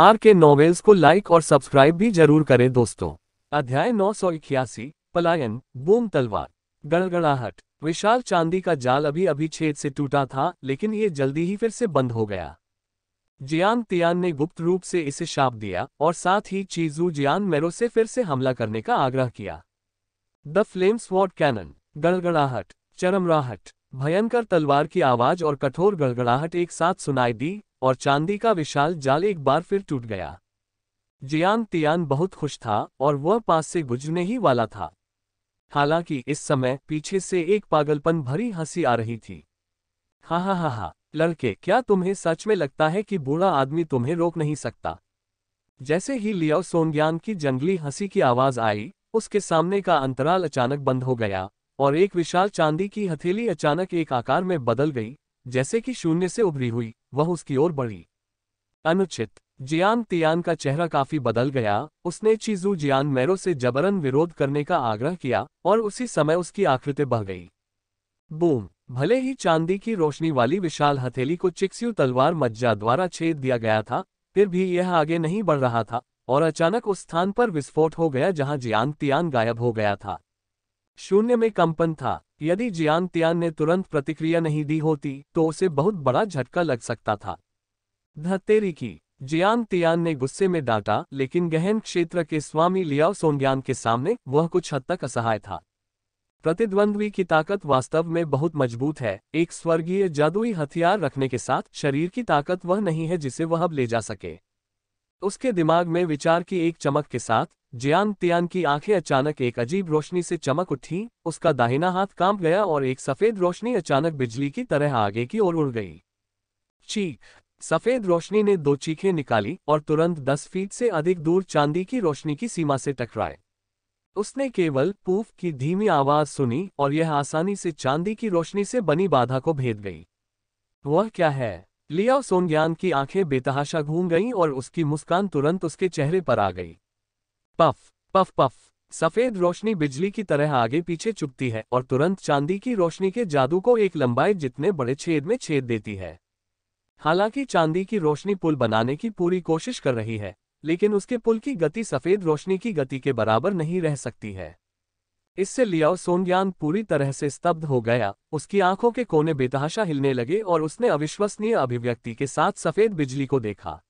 Are के novels को like और सब्सक्राइब भी जरूर करें दोस्तों अध्याय नौ सौ इक्यासी पलायन बूम तलवार गड़गड़ाहट विशाल चांदी का जाल अभी अभी छेद से टूटा था लेकिन ये जल्दी ही फिर से बंद हो गया जियान तियान ने गुप्त रूप से इसे शाप दिया और साथ ही चीजू जियान मेरो से फिर से हमला करने का आग्रह किया द फ्लेम्स वॉट कैनन गड़गड़ाहट चरमराहट भयंकर तलवार की आवाज और कठोर गड़गड़ाहट एक साथ सुनाई दी और चांदी का विशाल जाल एक बार फिर टूट गया जियान तियान बहुत खुश था और वह पास से गुजरने ही वाला था हालांकि इस समय पीछे से एक पागलपन भरी हंसी आ रही थी हा हा हा हा लड़के क्या तुम्हें सच में लगता है कि बूढ़ा आदमी तुम्हें रोक नहीं सकता जैसे ही लियाओ सोनग्यान की जंगली हंसी की आवाज आई उसके सामने का अंतराल अचानक बंद हो गया और एक विशाल चांदी की हथेली अचानक एक आकार में बदल गई जैसे कि शून्य से उभरी हुई वह उसकी ओर बढ़ी अनुचित जियान तियान का चेहरा काफी बदल गया उसने चीजू जियान मैरो से जबरन विरोध करने का आग्रह किया और उसी समय उसकी आकृति बह गई बूम भले ही चांदी की रोशनी वाली विशाल हथेली को चिक्सियू तलवार मज्जा द्वारा छेद दिया गया था फिर भी यह आगे नहीं बढ़ रहा था और अचानक उस स्थान पर विस्फोट हो गया जहां जियांग तियान गायब हो गया था शून्य में कंपन था यदि जियांग तियान ने तुरंत प्रतिक्रिया नहीं दी होती तो उसे बहुत बड़ा झटका लग सकता था धत्तेरी की जियान तियान ने गुस्से में डांटा लेकिन गहन क्षेत्र के स्वामी लियाओ सोंग्यान के सामने वह कुछ हद तक असहाय था प्रतिद्वंद्वी की ताकत वास्तव में बहुत मजबूत है एक स्वर्गीय जादुई हथियार रखने के साथ शरीर की ताकत वह नहीं है जिसे वह अब ले जा सके उसके दिमाग में विचार की एक चमक के साथ जियान तियान की आंखें अचानक एक अजीब रोशनी से चमक उठी उसका दाहिना हाथ कांप गया और एक सफेद रोशनी अचानक बिजली की तरह आगे की ओर उड़ गई चीख सफेद रोशनी ने दो चीखें निकाली और तुरंत दस फीट से अधिक दूर चांदी की रोशनी की सीमा से टकराए उसने केवल पूफ की धीमी आवाज सुनी और यह आसानी से चांदी की रोशनी से बनी बाधा को भेद गई वह क्या है लिया सोनग्यान की आंखें बेतहाशा घूम गईं और उसकी मुस्कान तुरंत उसके चेहरे पर आ गई पफ पफ पफ सफेद रोशनी बिजली की तरह आगे पीछे चुपती है और तुरंत चांदी की रोशनी के जादू को एक लंबाई जितने बड़े छेद में छेद देती है हालांकि चांदी की रोशनी पुल बनाने की पूरी कोशिश कर रही है लेकिन उसके पुल की गति सफेद रोशनी की गति के बराबर नहीं रह सकती है इससे लियाओ सोनयांग पूरी तरह से स्तब्ध हो गया उसकी आंखों के कोने बेतहाशा हिलने लगे और उसने अविश्वसनीय अभिव्यक्ति के साथ सफेद बिजली को देखा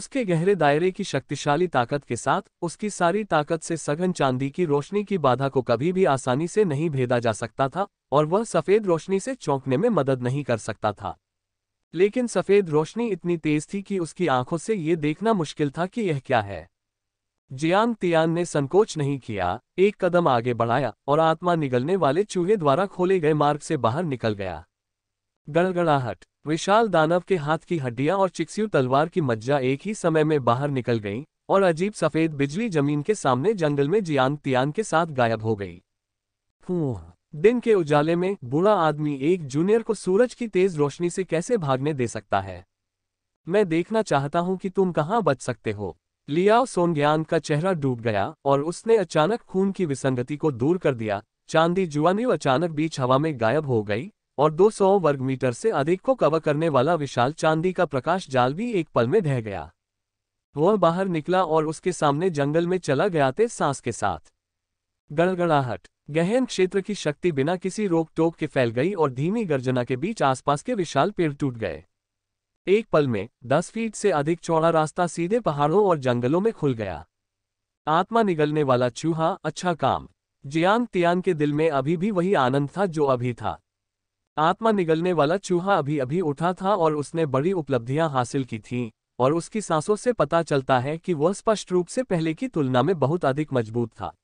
उसके गहरे दायरे की शक्तिशाली ताकत के साथ उसकी सारी ताकत से सघन चांदी की रोशनी की बाधा को कभी भी आसानी से नहीं भेदा जा सकता था और वह सफेद रोशनी से चौंकने में मदद नहीं कर सकता था लेकिन सफेद रोशनी इतनी तेज थी कि उसकी आंखों से ये देखना मुश्किल था कि यह क्या है जियांग तियान ने संकोच नहीं किया एक कदम आगे बढ़ाया और आत्मा निगलने वाले चूहे द्वारा खोले गए मार्ग से बाहर निकल गया गड़गड़ाहट विशाल दानव के हाथ की हड्डियां और चिक्सियु तलवार की मज्जा एक ही समय में बाहर निकल गईं और अजीब सफेद बिजली जमीन के सामने जंगल में जियांग तियान के साथ गायब हो गई दिन के उजाले में बूढ़ा आदमी एक जूनियर को सूरज की तेज रोशनी से कैसे भागने दे सकता है मैं देखना चाहता हूं कि तुम कहां बच सकते हो लियाओ सोनग्यान का चेहरा डूब गया और उसने अचानक खून की विसंगति को दूर कर दिया चांदी जुआनियो अचानक बीच हवा में गायब हो गई और 200 वर्ग मीटर से अधिक को कवर करने वाला विशाल चांदी का प्रकाश जाल भी एक पल में ढह गया वह बाहर निकला और उसके सामने जंगल में चला गया थे सांस के साथ गड़गड़ाहट गहन क्षेत्र की शक्ति बिना किसी रोक टोक के फैल गई और धीमी गर्जना के बीच आसपास के विशाल पेड़ टूट गए एक पल में दस फीट से अधिक चौड़ा रास्ता सीधे पहाड़ों और जंगलों में खुल गया आत्मा निगलने वाला चूहा अच्छा काम जियांग तियान के दिल में अभी भी वही आनंद था जो अभी था आत्मा निगलने वाला चूहा अभी अभी उठा था और उसने बड़ी उपलब्धियां हासिल की थीं और उसकी सांसों से पता चलता है कि वह स्पष्ट रूप से पहले की तुलना में बहुत अधिक मजबूत था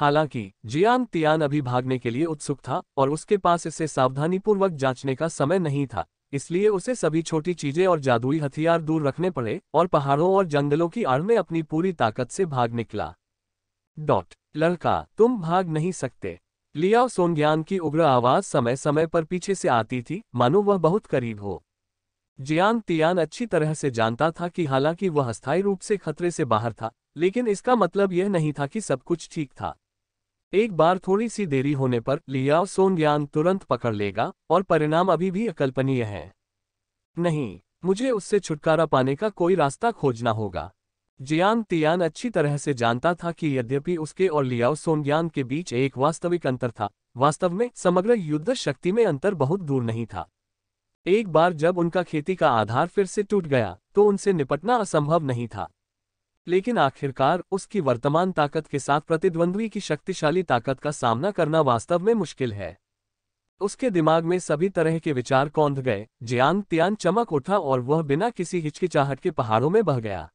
हालांकि जियांग तियान अभी भागने के लिए उत्सुक था और उसके पास इसे सावधानीपूर्वक जांचने का समय नहीं था इसलिए उसे सभी छोटी चीजें और जादुई हथियार दूर रखने पड़े और पहाड़ों और जंगलों की आड़ में अपनी पूरी ताकत से भाग निकला डॉट लड़का तुम भाग नहीं सकते लियाओ सोनग्यान की उग्र आवाज समय समय पर पीछे से आती थी मानो वह बहुत करीब हो जियान तियान अच्छी तरह से जानता था कि हालांकि वह अस्थायी रूप से खतरे से बाहर था लेकिन इसका मतलब यह नहीं था कि सब कुछ ठीक था एक बार थोड़ी सी देरी होने पर लियाओ सोन तुरंत पकड़ लेगा और परिणाम अभी भी अकल्पनीय है नहीं मुझे उससे छुटकारा पाने का कोई रास्ता खोजना होगा जियांग तियान अच्छी तरह से जानता था कि यद्यपि उसके और लियाओ सोनयान के बीच एक वास्तविक अंतर था वास्तव में समग्र युद्ध शक्ति में अंतर बहुत दूर नहीं था एक बार जब उनका खेती का आधार फिर से टूट गया तो उनसे निपटना असंभव नहीं था लेकिन आखिरकार उसकी वर्तमान ताकत के साथ प्रतिद्वंद्वी की शक्तिशाली ताकत का सामना करना वास्तव में मुश्किल है उसके दिमाग में सभी तरह के विचार कौंध गए जियांग त्यांग चमक उठा और वह बिना किसी हिचकिचाहट के पहाड़ों में बह गया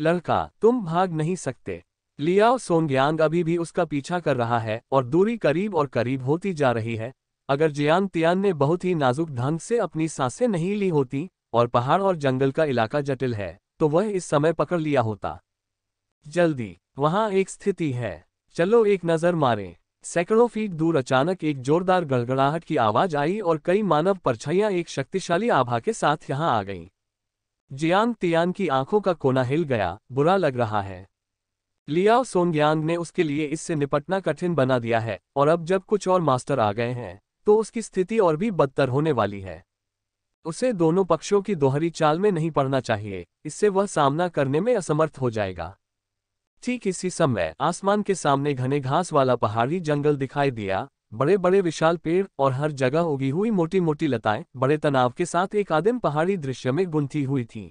लड़का तुम भाग नहीं सकते लियाओ सोंगयांग अभी भी उसका पीछा कर रहा है और दूरी करीब और करीब होती जा रही है अगर जियांग तियान ने बहुत ही नाजुक ढंग से अपनी सांसें नहीं ली होती और पहाड़ और जंगल का इलाका जटिल है तो वह इस समय पकड़ लिया होता जल्दी वहां एक स्थिति है चलो एक नजर मारें सैकड़ों फीट दूर अचानक एक जोरदार गड़गड़ाहट की आवाज आई और कई मानव परछाइयां एक शक्तिशाली आभा के साथ यहां आ गईं। जियांग तियांग की आंखों का कोना हिल गया बुरा लग रहा है लियाओ सोनग्यांग ने उसके लिए इससे निपटना कठिन बना दिया है और अब जब कुछ और मास्टर आ गए हैं तो उसकी स्थिति और भी बदतर होने वाली है उसे दोनों पक्षों की दोहरी चाल में नहीं पड़ना चाहिए इससे वह सामना करने में असमर्थ हो जाएगा ठीक इसी समय आसमान के सामने घने घास वाला पहाड़ी जंगल दिखाई दिया बड़े बड़े विशाल पेड़ और हर जगह उगी हुई मोटी मोटी लताएं बड़े तनाव के साथ एक आदिम पहाड़ी दृश्य में गुंथी हुई थीं।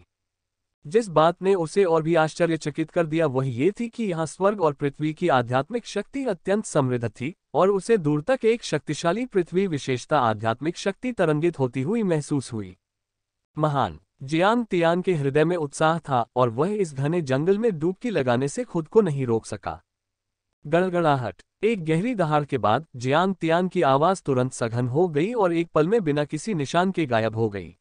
जिस बात ने उसे और भी आश्चर्यचकित कर दिया वह ये थी कि यहाँ स्वर्ग और पृथ्वी की आध्यात्मिक शक्ति अत्यंत समृद्ध थी और उसे दूर तक एक शक्तिशाली पृथ्वी विशेषता आध्यात्मिक शक्ति तरंगित होती हुई महसूस हुई महान जियान तियान के हृदय में उत्साह था और वह इस घने जंगल में डूबकी लगाने से खुद को नहीं रोक सका गड़गड़ाहट एक गहरी दहाड़ के बाद जियान तियान की आवाज तुरंत सघन हो गई और एक पल में बिना किसी निशान के गायब हो गई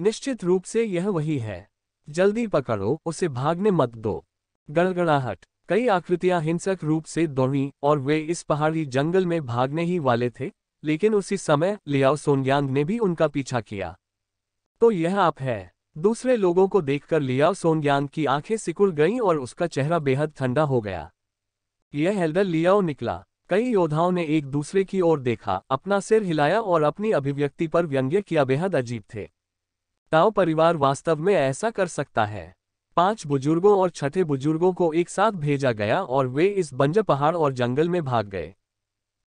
निश्चित रूप से यह वही है जल्दी पकड़ो उसे भागने मत दो गड़गड़ाहट कई आकृतियां हिंसक रूप से दौड़ी और वे इस पहाड़ी जंगल में भागने ही वाले थे लेकिन उसी समय लियाओ सोनयांग ने भी उनका पीछा किया तो यह आप है दूसरे लोगों को देखकर लियाओ सोनयांग की आंखें सिकुड़ गईं और उसका चेहरा बेहद ठंडा हो गया यह हेल्डर लियाओ निकला कई योद्धाओं ने एक दूसरे की ओर देखा अपना सिर हिलाया और अपनी अभिव्यक्ति पर व्यंग्य किया बेहद अजीब थे ताओ परिवार वास्तव में ऐसा कर सकता है पांच बुजुर्गों और छठे बुजुर्गों को एक साथ भेजा गया और वे इस बंजर पहाड़ और जंगल में भाग गए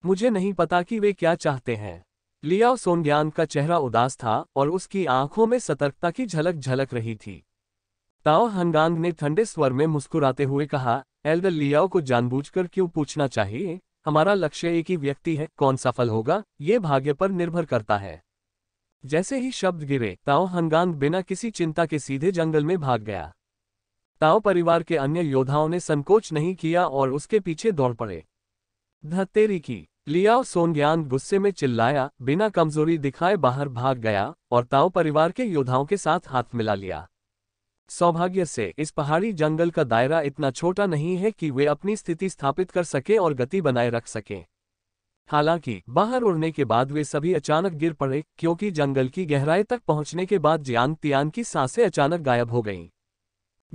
मुझे नहीं पता कि वे क्या चाहते हैं लियाओ सोनग्यान का चेहरा उदास था और उसकी आंखों में सतर्कता की झलक झलक रही थी ताओ हंगांग ने ठंडे स्वर में मुस्कुराते हुए कहा एल्डर लियाओ को जानबूझकर क्यों पूछना चाहिए हमारा लक्ष्य एक ही व्यक्ति है कौन सफल होगा ये भाग्य पर निर्भर करता है जैसे ही शब्द गिरे ताओ हंगांग बिना किसी चिंता के सीधे जंगल में भाग गया ताओ परिवार के अन्य योद्धाओं ने संकोच नहीं किया और उसके पीछे दौड़ पड़े धत्तेरी की लियाओ सोनग्यांग गुस्से में चिल्लाया बिना कमजोरी दिखाए बाहर भाग गया और ताओ परिवार के योद्धाओं के साथ हाथ मिला लिया सौभाग्य से इस पहाड़ी जंगल का दायरा इतना छोटा नहीं है कि वे अपनी स्थिति स्थापित कर सके और गति बनाए रख सकें हालांकि बाहर उड़ने के बाद वे सभी अचानक गिर पड़े क्योंकि जंगल की गहराई तक पहुंचने के बाद जियांग तियान की सांसें अचानक गायब हो गईं।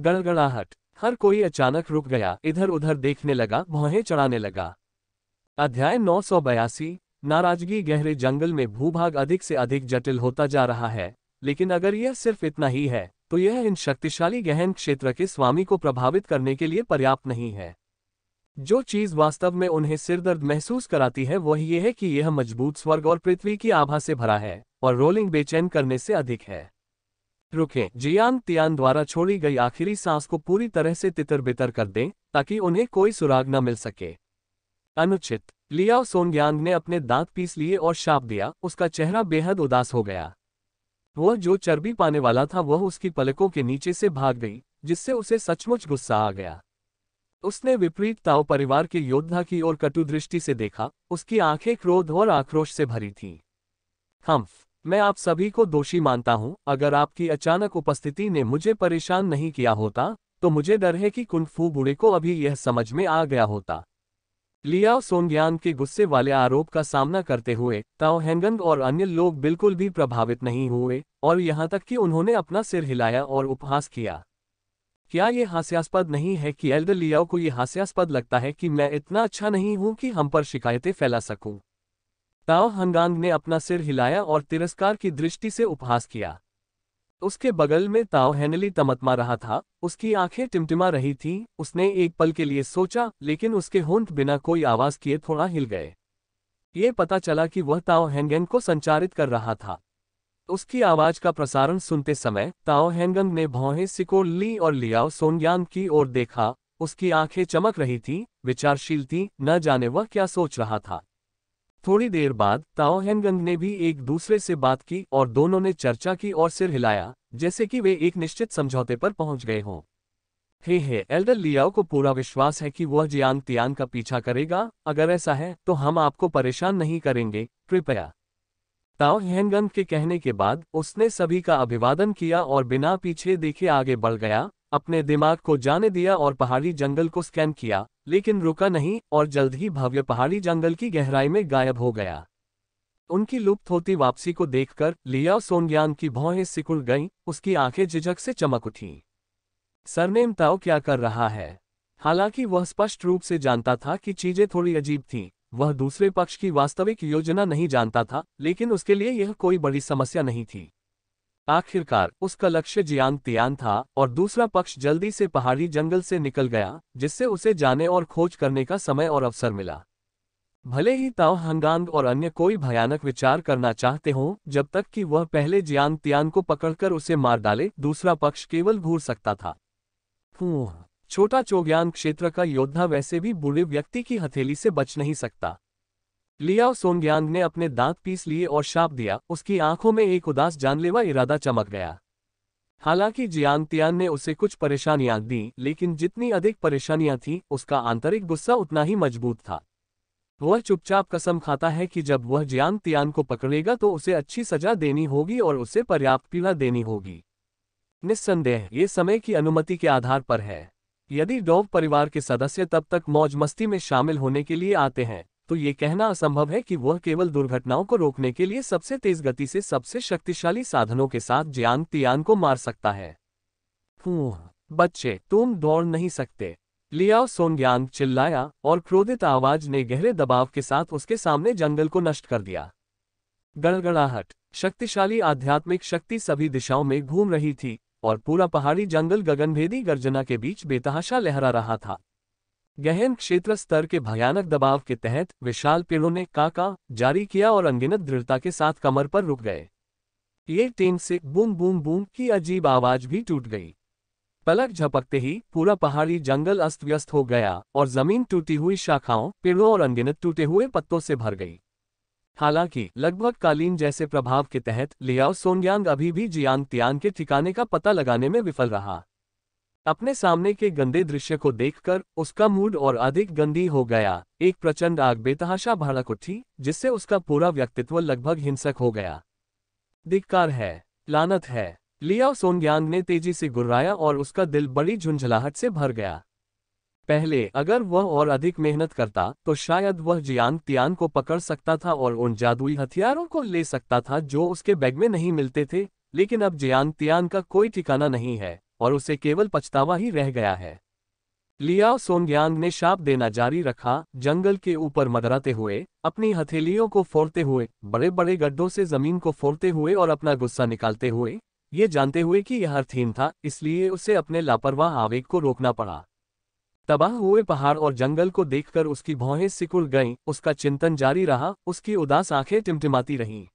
गड़गड़ाहट हर कोई अचानक रुक गया इधर उधर देखने लगा भौहें चढ़ाने लगा अध्याय नौ नाराजगी गहरे जंगल में भूभाग अधिक से अधिक जटिल होता जा रहा है लेकिन अगर यह सिर्फ इतना ही है तो यह इन शक्तिशाली गहन क्षेत्र के स्वामी को प्रभावित करने के लिए पर्याप्त नहीं है जो चीज वास्तव में उन्हें सिरदर्द महसूस कराती है वह ये है कि यह मजबूत स्वर्ग और पृथ्वी की आभा से भरा है और रोलिंग बेचैन करने से अधिक है रुकें जियांग तियान द्वारा छोड़ी गई आखिरी सांस को पूरी तरह से तितर बितर कर दें ताकि उन्हें कोई सुराग न मिल सके अनुचित लियाओ सोनग्यांग ने अपने दांत पीस लिए और शाप दिया उसका चेहरा बेहद उदास हो गया वह जो चर्बी पाने वाला था वह उसकी पलकों के नीचे से भाग गई जिससे उसे सचमुच गुस्सा आ गया उसने विपरीत ताओ परिवार के योद्धा की ओर कटु दृष्टि से देखा उसकी आंखें क्रोध और आक्रोश से भरी थीं हम्फ मैं आप सभी को दोषी मानता हूं अगर आपकी अचानक उपस्थिति ने मुझे परेशान नहीं किया होता तो मुझे डर है कि कुंफू बूढ़े को अभी यह समझ में आ गया होता लियाओ सोनग्यान के गुस्से वाले आरोप का सामना करते हुए ताओ हैंगंग और अन्य लोग बिल्कुल भी प्रभावित नहीं हुए और यहां तक कि उन्होंने अपना सिर हिलाया और उपहास किया क्या ये हास्यास्पद नहीं है कि एल्डर लियाओ को ये हास्यास्पद लगता है कि मैं इतना अच्छा नहीं हूं कि हम पर शिकायतें फैला सकूं? ताओ हंगांग ने अपना सिर हिलाया और तिरस्कार की दृष्टि से उपहास किया उसके बगल में ताओ हैनली तमतमा रहा था उसकी आंखें टिमटिमा रही थीं, उसने एक पल के लिए सोचा लेकिन उसके होंठ बिना कोई आवाज किए थोड़ा हिल गए ये पता चला कि वह ताओ हैंगेंग को संचारित कर रहा था उसकी आवाज का प्रसारण सुनते समय ताओ हैंगंग ने भौहें सिकोड़ ली और लियाओ सोनयांग की ओर देखा उसकी आंखें चमक रही थी विचारशील थी न जाने वह क्या सोच रहा था थोड़ी देर बाद ताओ हैंगंग ने भी एक दूसरे से बात की और दोनों ने चर्चा की और सिर हिलाया जैसे कि वे एक निश्चित समझौते पर पहुंच गए हों हे हे एल्डर लियाओ को पूरा विश्वास है कि वह जियांग तियांग का पीछा करेगा अगर ऐसा है तो हम आपको परेशान नहीं करेंगे कृपया ताओ हेनगन के कहने के बाद उसने सभी का अभिवादन किया और बिना पीछे देखे आगे बढ़ गया अपने दिमाग को जाने दिया और पहाड़ी जंगल को स्कैन किया लेकिन रुका नहीं और जल्द ही भव्य पहाड़ी जंगल की गहराई में गायब हो गया उनकी लुप्त होती वापसी को देखकर लिया सोनग्यान की भौहें सिकुड़ गईं उसकी आंखें झिझक से चमक उठीं सरनेम ताओ क्या कर रहा है हालांकि वह स्पष्ट रूप से जानता था कि चीजें थोड़ी अजीब थीं वह दूसरे पक्ष की वास्तविक योजना नहीं जानता था लेकिन उसके लिए यह कोई बड़ी समस्या नहीं थी आखिरकार उसका लक्ष्य जियांग तियान था और दूसरा पक्ष जल्दी से पहाड़ी जंगल से निकल गया जिससे उसे जाने और खोज करने का समय और अवसर मिला भले ही ताओ हंगांग और अन्य कोई भयानक विचार करना चाहते हों जब तक कि वह पहले जियांग तियान को पकड़कर उसे मार डाले दूसरा पक्ष केवल घूर सकता था छोटा चोग्यांग क्षेत्र का योद्धा वैसे भी बूढ़े व्यक्ति की हथेली से बच नहीं सकता लियाओ सोनग्यांग ने अपने दांत पीस लिए और शाप दिया उसकी आंखों में एक उदास जानलेवा इरादा चमक गया हालांकि जियांग तियान ने उसे कुछ परेशानियां दी लेकिन जितनी अधिक परेशानियां थीं उसका आंतरिक गुस्सा उतना ही मजबूत था वह चुपचाप कसम खाता है कि जब वह जियांग तियान को पकड़ेगा तो उसे अच्छी सजा देनी होगी और उसे पर्याप्त पीड़ा देनी होगी निस्संदेह ये समय की अनुमति के आधार पर है यदि डोव परिवार के सदस्य तब तक मौज मस्ती में शामिल होने के लिए आते हैं तो ये कहना असंभव है कि वह केवल दुर्घटनाओं को रोकने के लिए सबसे तेज गति से सबसे शक्तिशाली साधनों के साथ ज्यांग तियान को मार सकता है बच्चे तुम दौड़ नहीं सकते लियाओ सोनग्यांग चिल्लाया और क्रोधित आवाज ने गहरे दबाव के साथ उसके सामने जंगल को नष्ट कर दिया गड़गड़ाहट शक्तिशाली आध्यात्मिक शक्ति सभी दिशाओं में घूम रही थी और पूरा पहाड़ी जंगल गगनभेदी गर्जना के बीच बेतहाशा लहरा रहा था गहन क्षेत्र स्तर के भयानक दबाव के तहत विशाल पेड़ों ने काका जारी किया और अनगिनत दृढ़ता के साथ कमर पर रुक गए ये टेन से बूम बूम बूम की अजीब आवाज भी टूट गई पलक झपकते ही पूरा पहाड़ी जंगल अस्त व्यस्त हो गया और जमीन टूटी हुई शाखाओं पेड़ों और अनगिनत टूटे हुए पत्तों से भर गई हालांकि लगभग कालीन जैसे प्रभाव के तहत लियाओ सोनयांग अभी भी जियांग तियांग के ठिकाने का पता लगाने में विफल रहा अपने सामने के गंदे दृश्य को देखकर उसका मूड और अधिक गंदी हो गया एक प्रचंड आग बेतहाशा भड़क उठी जिससे उसका पूरा व्यक्तित्व लगभग हिंसक हो गया धिक्कार है लानत है लियाओ सोनयांग ने तेजी से गुर्राया और उसका दिल बड़ी झुंझलाहट से भर गया पहले अगर वह और अधिक मेहनत करता तो शायद वह जियांग तियान को पकड़ सकता था और उन जादुई हथियारों को ले सकता था जो उसके बैग में नहीं मिलते थे लेकिन अब जियांग तियान का कोई ठिकाना नहीं है और उसे केवल पछतावा ही रह गया है लियाओ सोनग्यांग ने शाप देना जारी रखा जंगल के ऊपर मदराते हुए अपनी हथेलियों को फोड़ते हुए बड़े बड़े गड्ढों से जमीन को फोड़ते हुए और अपना गुस्सा निकालते हुए ये जानते हुए कि यह थीम था इसलिए उसे अपने लापरवाह आवेग को रोकना पड़ा तबाह हुए पहाड़ और जंगल को देखकर उसकी भौहें सिकुड़ गईं, उसका चिंतन जारी रहा उसकी उदास आंखें टिमटिमाती रहीं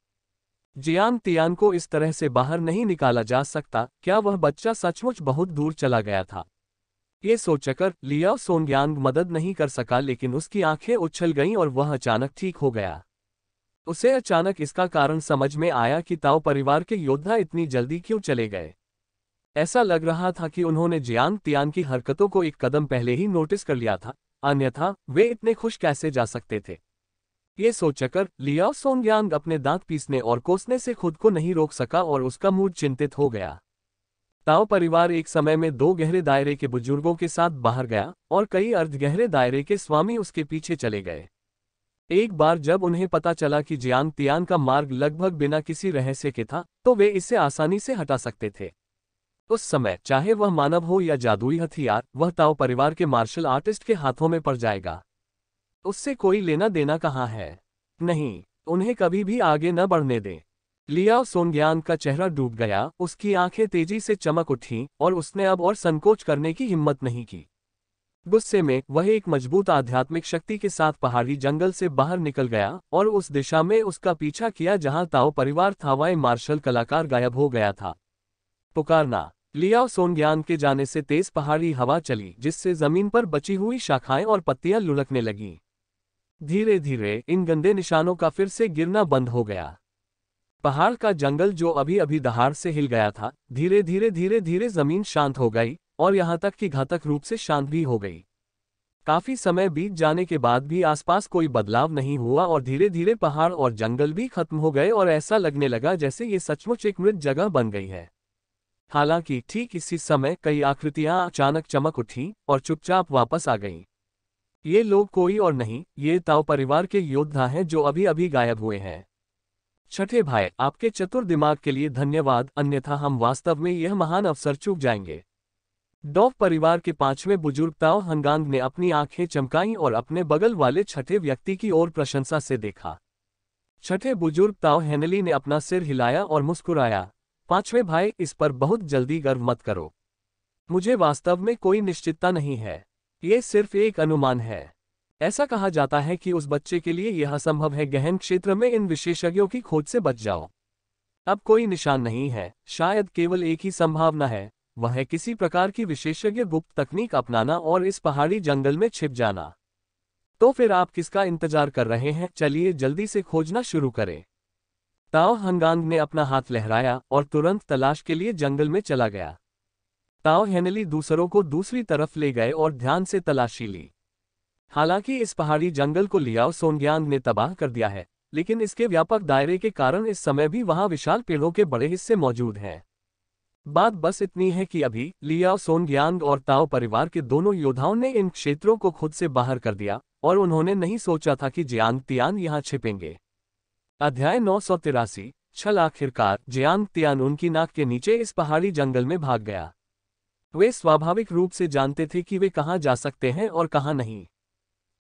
जियान तियान को इस तरह से बाहर नहीं निकाला जा सकता क्या वह बच्चा सचमुच बहुत दूर चला गया था ये सोचकर लिया सोनग्यांग मदद नहीं कर सका लेकिन उसकी आंखें उछल गईं और वह अचानक ठीक हो गया उसे अचानक इसका कारण समझ में आया कि ताओ परिवार के योद्धा इतनी जल्दी क्यों चले गए ऐसा लग रहा था कि उन्होंने जियांग तियान की हरकतों को एक कदम पहले ही नोटिस कर लिया था अन्यथा वे इतने खुश कैसे जा सकते थे ये सोचकर लिया सोंगयांग अपने दांत पीसने और कोसने से खुद को नहीं रोक सका और उसका मूड चिंतित हो गया ताओ परिवार एक समय में दो गहरे दायरे के बुजुर्गों के साथ बाहर गया और कई अर्ध गहरे दायरे के स्वामी उसके पीछे चले गए एक बार जब उन्हें पता चला कि जियांग तियान का मार्ग लगभग बिना किसी रहस्य के था तो वे इसे आसानी से हटा सकते थे उस समय चाहे वह मानव हो या जादुई हथियार वह ताओ परिवार के मार्शल आर्टिस्ट के हाथों में पड़ जाएगा उससे कोई लेना देना कहाँ है नहीं उन्हें कभी भी आगे न बढ़ने दें लियाओ सोनग्यान का चेहरा डूब गया उसकी आंखें तेजी से चमक उठीं और उसने अब और संकोच करने की हिम्मत नहीं की गुस्से में वह एक मजबूत आध्यात्मिक शक्ति के साथ पहाड़ी जंगल से बाहर निकल गया और उस दिशा में उसका पीछा किया जहां ताओ परिवार थावाए मार्शल कलाकार गायब हो गया था पुकारना लियाओ सोनग्यान के जाने से तेज पहाड़ी हवा चली जिससे जमीन पर बची हुई शाखाएं और पत्तियां लुढ़कने लगीं धीरे धीरे इन गंदे निशानों का फिर से गिरना बंद हो गया पहाड़ का जंगल जो अभी अभी दहाड़ से हिल गया था धीरे धीरे धीरे धीरे जमीन शांत हो गई और यहां तक कि घातक रूप से शांत भी हो गई काफी समय बीत जाने के बाद भी आसपास कोई बदलाव नहीं हुआ और धीरे धीरे पहाड़ और जंगल भी खत्म हो गए और ऐसा लगने लगा जैसे ये सचमुच एक मृत जगह बन गई है हालांकि ठीक इसी समय कई आकृतियां अचानक चमक उठी और चुपचाप वापस आ गईं। ये लोग कोई और नहीं ये ताओ परिवार के योद्धा हैं जो अभी अभी गायब हुए हैं छठे भाई आपके चतुर दिमाग के लिए धन्यवाद अन्यथा हम वास्तव में यह महान अवसर चूक जाएंगे डॉफ परिवार के पांचवें बुजुर्ग ताओ हंगांग ने अपनी आंखें चमकाईं और अपने बगल वाले छठे व्यक्ति की ओर प्रशंसा से देखा छठे बुजुर्ग ताओ हेनली ने अपना सिर हिलाया और मुस्कुराया पांचवें भाई इस पर बहुत जल्दी गर्व मत करो मुझे वास्तव में कोई निश्चितता नहीं है ये सिर्फ एक अनुमान है ऐसा कहा जाता है कि उस बच्चे के लिए यह संभव है गहन क्षेत्र में इन विशेषज्ञों की खोज से बच जाओ अब कोई निशान नहीं है शायद केवल एक ही संभावना है वह है किसी प्रकार की विशेषज्ञ गुप्त तकनीक अपनाना और इस पहाड़ी जंगल में छिप जाना तो फिर आप किसका इंतजार कर रहे हैं चलिए जल्दी से खोजना शुरू करें ताओ हंगांग ने अपना हाथ लहराया और तुरंत तलाश के लिए जंगल में चला गया ताओ हेनली दूसरों को दूसरी तरफ ले गए और ध्यान से तलाशी ली हालांकि इस पहाड़ी जंगल को लियाओ सोनग्यांग ने तबाह कर दिया है लेकिन इसके व्यापक दायरे के कारण इस समय भी वहां विशाल पेड़ों के बड़े हिस्से मौजूद हैं बात बस इतनी है कि अभी लियाओ सोनग्यांग और ताओ परिवार के दोनों योद्धाओं ने इन क्षेत्रों को खुद से बाहर कर दिया और उन्होंने नहीं सोचा था कि जियांग तियांग यहाँ छिपेंगे अध्याय नौ सौ तिरासी छल आखिरकार जियांग तियान उनकी नाक के नीचे इस पहाड़ी जंगल में भाग गया वे स्वाभाविक रूप से जानते थे कि वे कहाँ जा सकते हैं और कहाँ नहीं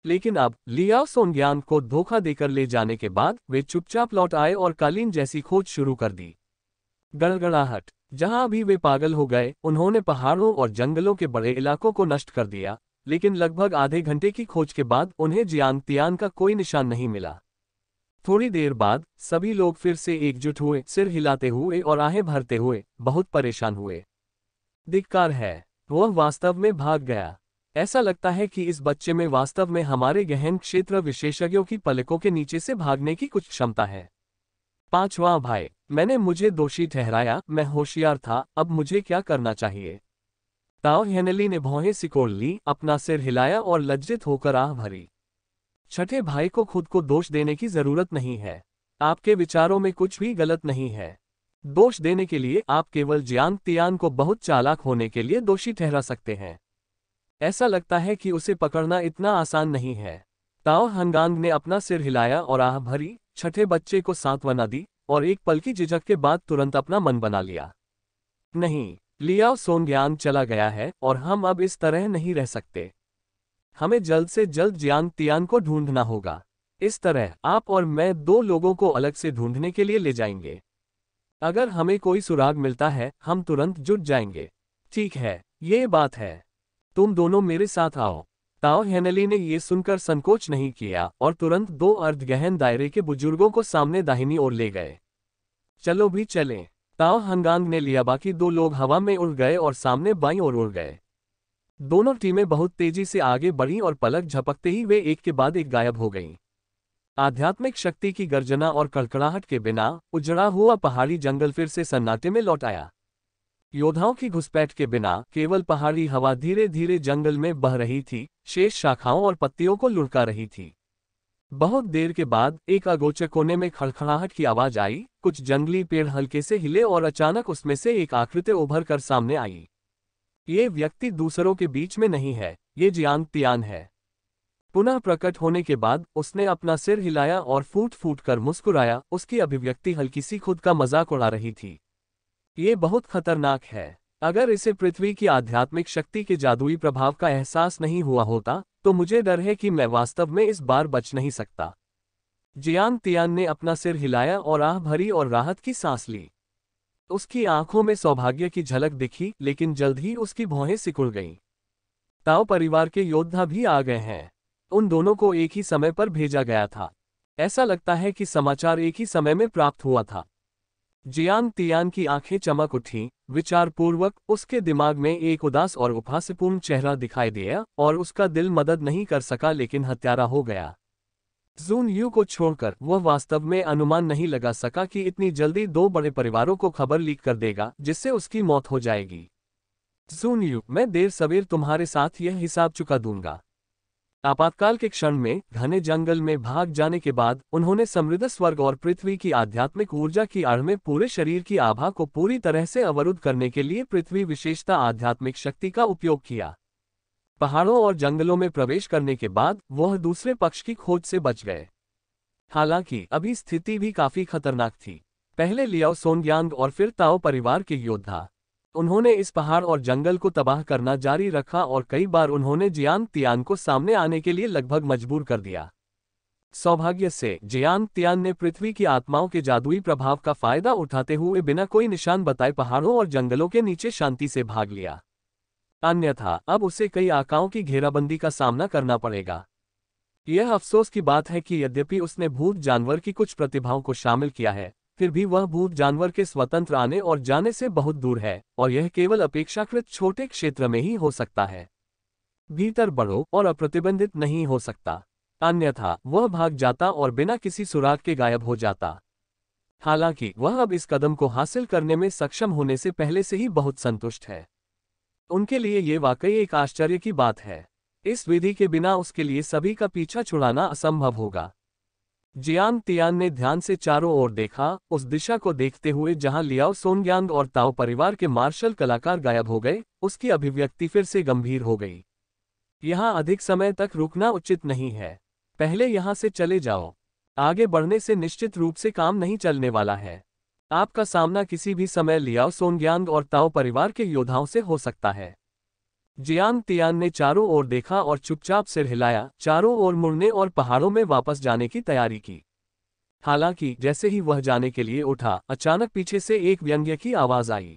लेकिन अब लिया सोनग्यांग को धोखा देकर ले जाने के बाद वे चुपचाप लौट आए और कालीन जैसी खोज शुरू कर दी गड़गड़ाहट जहां भी वे पागल हो गए उन्होंने पहाड़ों और जंगलों के बड़े इलाकों को नष्ट कर दिया लेकिन लगभग आधे घंटे की खोज के बाद उन्हें जियांग तियान का कोई निशान नहीं मिला थोड़ी देर बाद सभी लोग फिर से एकजुट हुए सिर हिलाते हुए और आहें भरते हुए बहुत परेशान हुए धिक्कार है वह वास्तव में भाग गया ऐसा लगता है कि इस बच्चे में वास्तव में हमारे गहन क्षेत्र विशेषज्ञों की पलकों के नीचे से भागने की कुछ क्षमता है पांचवा भाई मैंने मुझे दोषी ठहराया मैं होशियार था अब मुझे क्या करना चाहिए ताओ हेनली ने भौहें सिकोड़ ली अपना सिर हिलाया और लज्जित होकर आह भरी छठे भाई को खुद को दोष देने की जरूरत नहीं है आपके विचारों में कुछ भी गलत नहीं है दोष देने के लिए आप केवल ज्यांग तियांग को बहुत चालाक होने के लिए दोषी ठहरा सकते हैं ऐसा लगता है कि उसे पकड़ना इतना आसान नहीं है ताओ हंगांग ने अपना सिर हिलाया और आह भरी छठे बच्चे को सांत्वना दी और एक पल की झिझक के बाद तुरंत अपना मन बना लिया नहीं लियाओ सोनग्यांग चला गया है और हम अब इस तरह नहीं रह सकते हमें जल्द से जल्द जियांग तियान को ढूंढना होगा इस तरह आप और मैं दो लोगों को अलग से ढूंढने के लिए ले जाएंगे अगर हमें कोई सुराग मिलता है हम तुरंत जुट जाएंगे ठीक है ये बात है तुम दोनों मेरे साथ आओ ताओ हेनली ने ये सुनकर संकोच नहीं किया और तुरंत दो अर्धगहन दायरे के बुजुर्गों को सामने दाहिनी ओर ले गए चलो भी चलें ताओ हंगांग ने लिया बाकी दो लोग हवा में उड़ गए और सामने बाई ओर उड़ गए दोनों टीमें बहुत तेजी से आगे बढ़ीं और पलक झपकते ही वे एक के बाद एक गायब हो गईं आध्यात्मिक शक्ति की गर्जना और कड़कड़ाहट के बिना उजड़ा हुआ पहाड़ी जंगल फिर से सन्नाटे में लौट आया योद्धाओं की घुसपैठ के बिना केवल पहाड़ी हवा धीरे धीरे जंगल में बह रही थी शेष शाखाओं और पत्तियों को लुढ़का रही थी बहुत देर के बाद एक अगोचर कोने में खड़खड़ाहट की आवाज आई कुछ जंगली पेड़ हल्के से हिले और अचानक उसमें से एक आकृति उभर कर सामने आई ये व्यक्ति दूसरों के बीच में नहीं है ये जियांग तियान है पुनः प्रकट होने के बाद उसने अपना सिर हिलाया और फूट फूट कर मुस्कुराया उसकी अभिव्यक्ति हल्की सी खुद का मजाक उड़ा रही थी ये बहुत खतरनाक है अगर इसे पृथ्वी की आध्यात्मिक शक्ति के जादुई प्रभाव का एहसास नहीं हुआ होता तो मुझे डर है कि मैं वास्तव में इस बार बच नहीं सकता जियांग तियान ने अपना सिर हिलाया और आह भरी और राहत की सांस ली उसकी आंखों में सौभाग्य की झलक दिखी लेकिन जल्द ही उसकी भौहें सिकुड़ गईं। ताओ परिवार के योद्धा भी आ गए हैं उन दोनों को एक ही समय पर भेजा गया था ऐसा लगता है कि समाचार एक ही समय में प्राप्त हुआ था जियान तियान की आंखें चमक उठी विचारपूर्वक उसके दिमाग में एक उदास और उपहास्यपूर्ण चेहरा दिखाई दिया और उसका दिल मदद नहीं कर सका लेकिन हत्यारा हो गया जून यू को छोड़कर वह वास्तव में अनुमान नहीं लगा सका कि इतनी जल्दी दो बड़े परिवारों को खबर लीक कर देगा जिससे उसकी मौत हो जाएगी जून यू मैं देर सवेर तुम्हारे साथ यह हिसाब चुका दूंगा आपातकाल के क्षण में घने जंगल में भाग जाने के बाद उन्होंने समृद्ध स्वर्ग और पृथ्वी की आध्यात्मिक ऊर्जा की आड़ में पूरे शरीर की आभा को पूरी तरह से अवरुद्ध करने के लिए पृथ्वी विशेषता आध्यात्मिक शक्ति का उपयोग किया पहाड़ों और जंगलों में प्रवेश करने के बाद वह दूसरे पक्ष की खोज से बच गए हालांकि अभी स्थिति भी काफी खतरनाक थी पहले लियाओ सोनग्यांग और फिर ताओ परिवार के योद्धा उन्होंने इस पहाड़ और जंगल को तबाह करना जारी रखा और कई बार उन्होंने जियांग तियांग को सामने आने के लिए लगभग मजबूर कर दिया सौभाग्य से जियांग तियान ने पृथ्वी की आत्माओं के जादुई प्रभाव का फायदा उठाते हुए बिना कोई निशान बताए पहाड़ों और जंगलों के नीचे शांति से भाग लिया अन्यथा अब उसे कई आकाओं की घेराबंदी का सामना करना पड़ेगा यह अफसोस की बात है कि यद्यपि उसने भूत जानवर की कुछ प्रतिभाओं को शामिल किया है फिर भी वह भूत जानवर के स्वतंत्र आने और जाने से बहुत दूर है और यह केवल अपेक्षाकृत छोटे क्षेत्र में ही हो सकता है भीतर बढ़ो और अप्रतिबंधित नहीं हो सकता अन्यथा वह भाग जाता और बिना किसी सुराग के गायब हो जाता हालांकि वह अब इस कदम को हासिल करने में सक्षम होने से पहले से ही बहुत संतुष्ट है उनके लिए ये वाकई एक आश्चर्य की बात है इस विधि के बिना उसके लिए सभी का पीछा छुड़ाना असंभव होगा जियान तियान ने ध्यान से चारों ओर देखा उस दिशा को देखते हुए जहां लियाओ सोनग्यांग और ताओ परिवार के मार्शल कलाकार गायब हो गए उसकी अभिव्यक्ति फिर से गंभीर हो गई यहां अधिक समय तक रुकना उचित नहीं है पहले यहां से चले जाओ आगे बढ़ने से निश्चित रूप से काम नहीं चलने वाला है आपका सामना किसी भी समय लियाओ सोनग्यांग और ताओ परिवार के योद्धाओं से हो सकता है जियांग तियान ने चारों ओर देखा और चुपचाप सिर हिलाया चारों ओर मुड़ने और पहाड़ों में वापस जाने की तैयारी की हालांकि जैसे ही वह जाने के लिए उठा अचानक पीछे से एक व्यंग्य की आवाज आई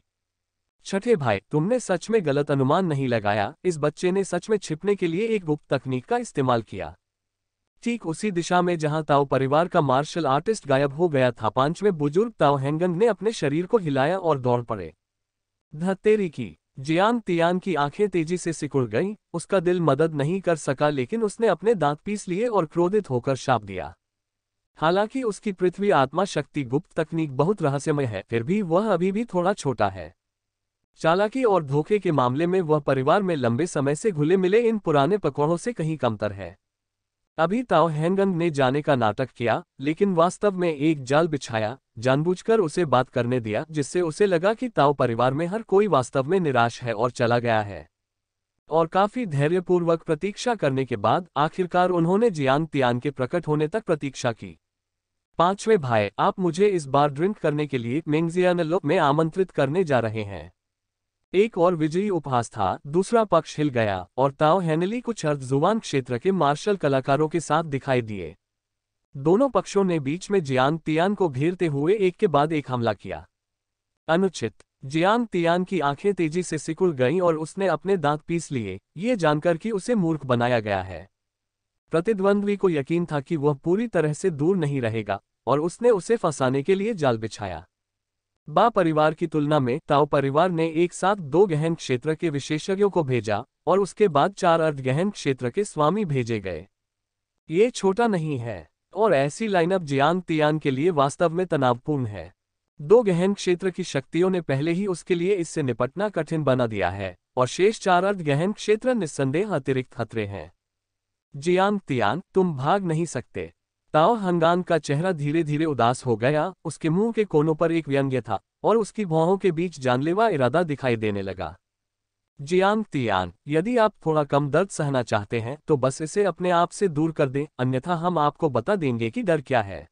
छठे भाई तुमने सच में गलत अनुमान नहीं लगाया इस बच्चे ने सच में छिपने के लिए एक गुप्त तकनीक का इस्तेमाल किया ठीक उसी दिशा में जहां ताओ परिवार का मार्शल आर्टिस्ट गायब हो गया था पांचवें बुजुर्ग ताओ हैंगन ने अपने शरीर को हिलाया और दौड़ पड़े धत्तेरी की जियान तियान की आंखें तेजी से सिकुड़ गईं, उसका दिल मदद नहीं कर सका लेकिन उसने अपने दांत पीस लिए और क्रोधित होकर शाप दिया हालांकि उसकी पृथ्वी आत्मा शक्ति गुप्त तकनीक बहुत रहस्यमय है फिर भी वह अभी भी थोड़ा छोटा है चालाकी और धोखे के मामले में वह परिवार में लंबे समय से घुले मिले इन पुराने पकौड़ों से कहीं कमतर है अभी ताओ हैंगंग ने जाने का नाटक किया लेकिन वास्तव में एक जाल बिछाया जानबूझकर उसे बात करने दिया जिससे उसे लगा कि ताओ परिवार में हर कोई वास्तव में निराश है और चला गया है और काफी धैर्यपूर्वक प्रतीक्षा करने के बाद आखिरकार उन्होंने जियांग तियान के प्रकट होने तक प्रतीक्षा की पांचवें भाई आप मुझे इस बार ड्रिंक करने के लिए मेंगजियानलो में आमंत्रित करने जा रहे हैं एक और विजयी उपहास था दूसरा पक्ष हिल गया और ताओ हैनली कुछ अर्धजुवान क्षेत्र के मार्शल कलाकारों के साथ दिखाई दिए दोनों पक्षों ने बीच में जियांग तियान को घेरते हुए एक के बाद एक हमला किया अनुचित जियांग तियान की आंखें तेजी से सिकुड़ गईं और उसने अपने दांत पीस लिए ये जानकर कि उसे मूर्ख बनाया गया है प्रतिद्वंद्वी को यकीन था कि वह पूरी तरह से दूर नहीं रहेगा और उसने उसे फंसाने के लिए जाल बिछाया बा परिवार की तुलना में ताओ परिवार ने एक साथ दो गहन क्षेत्र के विशेषज्ञों को भेजा और उसके बाद चार अर्ध गहन क्षेत्र के स्वामी भेजे गए ये छोटा नहीं है और ऐसी लाइनअप जियांग तियान के लिए वास्तव में तनावपूर्ण है दो गहन क्षेत्र की शक्तियों ने पहले ही उसके लिए इससे निपटना कठिन बना दिया है और शेष चार अर्ध गहन क्षेत्र निस्संदेह अतिरिक्त खतरे हैं जियांग तियान तुम भाग नहीं सकते ताओ हंगान का चेहरा धीरे धीरे उदास हो गया उसके मुंह के कोनों पर एक व्यंग्य था और उसकी भौहों के बीच जानलेवा इरादा दिखाई देने लगा जियांग तियान यदि आप थोड़ा कम दर्द सहना चाहते हैं तो बस इसे अपने आप से दूर कर दें अन्यथा हम आपको बता देंगे कि डर क्या है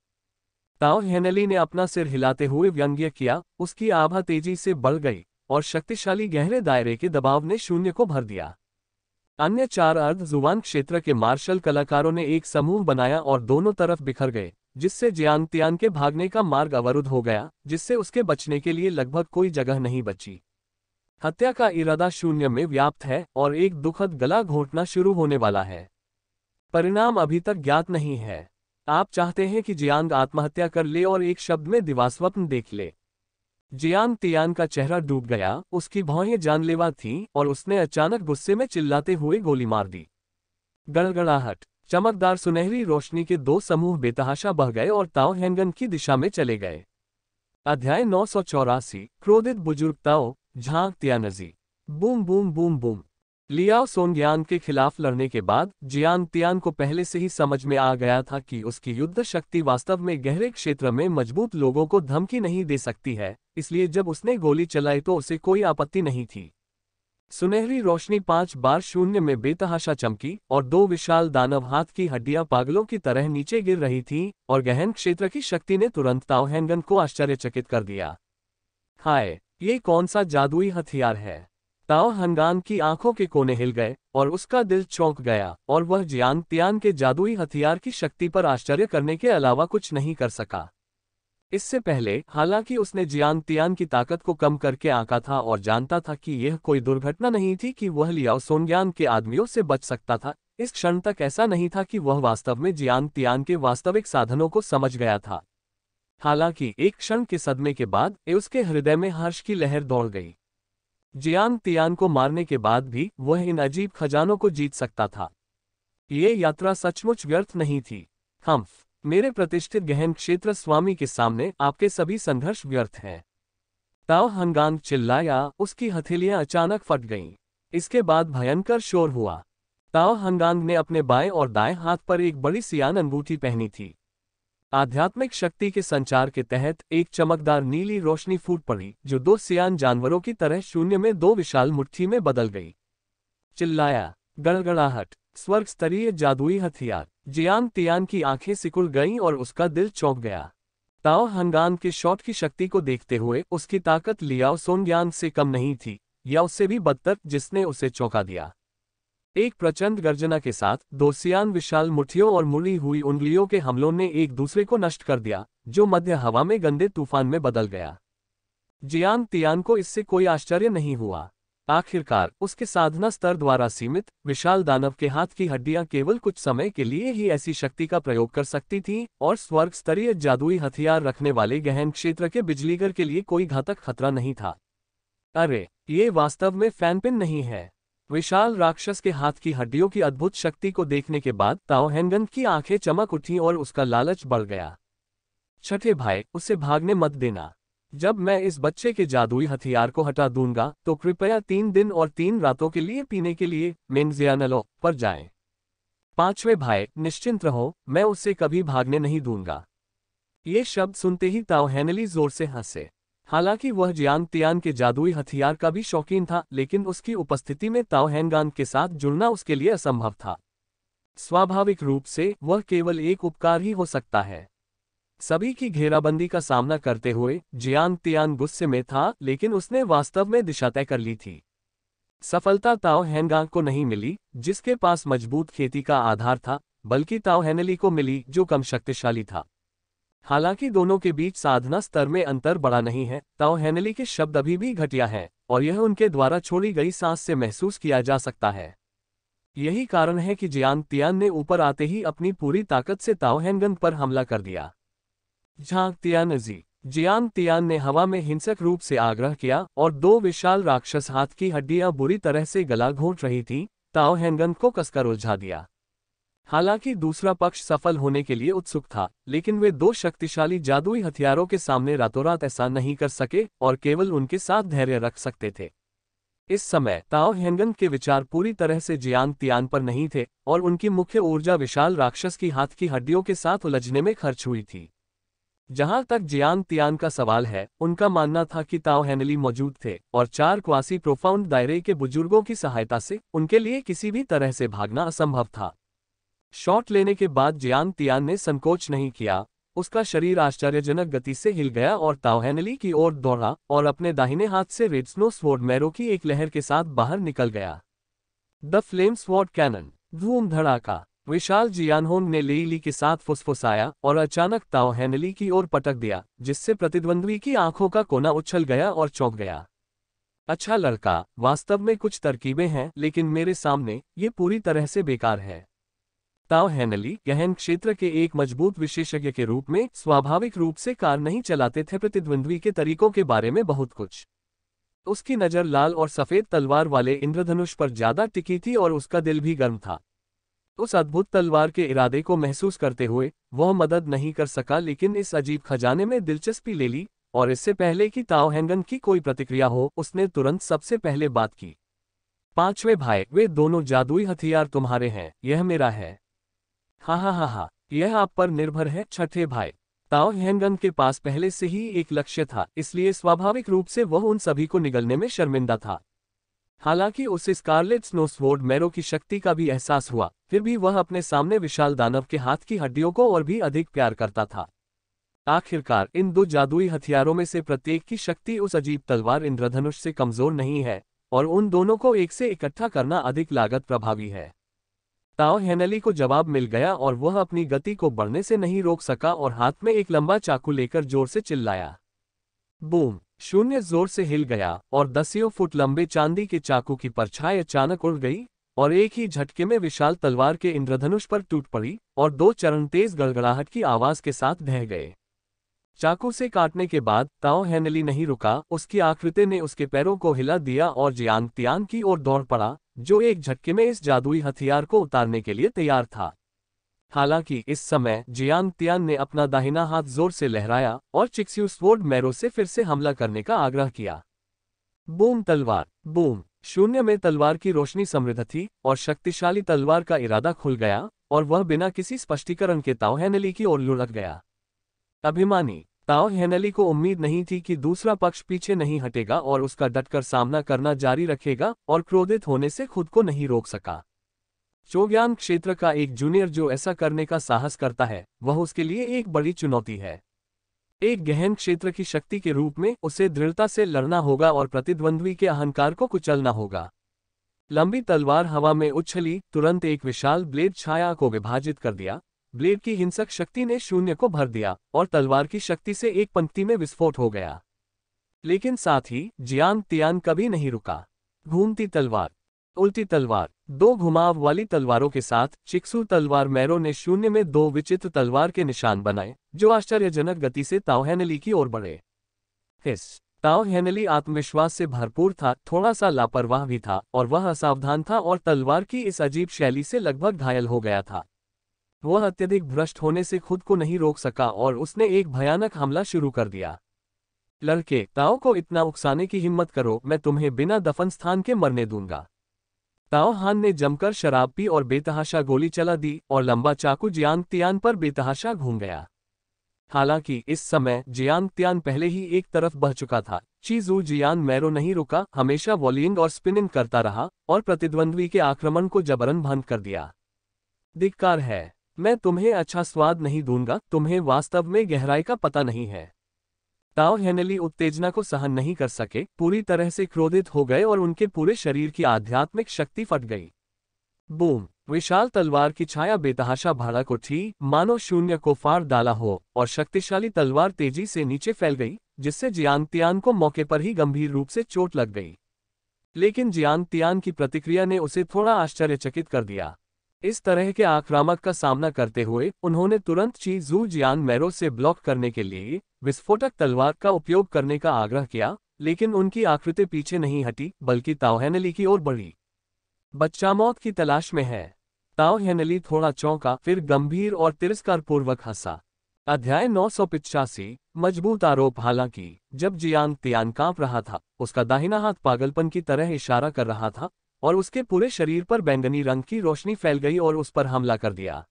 ताओ हेनली ने अपना सिर हिलाते हुए व्यंग्य किया उसकी आभा तेजी से बढ़ गई और शक्तिशाली गहरे दायरे के दबाव ने शून्य को भर दिया अन्य चार अर्ध जुवान क्षेत्र के मार्शल कलाकारों ने एक समूह बनाया और दोनों तरफ बिखर गए जिससे जियांग तियांग के भागने का मार्ग अवरुद्ध हो गया जिससे उसके बचने के लिए लगभग कोई जगह नहीं बची हत्या का इरादा शून्य में व्याप्त है और एक दुखद गला घोटना शुरू होने वाला है परिणाम अभी तक ज्ञात नहीं है आप चाहते हैं कि जियांग आत्महत्या कर ले और एक शब्द में दिवास्वप्न देख ले जियान तियान का चेहरा डूब गया उसकी भौहें जानलेवा थीं और उसने अचानक गुस्से में चिल्लाते हुए गोली मार दी गड़गड़ाहट चमकदार सुनहरी रोशनी के दो समूह बेतहाशा बह गए और ताओ हैंगन की दिशा में चले गए अध्याय नौ क्रोधित बुजुर्ग Tao Zhang Tianji boom boom boom boom Liao Songyan के खिलाफ लड़ने के बाद जियान तियान को पहले से ही समझ में आ गया था कि उसकी युद्ध शक्ति वास्तव में गहरे क्षेत्र में मजबूत लोगों को धमकी नहीं दे सकती है इसलिए जब उसने गोली चलाई तो उसे कोई आपत्ति नहीं थी सुनहरी रोशनी पांच बार शून्य में बेतहाशा चमकी और दो विशाल दानव हाथ की हड्डियां पागलों की तरह नीचे गिर रही थीं और गहन क्षेत्र की शक्ति ने तुरंत ताओहैंगन को आश्चर्यचकित कर दिया हाय ये कौन सा जादुई हथियार है ताओ हंगान की आंखों के कोने हिल गए और उसका दिल चौंक गया और वह जियांग तियान के जादुई हथियार की शक्ति पर आश्चर्य करने के अलावा कुछ नहीं कर सका इससे पहले हालांकि उसने जियांग तियान की ताकत को कम करके आंका था और जानता था कि यह कोई दुर्घटना नहीं थी कि वह लियाओ सोनग्यान के आदमियों से बच सकता था इस क्षण तक ऐसा नहीं था कि वह वास्तव में जियांग तियान के वास्तविक साधनों को समझ गया था हालांकि एक क्षण के सदमे के बाद उसके हृदय में हर्ष की लहर दौड़ गई जियान तियान को मारने के बाद भी वह इन अजीब खजानों को जीत सकता था ये यात्रा सचमुच व्यर्थ नहीं थी हम्फ मेरे प्रतिष्ठित गहन क्षेत्र स्वामी के सामने आपके सभी संघर्ष व्यर्थ हैं ताव हंगांग चिल्लाया उसकी हथेलियां अचानक फट गईं इसके बाद भयंकर शोर हुआ ताव हंगांग ने अपने बाएं और दाएं हाथ पर एक बड़ी सियान अंगूठी पहनी थी आध्यात्मिक शक्ति के संचार के तहत एक चमकदार नीली रोशनी फूट पड़ी जो दो सियान जानवरों की तरह शून्य में दो विशाल मुट्ठी में बदल गई चिल्लाया गड़गड़ाहट स्वर्ग स्तरीय जादुई हथियार जियान तियान की आंखें सिकुड़ गईं और उसका दिल चौंक गया ताओ हंगान के शॉट की शक्ति को देखते हुए उसकी ताकत लियाओ सोनग्यान से कम नहीं थी या उससे भी बदतर जिसने उसे चौंका दिया एक प्रचंड गर्जना के साथ दोसियान विशाल मुठियों और मुड़ी हुई उंगलियों के हमलों ने एक दूसरे को नष्ट कर दिया जो मध्य हवा में गंदे तूफान में बदल गया जियान तियान को इससे कोई आश्चर्य नहीं हुआ आखिरकार उसके साधना स्तर द्वारा सीमित विशाल दानव के हाथ की हड्डियां केवल कुछ समय के लिए ही ऐसी शक्ति का प्रयोग कर सकती थीं और स्वर्ग स्तरीय जादुई हथियार रखने वाले गहन क्षेत्र के बिजलीगर के लिए कोई घातक खतरा नहीं था अरे ये वास्तव में फैनपिन नहीं है विशाल राक्षस के हाथ की हड्डियों की अद्भुत शक्ति को देखने के बाद ताओहेनगन की आंखें चमक उठी और उसका लालच बढ़ गया छठे भाई उसे भागने मत देना जब मैं इस बच्चे के जादुई हथियार को हटा दूंगा तो कृपया तीन दिन और तीन रातों के लिए पीने के लिए मेन्जियानलो पर जाएं। पांचवें भाई निश्चिंत रहो मैं उससे कभी भागने नहीं दूंगा ये शब्द सुनते ही ताओहेनली जोर से हंसे हालांकि वह जियांग तियान के जादुई हथियार का भी शौकीन था लेकिन उसकी उपस्थिति में ताओ हैंगान के साथ जुड़ना उसके लिए असंभव था स्वाभाविक रूप से वह केवल एक उपकार ही हो सकता है सभी की घेराबंदी का सामना करते हुए जियांग तियान गुस्से में था लेकिन उसने वास्तव में दिशा तय कर ली थी सफलता ताओ को नहीं मिली जिसके पास मजबूत खेती का आधार था बल्कि ताओ हैनली को मिली जो कम शक्तिशाली था हालांकि दोनों के बीच साधना स्तर में अंतर बड़ा नहीं है ताओ हेनली के शब्द अभी भी घटिया हैं और यह उनके द्वारा छोड़ी गई सांस से महसूस किया जा सकता है यही कारण है कि जियान तियान ने ऊपर आते ही अपनी पूरी ताकत से ताओ पर हमला कर दिया Zhang Tianji Jian Tian ने हवा में हिंसक रूप से आग्रह किया और दो विशाल राक्षस हाथ की हड्डियां बुरी तरह से गला घोट रही थी ताओ को कसकर उलझा दिया हालांकि दूसरा पक्ष सफल होने के लिए उत्सुक था लेकिन वे दो शक्तिशाली जादुई हथियारों के सामने रातों रात ऐसा नहीं कर सके और केवल उनके साथ धैर्य रख सकते थे इस समय ताओ हेंगन के विचार पूरी तरह से जियांग तियान पर नहीं थे और उनकी मुख्य ऊर्जा विशाल राक्षस की हाथ की हड्डियों के साथ उलझने में खर्च हुई थी जहां तक जियांग तियान का सवाल है उनका मानना था कि ताओ हेनली मौजूद थे और चार क्वासी प्रोफाउंड दायरे के बुजुर्गों की सहायता से उनके लिए किसी भी तरह से भागना असंभव था शॉट लेने के बाद जियांग तियान ने संकोच नहीं किया उसका शरीर आश्चर्यजनक गति से हिल गया और तावहनली की ओर दौड़ा और अपने दाहिने हाथ से रेड स्नो स्वॉर्ड मैरो की एक लहर के साथ बाहर निकल गया द फ्लेम स्वॉर्ड कैनन धूम धड़ाका विशाल जियानहोंग ने लेली के साथ फुसफुसाया और अचानक तावहनली की ओर पटक दिया जिससे प्रतिद्वंद्वी की आंखों का कोना उछल गया और चौंक गया अच्छा लड़का वास्तव में कुछ तरकीबें हैं लेकिन मेरे सामने ये पूरी तरह से बेकार है ताव हैनली गहन क्षेत्र के एक मजबूत विशेषज्ञ के रूप में स्वाभाविक रूप से कार नहीं चलाते थे प्रतिद्वंद्वी के तरीकों के बारे में बहुत कुछ उसकी नज़र लाल और सफ़ेद तलवार वाले इंद्रधनुष पर ज़्यादा टिकी थी और उसका दिल भी गर्म था उस अद्भुत तलवार के इरादे को महसूस करते हुए वह मदद नहीं कर सका लेकिन इस अजीब खजाने में दिलचस्पी ले ली और इससे पहले कि ताओ हैंगन की कोई प्रतिक्रिया हो उसने तुरंत सबसे पहले बात की पांचवें भाई वे दोनों जादुई हथियार तुम्हारे हैं यह मेरा है हा हा हा हा यह आप पर निर्भर है छठे भाई ताओ हेनगन के पास पहले से ही एक लक्ष्य था इसलिए स्वाभाविक रूप से वह उन सभी को निगलने में शर्मिंदा था हालांकि उसे स्कारलेट स्नोस्वोर्ड मैरो की शक्ति का भी एहसास हुआ फिर भी वह अपने सामने विशाल दानव के हाथ की हड्डियों को और भी अधिक प्यार करता था आखिरकार इन दो जादुई हथियारों में से प्रत्येक की शक्ति उस अजीब तलवार इंद्रधनुष से कमजोर नहीं है और उन दोनों को एक से इकट्ठा करना अधिक लागत प्रभावी है ताओ हेनली को जवाब मिल गया और वह अपनी गति को बढ़ने से नहीं रोक सका और हाथ में एक लंबा चाकू लेकर जोर से चिल्लाया बूम शून्य जोर से हिल गया और दसियों फुट लंबे चांदी के चाकू की परछाई अचानक उड़ गई और एक ही झटके में विशाल तलवार के इंद्रधनुष पर टूट पड़ी और दो चरण तेज गड़गड़ाहट की आवाज के साथ ढह गए चाकू से काटने के बाद ताओ हैनली नहीं रुका उसकी आकृति ने उसके पैरों को हिला दिया और जियांग तियांग की ओर दौड़ पड़ा जो एक झटके में इस जादुई हथियार को उतारने के लिए तैयार था हालांकि इस समय जियांग तियान ने अपना दाहिना हाथ जोर से लहराया और चिक्स्यू स्वोर्ड मैरो से फिर से हमला करने का आग्रह किया बूम तलवार बूम शून्य में तलवार की रोशनी समृद्ध थी और शक्तिशाली तलवार का इरादा खुल गया और वह बिना किसी स्पष्टीकरण के तावहनली की ओर लुढ़क गया अभिमानी ताओ हेनली को उम्मीद नहीं थी कि दूसरा पक्ष पीछे नहीं हटेगा और उसका डटकर सामना करना जारी रखेगा और क्रोधित होने से खुद को नहीं रोक सका चोग्यांग क्षेत्र का एक जूनियर जो ऐसा करने का साहस करता है वह उसके लिए एक बड़ी चुनौती है एक गहन क्षेत्र की शक्ति के रूप में उसे दृढ़ता से लड़ना होगा और प्रतिद्वंद्वी के अहंकार को कुचलना होगा लंबी तलवार हवा में उछली तुरंत एक विशाल ब्लेड छाया को विभाजित कर दिया ब्लेड की हिंसक शक्ति ने शून्य को भर दिया और तलवार की शक्ति से एक पंक्ति में विस्फोट हो गया लेकिन साथ ही जियांग तियान कभी नहीं रुका घूमती तलवार उल्टी तलवार दो घुमाव वाली तलवारों के साथ चिक्सू तलवार मैरो ने शून्य में दो विचित्र तलवार के निशान बनाए जो आश्चर्यजनक गति से ताओहेनली की ओर बढ़े इस ताओहेनली आत्मविश्वास से भरपूर था थोड़ा सा लापरवाह भी था और वह असावधान था और तलवार की इस अजीब शैली से लगभग घायल हो गया था वह अत्यधिक भ्रष्ट होने से खुद को नहीं रोक सका और उसने एक भयानक हमला शुरू कर दिया लड़के ताओ को इतना उकसाने की हिम्मत करो मैं तुम्हें बिना दफन स्थान के मरने दूंगा ताओ हान ने जमकर शराब पी और बेतहाशा गोली चला दी और लंबा चाकू जियांग तियान पर बेतहाशा घूम गया हालांकि इस समय जियांग तियान पहले ही एक तरफ बह चुका था चीजू जियान मैरो नहीं रुका हमेशा वॉलिंग और स्पिनिंग करता रहा और प्रतिद्वंद्वी के आक्रमण को जबरन भंग कर दिया धिक्कार है मैं तुम्हें अच्छा स्वाद नहीं दूंगा तुम्हें वास्तव में गहराई का पता नहीं है ताओ हेनली उत्तेजना को सहन नहीं कर सके पूरी तरह से क्रोधित हो गए और उनके पूरे शरीर की आध्यात्मिक शक्ति फट गई बूम विशाल तलवार की छाया बेतहाशा भाड़ा को थी मानो शून्य को फाड़ डाला हो और शक्तिशाली तलवार तेजी से नीचे फैल गई जिससे जियांग तियान को मौके पर ही गंभीर रूप से चोट लग गई लेकिन जियांग तियान की प्रतिक्रिया ने उसे थोड़ा आश्चर्यचकित कर दिया इस तरह के आक्रामक का सामना करते हुए उन्होंने तुरंत ची जू जियांग मैरो से ब्लॉक करने के लिए विस्फोटक तलवार का उपयोग करने का आग्रह किया लेकिन उनकी आकृति पीछे नहीं हटी बल्कि ताओ की ओर बढ़ी बच्चा मौत की तलाश में है ताओ हेनली थोड़ा चौंका फिर गंभीर और तिरस्कार पूर्वक हंसा अध्याय नौ सौ पिचासी मजबूत आरोप हालांकि जब जियांग तियान कांप रहा था उसका दाहिना हाथ पागलपन की तरह इशारा कर रहा था और उसके पूरे शरीर पर बैंगनी रंग की रोशनी फैल गई और उस पर हमला कर दिया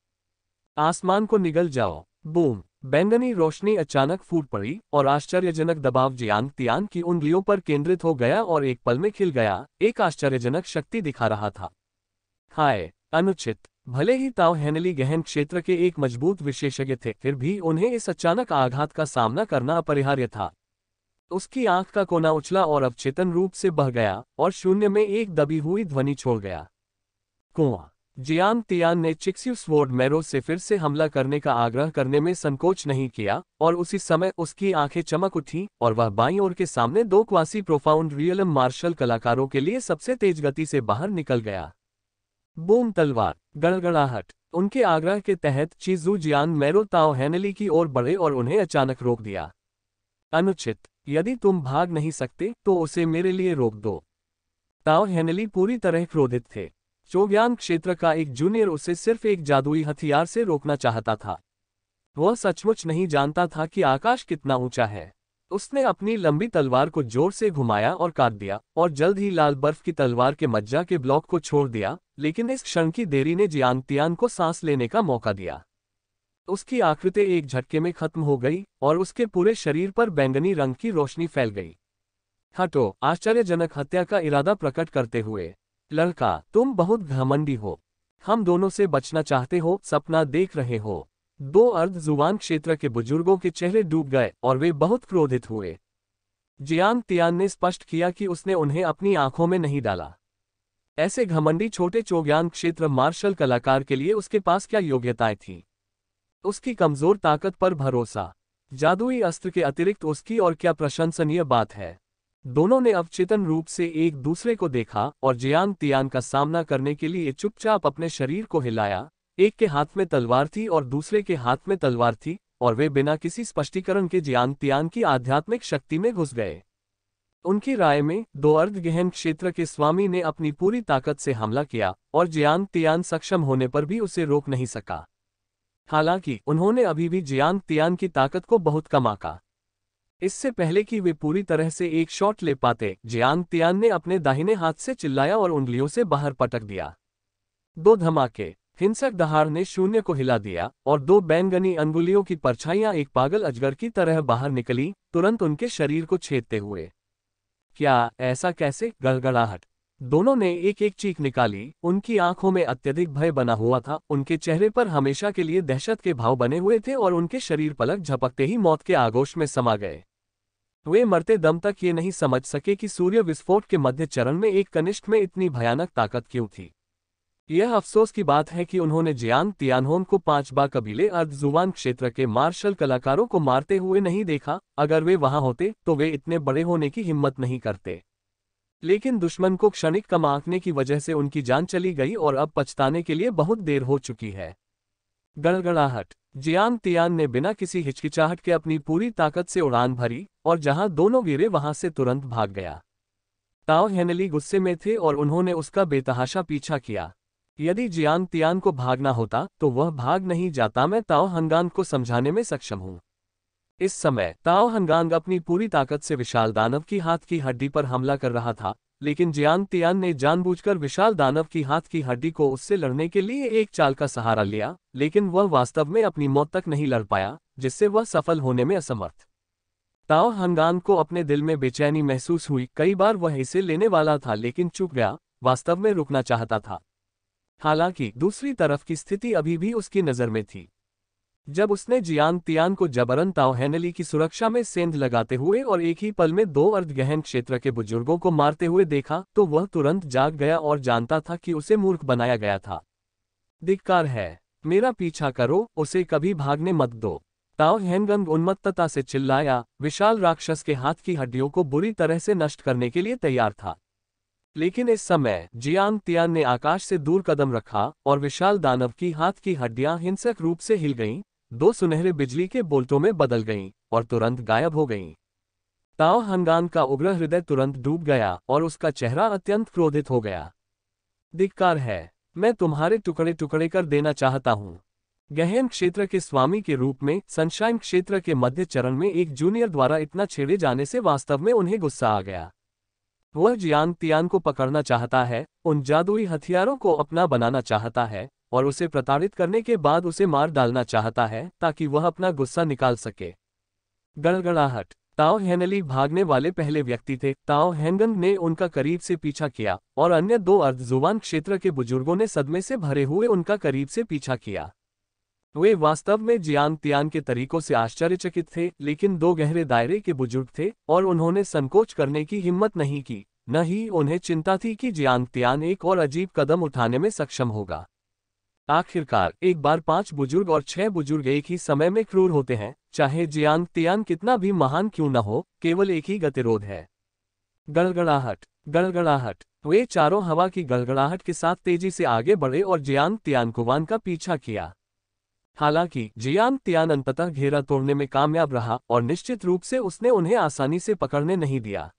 आसमान को निगल जाओ बूम बैंगनी रोशनी अचानक फूट पड़ी और आश्चर्यजनक दबाव जियांग तियांग की उंगलियों पर केंद्रित हो गया और एक पल में खिल गया एक आश्चर्यजनक शक्ति दिखा रहा था हाय अनुचित भले ही ताओ हेनली गहन क्षेत्र के एक मजबूत विशेषज्ञ थे फिर भी उन्हें इस अचानक आघात का सामना करना अपरिहार्य था उसकी आंख का कोना उछला और अवचेतन रूप से बह गया और शून्य में एक दबी हुई ध्वनि छोड़ गया कुआ जियांग तियान ने चिक्स्यू स्वोर्ड मैरो से फिर से हमला करने का आग्रह करने में संकोच नहीं किया और उसी समय उसकी आंखें चमक उठी और वह बाईं ओर के सामने दो क्वासी प्रोफाउंड रियलम मार्शल कलाकारों के लिए सबसे तेज गति से बाहर निकल गया बूम तलवार गड़गड़ाहट उनके आग्रह के तहत चीजू जियान मैरो ताओ हैनली की ओर बढ़े और उन्हें अचानक रोक दिया अनुचित यदि तुम भाग नहीं सकते तो उसे मेरे लिए रोक दो ताओ हेनली पूरी तरह क्रोधित थे चोग्यांग क्षेत्र का एक जूनियर उसे सिर्फ एक जादुई हथियार से रोकना चाहता था वह सचमुच नहीं जानता था कि आकाश कितना ऊंचा है उसने अपनी लंबी तलवार को जोर से घुमाया और काट दिया और जल्द ही लाल बर्फ की तलवार के मज्जा के ब्लॉक को छोड़ दिया लेकिन इस क्षण की देरी ने जियांगतियान को सांस लेने का मौका दिया उसकी आकृतें एक झटके में खत्म हो गई और उसके पूरे शरीर पर बैंगनी रंग की रोशनी फैल गई हटो आश्चर्यजनक हत्या का इरादा प्रकट करते हुए लड़का तुम बहुत घमंडी हो हम दोनों से बचना चाहते हो सपना देख रहे हो दो अर्ध जुबान क्षेत्र के बुजुर्गों के चेहरे डूब गए और वे बहुत क्रोधित हुए जियांग तियान ने स्पष्ट किया कि उसने उन्हें अपनी आंखों में नहीं डाला ऐसे घमंडी छोटे चोग्यांग क्षेत्र मार्शल कलाकार के लिए उसके पास क्या योग्यताएं थीं उसकी कमजोर ताकत पर भरोसा जादुई अस्त्र के अतिरिक्त उसकी और क्या प्रशंसनीय बात है दोनों ने अवचेतन रूप से एक दूसरे को देखा और जियांग तियान का सामना करने के लिए चुपचाप अपने शरीर को हिलाया एक के हाथ में तलवार थी और दूसरे के हाथ में तलवार थी और वे बिना किसी स्पष्टीकरण के जियांग तियांग की आध्यात्मिक शक्ति में घुस गए उनकी राय में दो अर्ध गहन क्षेत्र के स्वामी ने अपनी पूरी ताकत से हमला किया और जियांग तियांग सक्षम होने पर भी उसे रोक नहीं सका हालांकि उन्होंने अभी भी जियांग तियान की ताकत को बहुत कम आका इससे पहले कि वे पूरी तरह से एक शॉट ले पाते जियांग तियान ने अपने दाहिने हाथ से चिल्लाया और उंगलियों से बाहर पटक दिया दो धमाके हिंसक दहाड़ ने शून्य को हिला दिया और दो बैंगनी अंगुलियों की परछाइयां एक पागल अजगर की तरह बाहर निकली तुरंत उनके शरीर को छेदते हुए क्या ऐसा कैसे गड़गड़ाहट दोनों ने एक एक चीख निकाली उनकी आंखों में अत्यधिक भय बना हुआ था उनके चेहरे पर हमेशा के लिए दहशत के भाव बने हुए थे और उनके शरीर पलक झपकते ही मौत के आगोश में समा गए वे मरते दम तक ये नहीं समझ सके कि सूर्य विस्फोट के मध्य चरण में एक कनिष्ठ में इतनी भयानक ताकत क्यों थी यह अफसोस की बात है कि उन्होंने जियांग तियानहोन को पांच बार कबीले अर्धजुवान क्षेत्र के मार्शल कलाकारों को मारते हुए नहीं देखा अगर वे वहां होते तो वे इतने बड़े होने की हिम्मत नहीं करते लेकिन दुश्मन को क्षणिक कम आंकने की वजह से उनकी जान चली गई और अब पछताने के लिए बहुत देर हो चुकी है गड़गड़ाहट जियान तियान ने बिना किसी हिचकिचाहट के अपनी पूरी ताकत से उड़ान भरी और जहां दोनों गिरे वहां से तुरंत भाग गया ताओ हेनली गुस्से में थे और उन्होंने उसका बेतहाशा पीछा किया यदि जियांग तियान को भागना होता तो वह भाग नहीं जाता मैं ताओ हंगान को समझाने में सक्षम हूं इस समय ताओ हंगांग अपनी पूरी ताकत से विशाल दानव की हाथ की हड्डी पर हमला कर रहा था लेकिन जियांग तियान ने जानबूझकर विशाल दानव की हाथ की हड्डी को उससे लड़ने के लिए एक चाल का सहारा लिया लेकिन वह वास्तव में अपनी मौत तक नहीं लड़ पाया जिससे वह सफल होने में असमर्थ ताओ हंगांग को अपने दिल में बेचैनी महसूस हुई कई बार वह इसे लेने वाला था लेकिन चुप गया वास्तव में रुकना चाहता था हालांकि दूसरी तरफ की स्थिति अभी भी उसकी नज़र में थी जब उसने जियांग तियान को जबरन ताओहेनली की सुरक्षा में सेंध लगाते हुए और एक ही पल में दो अर्धगहन क्षेत्र के बुजुर्गों को मारते हुए देखा तो वह तुरंत जाग गया और जानता था कि उसे मूर्ख बनाया गया था धिक्कार है मेरा पीछा करो उसे कभी भागने मत दो ताओ हेनगंग उन्मत्तता से चिल्लाया विशाल राक्षस के हाथ की हड्डियों को बुरी तरह से नष्ट करने के लिए तैयार था लेकिन इस समय जियांग तियान ने आकाश से दूर कदम रखा और विशाल दानव की हाथ की हड्डियां हिंसक रूप से हिल गईं दो सुनहरे बिजली के बोल्टों में बदल गईं और तुरंत गायब हो गईं ताओ हंगान का उग्र हृदय तुरंत डूब गया और उसका चेहरा अत्यंत क्रोधित हो गया धिक्कार है मैं तुम्हारे टुकड़े टुकड़े कर देना चाहता हूँ गहन क्षेत्र के स्वामी के रूप में सनशाइन क्षेत्र के मध्य चरण में एक जूनियर द्वारा इतना छेड़े जाने से वास्तव में उन्हें गुस्सा आ गया वह जियांग तियान को पकड़ना चाहता है उन जादुई हथियारों को अपना बनाना चाहता है और उसे प्रताड़ित करने के बाद उसे मार डालना चाहता है ताकि वह अपना गुस्सा निकाल सके गड़गड़ाहट ताओ हेनली भागने वाले पहले व्यक्ति थे ताओ हेनगन ने उनका करीब से पीछा किया और अन्य दो अर्धजुबान क्षेत्र के बुजुर्गों ने सदमे से भरे हुए उनका करीब से पीछा किया वे वास्तव में जियांग तियान के तरीकों से आश्चर्यचकित थे लेकिन दो गहरे दायरे के बुजुर्ग थे और उन्होंने संकोच करने की हिम्मत नहीं की न ही उन्हें चिंता थी कि जियांग तियान एक और अजीब कदम उठाने में सक्षम होगा आखिरकार एक बार पांच बुजुर्ग और छह बुजुर्ग एक ही समय में क्रूर होते हैं चाहे जियांग तियांग कितना भी महान क्यों न हो केवल एक ही गतिरोध है गड़गड़ाहट गड़गड़ाहट वे चारों हवा की गड़गड़ाहट के साथ तेजी से आगे बढ़े और जियांग तियान कुवान का पीछा किया हालांकि जियांग तियान अंततः घेरा तोड़ने में कामयाब रहा और निश्चित रूप से उसने उन्हें आसानी से पकड़ने नहीं दिया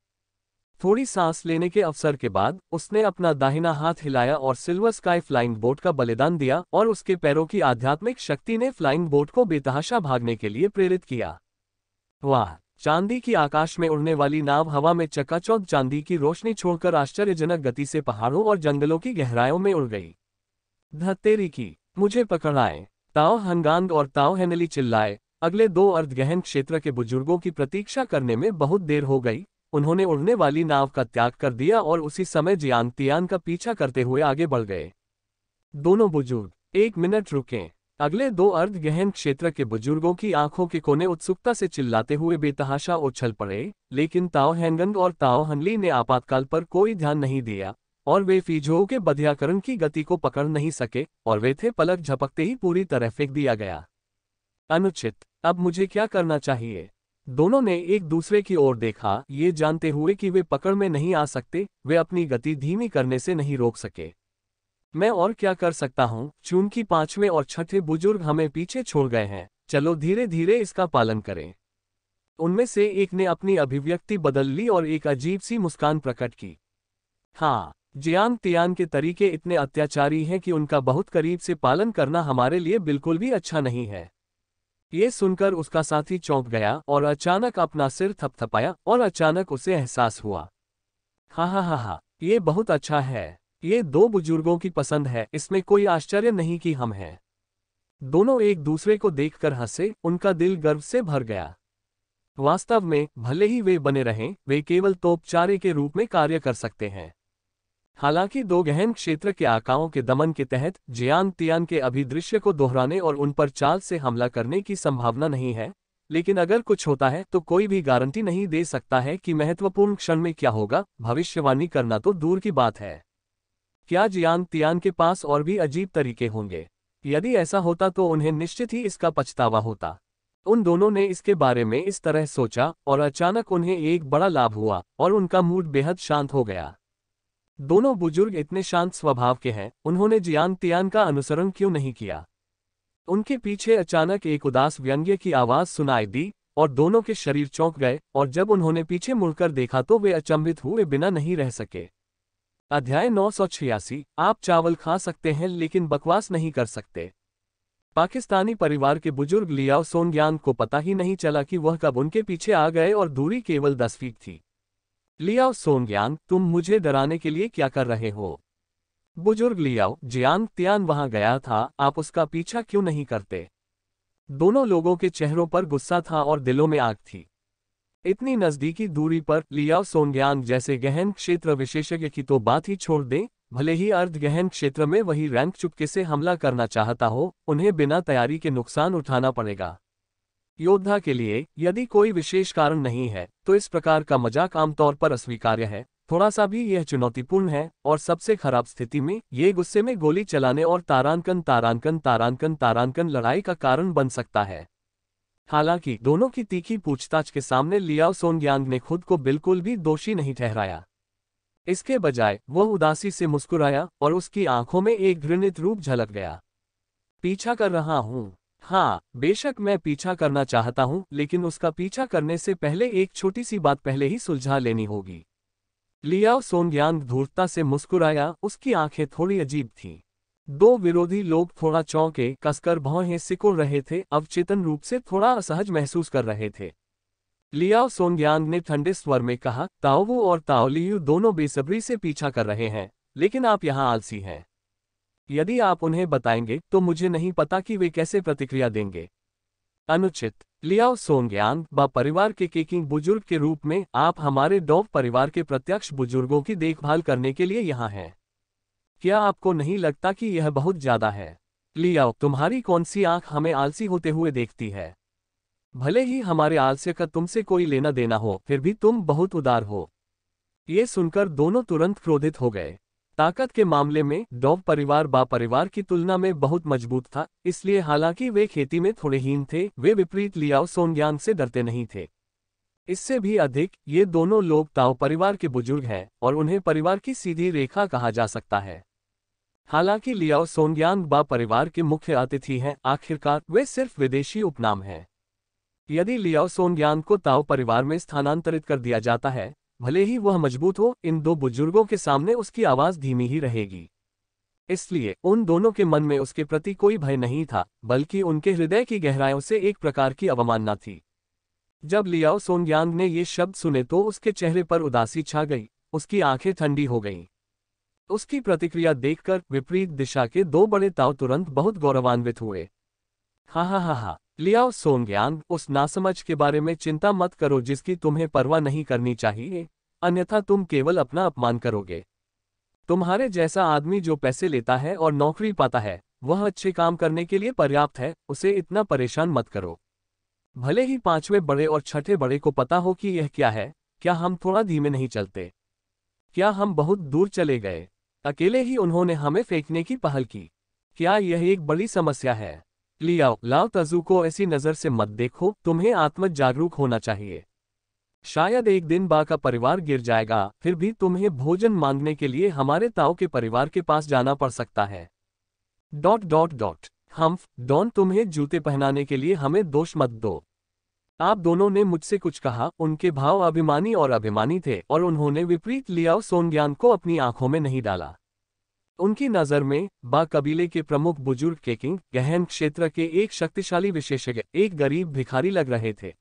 थोड़ी सांस लेने के अवसर के बाद उसने अपना दाहिना हाथ हिलाया और सिल्वर स्काई फ्लाइंग बोट का बलिदान दिया और उसके पैरों की आध्यात्मिक शक्ति ने फ्लाइंग बोट को बेतहाशा भागने के लिए प्रेरित किया वाह चांदी की आकाश में उड़ने वाली नाव हवा में चकाचौंध चांदी की रोशनी छोड़कर आश्चर्यजनक गति से पहाड़ों और जंगलों की गहराइयों में उड़ गई धत्तेरी की मुझे पकड़ाए ताओ हंगांग और ताओ हैनली चिल्लाए अगले दो अर्धगहन क्षेत्र के बुजुर्गों की प्रतीक्षा करने में बहुत देर हो गई उन्होंने उड़ने वाली नाव का त्याग कर दिया और उसी समय जियांग तियान का पीछा करते हुए आगे बढ़ गए दोनों बुजुर्ग एक मिनट रुकें अगले दो अर्ध गहन क्षेत्र के बुजुर्गों की आंखों के कोने उत्सुकता से चिल्लाते हुए बेतहाशा उछल पड़े लेकिन ताओ हैंगंग और ताओ हनली ने आपातकाल पर कोई ध्यान नहीं दिया और वे फीजो के बध्याकरण की गति को पकड़ नहीं सके और वे थे पलक झपकते ही पूरी तरह फेंक दिया गया अनुचित अब मुझे क्या करना चाहिए दोनों ने एक दूसरे की ओर देखा ये जानते हुए कि वे पकड़ में नहीं आ सकते वे अपनी गति धीमी करने से नहीं रोक सके मैं और क्या कर सकता हूँ चूंकि पांचवें और छठे बुजुर्ग हमें पीछे छोड़ गए हैं चलो धीरे धीरे इसका पालन करें उनमें से एक ने अपनी अभिव्यक्ति बदल ली और एक अजीब सी मुस्कान प्रकट की हाँ जियांग तियान के तरीके इतने अत्याचारी हैं कि उनका बहुत करीब से पालन करना हमारे लिए बिल्कुल भी अच्छा नहीं है ये सुनकर उसका साथी चौंक गया और अचानक अपना सिर थपथपाया और अचानक उसे एहसास हुआ हा हा हा हा ये बहुत अच्छा है ये दो बुजुर्गों की पसंद है इसमें कोई आश्चर्य नहीं कि हम हैं दोनों एक दूसरे को देखकर हंसे उनका दिल गर्व से भर गया वास्तव में भले ही वे बने रहें वे केवल तोपचारे के रूप में कार्य कर सकते हैं हालांकि दो गहन क्षेत्र के आकाओं के दमन के तहत जियान तियान के अभिदृश्य को दोहराने और उन पर चाल से हमला करने की संभावना नहीं है लेकिन अगर कुछ होता है तो कोई भी गारंटी नहीं दे सकता है कि महत्वपूर्ण क्षण में क्या होगा भविष्यवाणी करना तो दूर की बात है क्या जियान तियान के पास और भी अजीब तरीके होंगे यदि ऐसा होता तो उन्हें निश्चित ही इसका पछतावा होता उन दोनों ने इसके बारे में इस तरह सोचा और अचानक उन्हें एक बड़ा लाभ हुआ और उनका मूड बेहद शांत हो गया दोनों बुजुर्ग इतने शांत स्वभाव के हैं उन्होंने जियान तियान का अनुसरण क्यों नहीं किया उनके पीछे अचानक एक उदास व्यंग्य की आवाज सुनाई दी और दोनों के शरीर चौंक गए और जब उन्होंने पीछे मुड़कर देखा तो वे अचंभित हुए बिना नहीं रह सके अध्याय नौ आप चावल खा सकते हैं लेकिन बकवास नहीं कर सकते पाकिस्तानी परिवार के बुजुर्ग लियाओ सोनग्यान को पता ही नहीं चला कि वह कब उनके पीछे आ गए और दूरी केवल दस फीट थी लियाओ सोनग्यांग तुम मुझे डराने के लिए क्या कर रहे हो बुजुर्ग लियाओ जियांग त्यान वहां गया था आप उसका पीछा क्यों नहीं करते दोनों लोगों के चेहरों पर गुस्सा था और दिलों में आग थी इतनी नजदीकी दूरी पर लियाओ सोनग्यांग जैसे गहन क्षेत्र विशेषज्ञ की तो बात ही छोड़ दें भले ही अर्ध गहन क्षेत्र में वही रैंक चुपके से हमला करना चाहता हो उन्हें बिना तैयारी के नुकसान उठाना पड़ेगा योद्धा के लिए यदि कोई विशेष कारण नहीं है तो इस प्रकार का मजाक आमतौर पर अस्वीकार्य है थोड़ा सा भी यह चुनौतीपूर्ण है और सबसे खराब स्थिति में ये गुस्से में गोली चलाने और तारानकन तारानकन तारानकन तारानकन लड़ाई का कारण बन सकता है हालांकि दोनों की तीखी पूछताछ के सामने लियाओ सोनग्यांग ने खुद को बिल्कुल भी दोषी नहीं ठहराया इसके बजाय वह उदासी से मुस्कुराया और उसकी आंखों में एक घृणित रूप झलक गया पीछा कर रहा हूं हाँ बेशक मैं पीछा करना चाहता हूँ लेकिन उसका पीछा करने से पहले एक छोटी सी बात पहले ही सुलझा लेनी होगी लियाओ सोनग्यांग धूर्तता से मुस्कुराया उसकी आंखें थोड़ी अजीब थीं दो विरोधी लोग थोड़ा चौंके कसकर भौहें सिकुड़ रहे थे अवचेतन रूप से थोड़ा असहज महसूस कर रहे थे लियाओ सोनग्यांग ने ठंडे स्वर में कहा ताओवू और ताओलियू दोनों बेसब्री से पीछा कर रहे हैं लेकिन आप यहाँ आलसी हैं यदि आप उन्हें बताएंगे तो मुझे नहीं पता कि वे कैसे प्रतिक्रिया देंगे अनुचित लियाओ सोंगयांग व परिवार के केकिंग बुजुर्ग के रूप में आप हमारे डोव परिवार के प्रत्यक्ष बुजुर्गों की देखभाल करने के लिए यहाँ हैं क्या आपको नहीं लगता कि यह बहुत ज्यादा है लियाओ तुम्हारी कौन सी आंख हमें आलसी होते हुए देखती है भले ही हमारे आलस्य का तुमसे कोई लेना देना हो फिर भी तुम बहुत उदार हो ये सुनकर दोनों तुरंत क्रोधित हो गए ताकत के मामले में डॉव परिवार बा परिवार की तुलना में बहुत मजबूत था इसलिए हालांकि वे खेती में थोड़े हीन थे वे विपरीत लियाओ सोनयांग से डरते नहीं थे इससे भी अधिक ये दोनों लोग ताओ परिवार के बुजुर्ग हैं और उन्हें परिवार की सीधी रेखा कहा जा सकता है हालांकि लियाओ सोनयांग बा परिवार के मुख्य अतिथि हैं आखिरकार वे सिर्फ विदेशी उपनाम हैं यदि लियाओ सोनयांग को ताओ परिवार में स्थानांतरित कर दिया जाता है भले ही वह मजबूत हो इन दो बुजुर्गों के सामने उसकी आवाज धीमी ही रहेगी इसलिए उन दोनों के मन में उसके प्रति कोई भय नहीं था बल्कि उनके हृदय की गहराइयों से एक प्रकार की अवमानना थी जब लियाओ सोंगयांग ने ये शब्द सुने तो उसके चेहरे पर उदासी छा गई उसकी आंखें ठंडी हो गईं उसकी प्रतिक्रिया देखकर विपरीत दिशा के दो बड़े ताव तुरंत बहुत गौरवान्वित हुए हा हा हा हा लियाओ सोंगयांग उस नासमझ के बारे में चिंता मत करो जिसकी तुम्हें परवाह नहीं करनी चाहिए अन्यथा तुम केवल अपना अपमान करोगे तुम्हारे जैसा आदमी जो पैसे लेता है और नौकरी पाता है वह अच्छे काम करने के लिए पर्याप्त है उसे इतना परेशान मत करो भले ही पांचवें बड़े और छठे बड़े को पता हो कि यह क्या है क्या हम थोड़ा धीमे नहीं चलते क्या हम बहुत दूर चले गए अकेले ही उन्होंने हमें फेंकने की पहल की क्या यह एक बड़ी समस्या है लियाओ लाओ तजू को ऐसी नज़र से मत देखो तुम्हें आत्म जागरूक होना चाहिए शायद एक दिन बा का परिवार गिर जाएगा फिर भी तुम्हें भोजन मांगने के लिए हमारे ताओ के परिवार के पास जाना पड़ सकता है dot dot dot humph Don तुम्हें जूते पहनाने के लिए हमें दोष मत दो आप दोनों ने मुझसे कुछ कहा उनके भाव अभिमानी और अभिमानी थे और उन्होंने विपरीत लियाओ सोनग्यान को अपनी आंखों में नहीं डाला उनकी नज़र में बा कबीले के प्रमुख बुजुर्ग केकिंग गहन क्षेत्र के एक शक्तिशाली विशेषज्ञ एक गरीब भिखारी लग रहे थे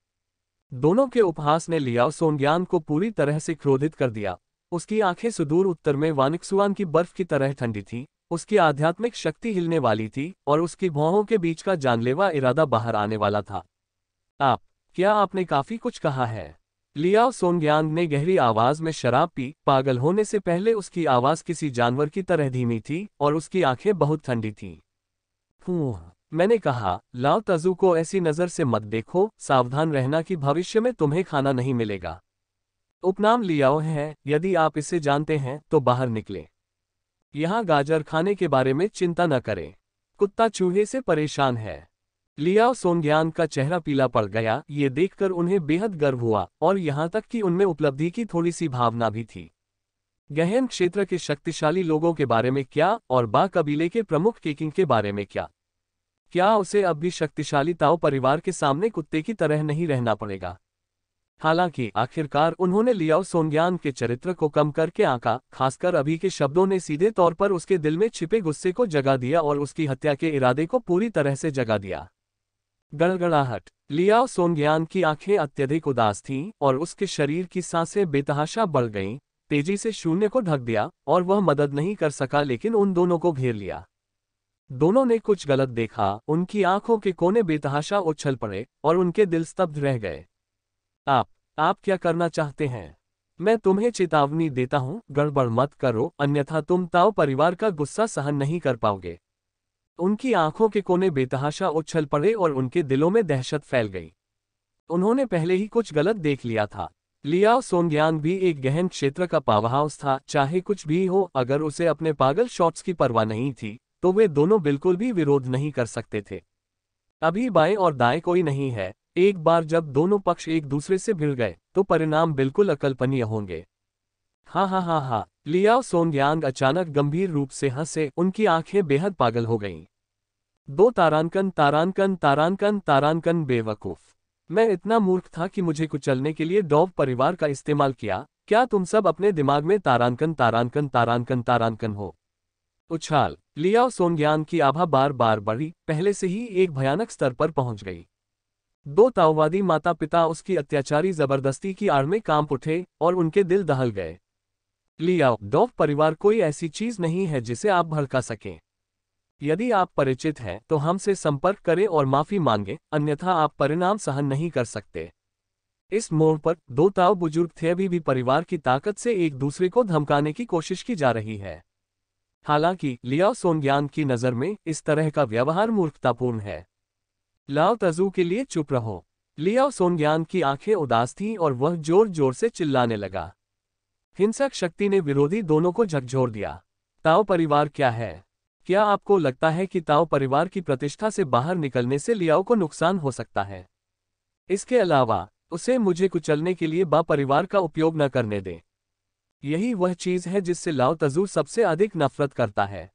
दोनों के उपहास ने लियाओ सोनग्यान को पूरी तरह से क्रोधित कर दिया उसकी आंखें सुदूर उत्तर में वानिकसुआन की बर्फ की तरह ठंडी थी उसकी आध्यात्मिक शक्ति हिलने वाली थी और उसकी भौहों के बीच का जानलेवा इरादा बाहर आने वाला था आप क्या आपने काफी कुछ कहा है लियाओ सोनग्यांग ने गहरी आवाज में शराब पी पागल होने से पहले उसकी आवाज किसी जानवर की तरह धीमी थी और उसकी आंखें बहुत ठंडी थीं मैंने कहा लाओ तजू को ऐसी नजर से मत देखो सावधान रहना कि भविष्य में तुम्हें खाना नहीं मिलेगा उपनाम लियाओ है यदि आप इसे जानते हैं तो बाहर निकले यहाँ गाजर खाने के बारे में चिंता न करें कुत्ता चूहे से परेशान है लियाओ सोनग्यान का चेहरा पीला पड़ गया ये देखकर उन्हें बेहद गर्व हुआ और यहाँ तक कि उनमें उपलब्धि की थोड़ी सी भावना भी थी गहन क्षेत्र के शक्तिशाली लोगों के बारे में क्या और बा कबीले के प्रमुख केकिंग के बारे में क्या क्या उसे अब भी शक्तिशाली ताओ परिवार के सामने कुत्ते की तरह नहीं रहना पड़ेगा हालांकि आखिरकार उन्होंने लियाओ सोनग्यान के चरित्र को कम करके आंका खासकर अभी के शब्दों ने सीधे तौर पर उसके दिल में छिपे गुस्से को जगा दिया और उसकी हत्या के इरादे को पूरी तरह से जगा दिया गड़गड़ाहट लियाओ सोंगयान की आंखें अत्यधिक उदास थीं और उसके शरीर की सांसें बेतहाशा बढ़ गईं तेजी से शून्य को ढक दिया और वह मदद नहीं कर सका लेकिन उन दोनों को घेर लिया दोनों ने कुछ गलत देखा उनकी आंखों के कोने बेतहाशा उछल पड़े और उनके दिल स्तब्ध रह गए आप आप क्या करना चाहते हैं मैं तुम्हें चेतावनी देता हूँ गड़बड़ मत करो अन्यथा तुम ताओ परिवार का गुस्सा सहन नहीं कर पाओगे उनकी आंखों के कोने बेतहाशा उछल पड़े और उनके दिलों में दहशत फैल गई उन्होंने पहले ही कुछ गलत देख लिया था लियाओ सोनग्यांग भी एक गहन क्षेत्र का पावहाउस था चाहे कुछ भी हो अगर उसे अपने पागल शॉट्स की परवाह नहीं थी तो वे दोनों बिल्कुल भी विरोध नहीं कर सकते थे अभी बाएं और दाएं कोई नहीं है एक बार जब दोनों पक्ष एक दूसरे से भिड़ गए तो परिणाम बिल्कुल अकल्पनीय होंगे हाँ हाँ हाँ हाँ लियाओ सोंगयांग अचानक गंभीर रूप से हंसे उनकी आंखें बेहद पागल हो गईं दो तारानकन तारानकन तारानकन तारानकन बेवकूफ मैं इतना मूर्ख था कि मुझे कुचलने के लिए डॉव परिवार का इस्तेमाल किया क्या तुम सब अपने दिमाग में तारानकन तारानकन तारानकन तारानकन हो उछाल लियाओ सोंगयांग की आभा बार बार बढ़ी पहले से ही एक भयानक स्तर पर पहुंच गई दो ताओवादी माता पिता उसकी अत्याचारी जबरदस्ती की आड़ में कांप उठे और उनके दिल दहल गए डॉव परिवार कोई ऐसी चीज नहीं है जिसे आप भड़का सकें यदि आप परिचित हैं तो हमसे संपर्क करें और माफी मांगें अन्यथा आप परिणाम सहन नहीं कर सकते इस मोड़ पर दो ताव बुजुर्ग थे अभी भी परिवार की ताकत से एक दूसरे को धमकाने की कोशिश की जा रही है हालांकि लियाओ सोनग्यान की नज़र में इस तरह का व्यवहार मूर्खतापूर्ण है लाओ तजू के लिए चुप रहो लियाओ सोनग्यान की आंखें उदास थीं और वह जोर जोर से चिल्लाने लगा हिंसक शक्ति ने विरोधी दोनों को झकझोर दिया ताओ परिवार क्या है क्या आपको लगता है कि ताओ परिवार की प्रतिष्ठा से बाहर निकलने से लियाओ को नुकसान हो सकता है इसके अलावा उसे मुझे कुचलने के लिए बा परिवार का उपयोग न करने दें यही वह चीज है जिससे लाओ तजू सबसे अधिक नफरत करता है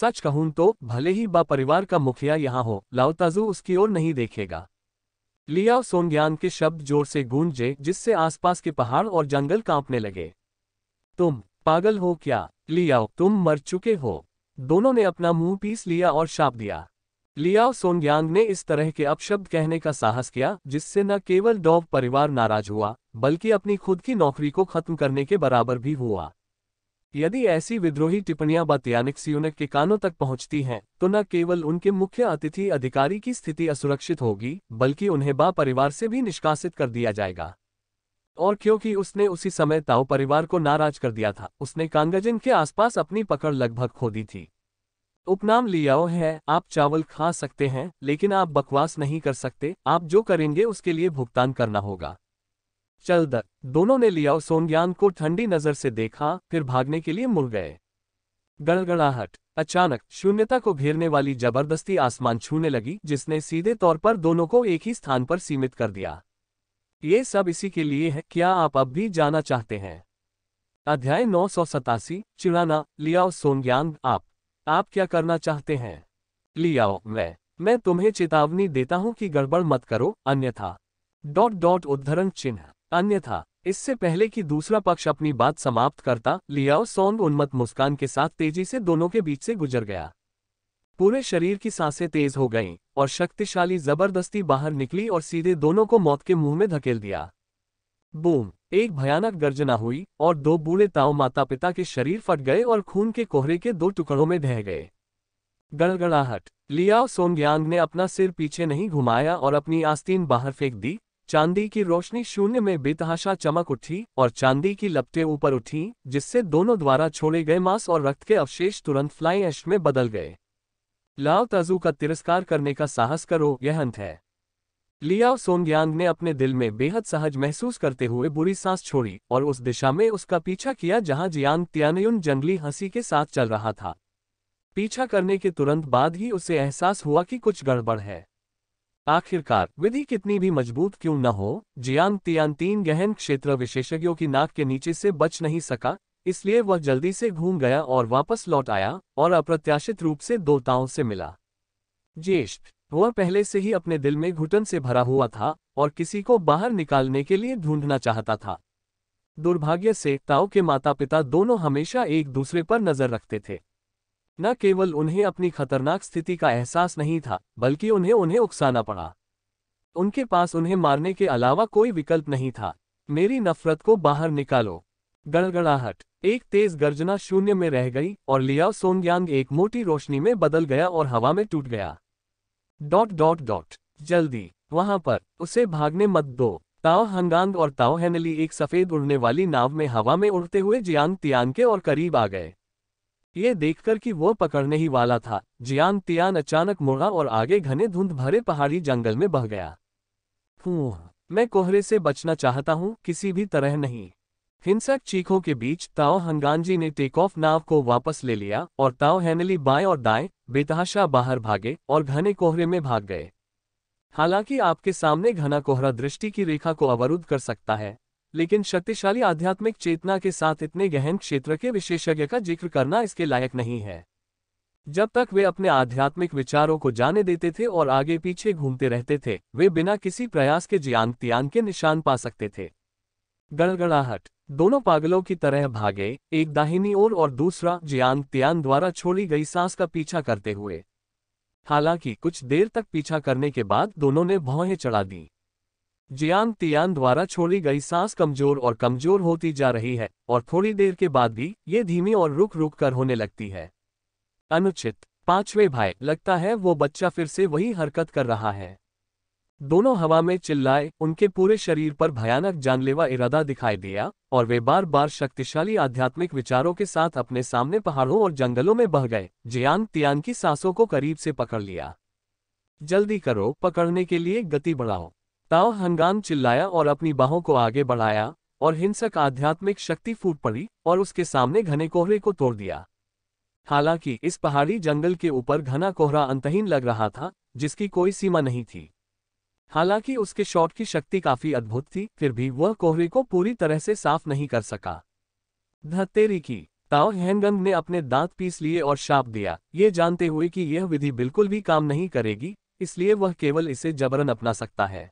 सच कहूं तो भले ही बा परिवार का मुखिया यहां हो लाओ तजू उसकी ओर नहीं देखेगा लियाओ सोनग्यान के शब्द जोर से गूंजे जिससे आसपास के पहाड़ और जंगल कांपने लगे तुम पागल हो क्या लियाओ तुम मर चुके हो दोनों ने अपना मुंह पीस लिया और शाप दिया लियाओ सोनग्यांग ने इस तरह के अपशब्द कहने का साहस किया जिससे न केवल डॉव परिवार नाराज हुआ बल्कि अपनी खुद की नौकरी को खत्म करने के बराबर भी हुआ यदि ऐसी विद्रोही टिप्पणियां बतयानिक सियूनक के कानों तक पहुंचती हैं तो न केवल उनके मुख्य अतिथि अधिकारी की स्थिति असुरक्षित होगी बल्कि उन्हें बा परिवार से भी निष्कासित कर दिया जाएगा और क्योंकि उसने उसी समय ताओ परिवार को नाराज कर दिया था उसने कांगजिन के आसपास अपनी पकड़ लगभग खो दी थी उपनाम लियाओ है आप चावल खा सकते हैं लेकिन आप बकवास नहीं कर सकते आप जो करेंगे उसके लिए भुगतान करना होगा चल दर दोनों ने लियाओ सोनग्यान को ठंडी नजर से देखा फिर भागने के लिए मुड़ गए गड़गड़ाहट अचानक शून्यता को घेरने वाली जबरदस्ती आसमान छूने लगी जिसने सीधे तौर पर दोनों को एक ही स्थान पर सीमित कर दिया ये सब इसी के लिए है क्या आप अब भी जाना चाहते हैं अध्याय नौ सौ सतासी चिड़ाना लियाओ सोनग्यांग आप आप क्या करना चाहते हैं लियाओ मैं मैं तुम्हें चेतावनी देता हूं कि गड़बड़ मत करो अन्यथा डॉट डॉट उद्धरण चिन्ह अन्यथा इससे पहले कि दूसरा पक्ष अपनी बात समाप्त करता लियाओ सोंग उन्मत मुस्कान के साथ तेजी से दोनों के बीच से गुजर गया पूरे शरीर की सांसें तेज हो गईं और शक्तिशाली जबरदस्ती बाहर निकली और सीधे दोनों को मौत के मुंह में धकेल दिया बूम एक भयानक गर्जना हुई और दो बूढ़े ताओ माता पिता के शरीर फट गए और खून के कोहरे के दो टुकड़ों में ढह गए गड़गड़ाहट लियाओ सोंग्यांग ने अपना सिर पीछे नहीं घुमाया और अपनी आस्तीन बाहर फेंक दी चांदी की रोशनी शून्य में बेतहाशा चमक उठी और चांदी की लपटें ऊपर उठी जिससे दोनों द्वारा छोड़े गए मांस और रक्त के अवशेष तुरंत फ्लाई एश में बदल गए लाओ तजू का तिरस्कार करने का साहस करो यह अंत है लियाओ सोंगयांग ने अपने दिल में बेहद सहज महसूस करते हुए बुरी सांस छोड़ी और उस दिशा में उसका पीछा किया जहां जियांग त्यानयुन जंगली हंसी के साथ चल रहा था पीछा करने के तुरंत बाद ही उसे एहसास हुआ कि कुछ गड़बड़ है आखिरकार विधि कितनी भी मजबूत क्यों न हो जियांग तियान तीन गहन क्षेत्र विशेषज्ञों की नाक के नीचे से बच नहीं सका इसलिए वह जल्दी से घूम गया और वापस लौट आया और अप्रत्याशित रूप से दोताओं से मिला ज्येष्ठ वह पहले से ही अपने दिल में घुटन से भरा हुआ था और किसी को बाहर निकालने के लिए ढूंढना चाहता था दुर्भाग्य से ताओ के माता पिता दोनों हमेशा एक दूसरे पर नजर रखते थे न केवल उन्हें अपनी खतरनाक स्थिति का एहसास नहीं था बल्कि उन्हें उन्हें उकसाना पड़ा उनके पास उन्हें मारने के अलावा कोई विकल्प नहीं था मेरी नफरत को बाहर निकालो गड़गड़ाहट एक तेज गर्जना शून्य में रह गई और लियाओ सोनग्यांग एक मोटी रोशनी में बदल गया और हवा में टूट गया डॉट डॉट डॉट जल्दी वहां पर उसे भागने मत दो ताओ हंगांग और ताओ हैनली एक सफेद उड़ने वाली नाव में हवा में उड़ते हुए जियांग तियांग के और करीब आ गए ये देखकर कि वो पकड़ने ही वाला था जियान तियान अचानक मुड़ा और आगे घने धुंध भरे पहाड़ी जंगल में बह गया मैं कोहरे से बचना चाहता हूँ किसी भी तरह नहीं हिंसक चीखों के बीच ताओ हंगानजी ने टेक ऑफ नाव को वापस ले लिया और ताओ हैनली बाएं और दाएं बेतहाशा बाहर भागे और घने कोहरे में भाग गए हालांकि आपके सामने घना कोहरा दृष्टि की रेखा को अवरुद्ध कर सकता है लेकिन शक्तिशाली आध्यात्मिक चेतना के साथ इतने गहन क्षेत्र के विशेषज्ञ का जिक्र करना इसके लायक नहीं है जब तक वे अपने आध्यात्मिक विचारों को जाने देते थे और आगे पीछे घूमते रहते थे वे बिना किसी प्रयास के जियांग तियांग के निशान पा सकते थे गड़गड़ाहट दोनों पागलों की तरह भागे एक दाहिनी ओर और दूसरा जियांग तियांग द्वारा छोड़ी गई सांस का पीछा करते हुए हालांकि कुछ देर तक पीछा करने के बाद दोनों ने भौहें चढ़ा दी जियान तियान द्वारा छोड़ी गई सांस कमजोर और कमजोर होती जा रही है और थोड़ी देर के बाद भी ये धीमी और रुक रुक कर होने लगती है अनुचित पांचवें भाई लगता है वो बच्चा फिर से वही हरकत कर रहा है दोनों हवा में चिल्लाए उनके पूरे शरीर पर भयानक जानलेवा इरादा दिखाई दिया और वे बार बार शक्तिशाली आध्यात्मिक विचारों के साथ अपने सामने पहाड़ों और जंगलों में बह गए जियांग तियान की सांसों को करीब से पकड़ लिया जल्दी करो पकड़ने के लिए गति बढ़ाओ ताव हंगाम चिल्लाया और अपनी बाहों को आगे बढ़ाया और हिंसक आध्यात्मिक शक्ति फूट पड़ी और उसके सामने घने कोहरे को तोड़ दिया हालांकि इस पहाड़ी जंगल के ऊपर घना कोहरा अंतहीन लग रहा था जिसकी कोई सीमा नहीं थी हालांकि उसके शॉट की शक्ति काफी अद्भुत थी फिर भी वह कोहरे को पूरी तरह से साफ नहीं कर सका धत्तेरी की ताओ हैंगंग ने अपने दांत पीस लिए और शाप दिया ये जानते हुए कि यह विधि बिल्कुल भी काम नहीं करेगी इसलिए वह केवल इसे जबरन अपना सकता है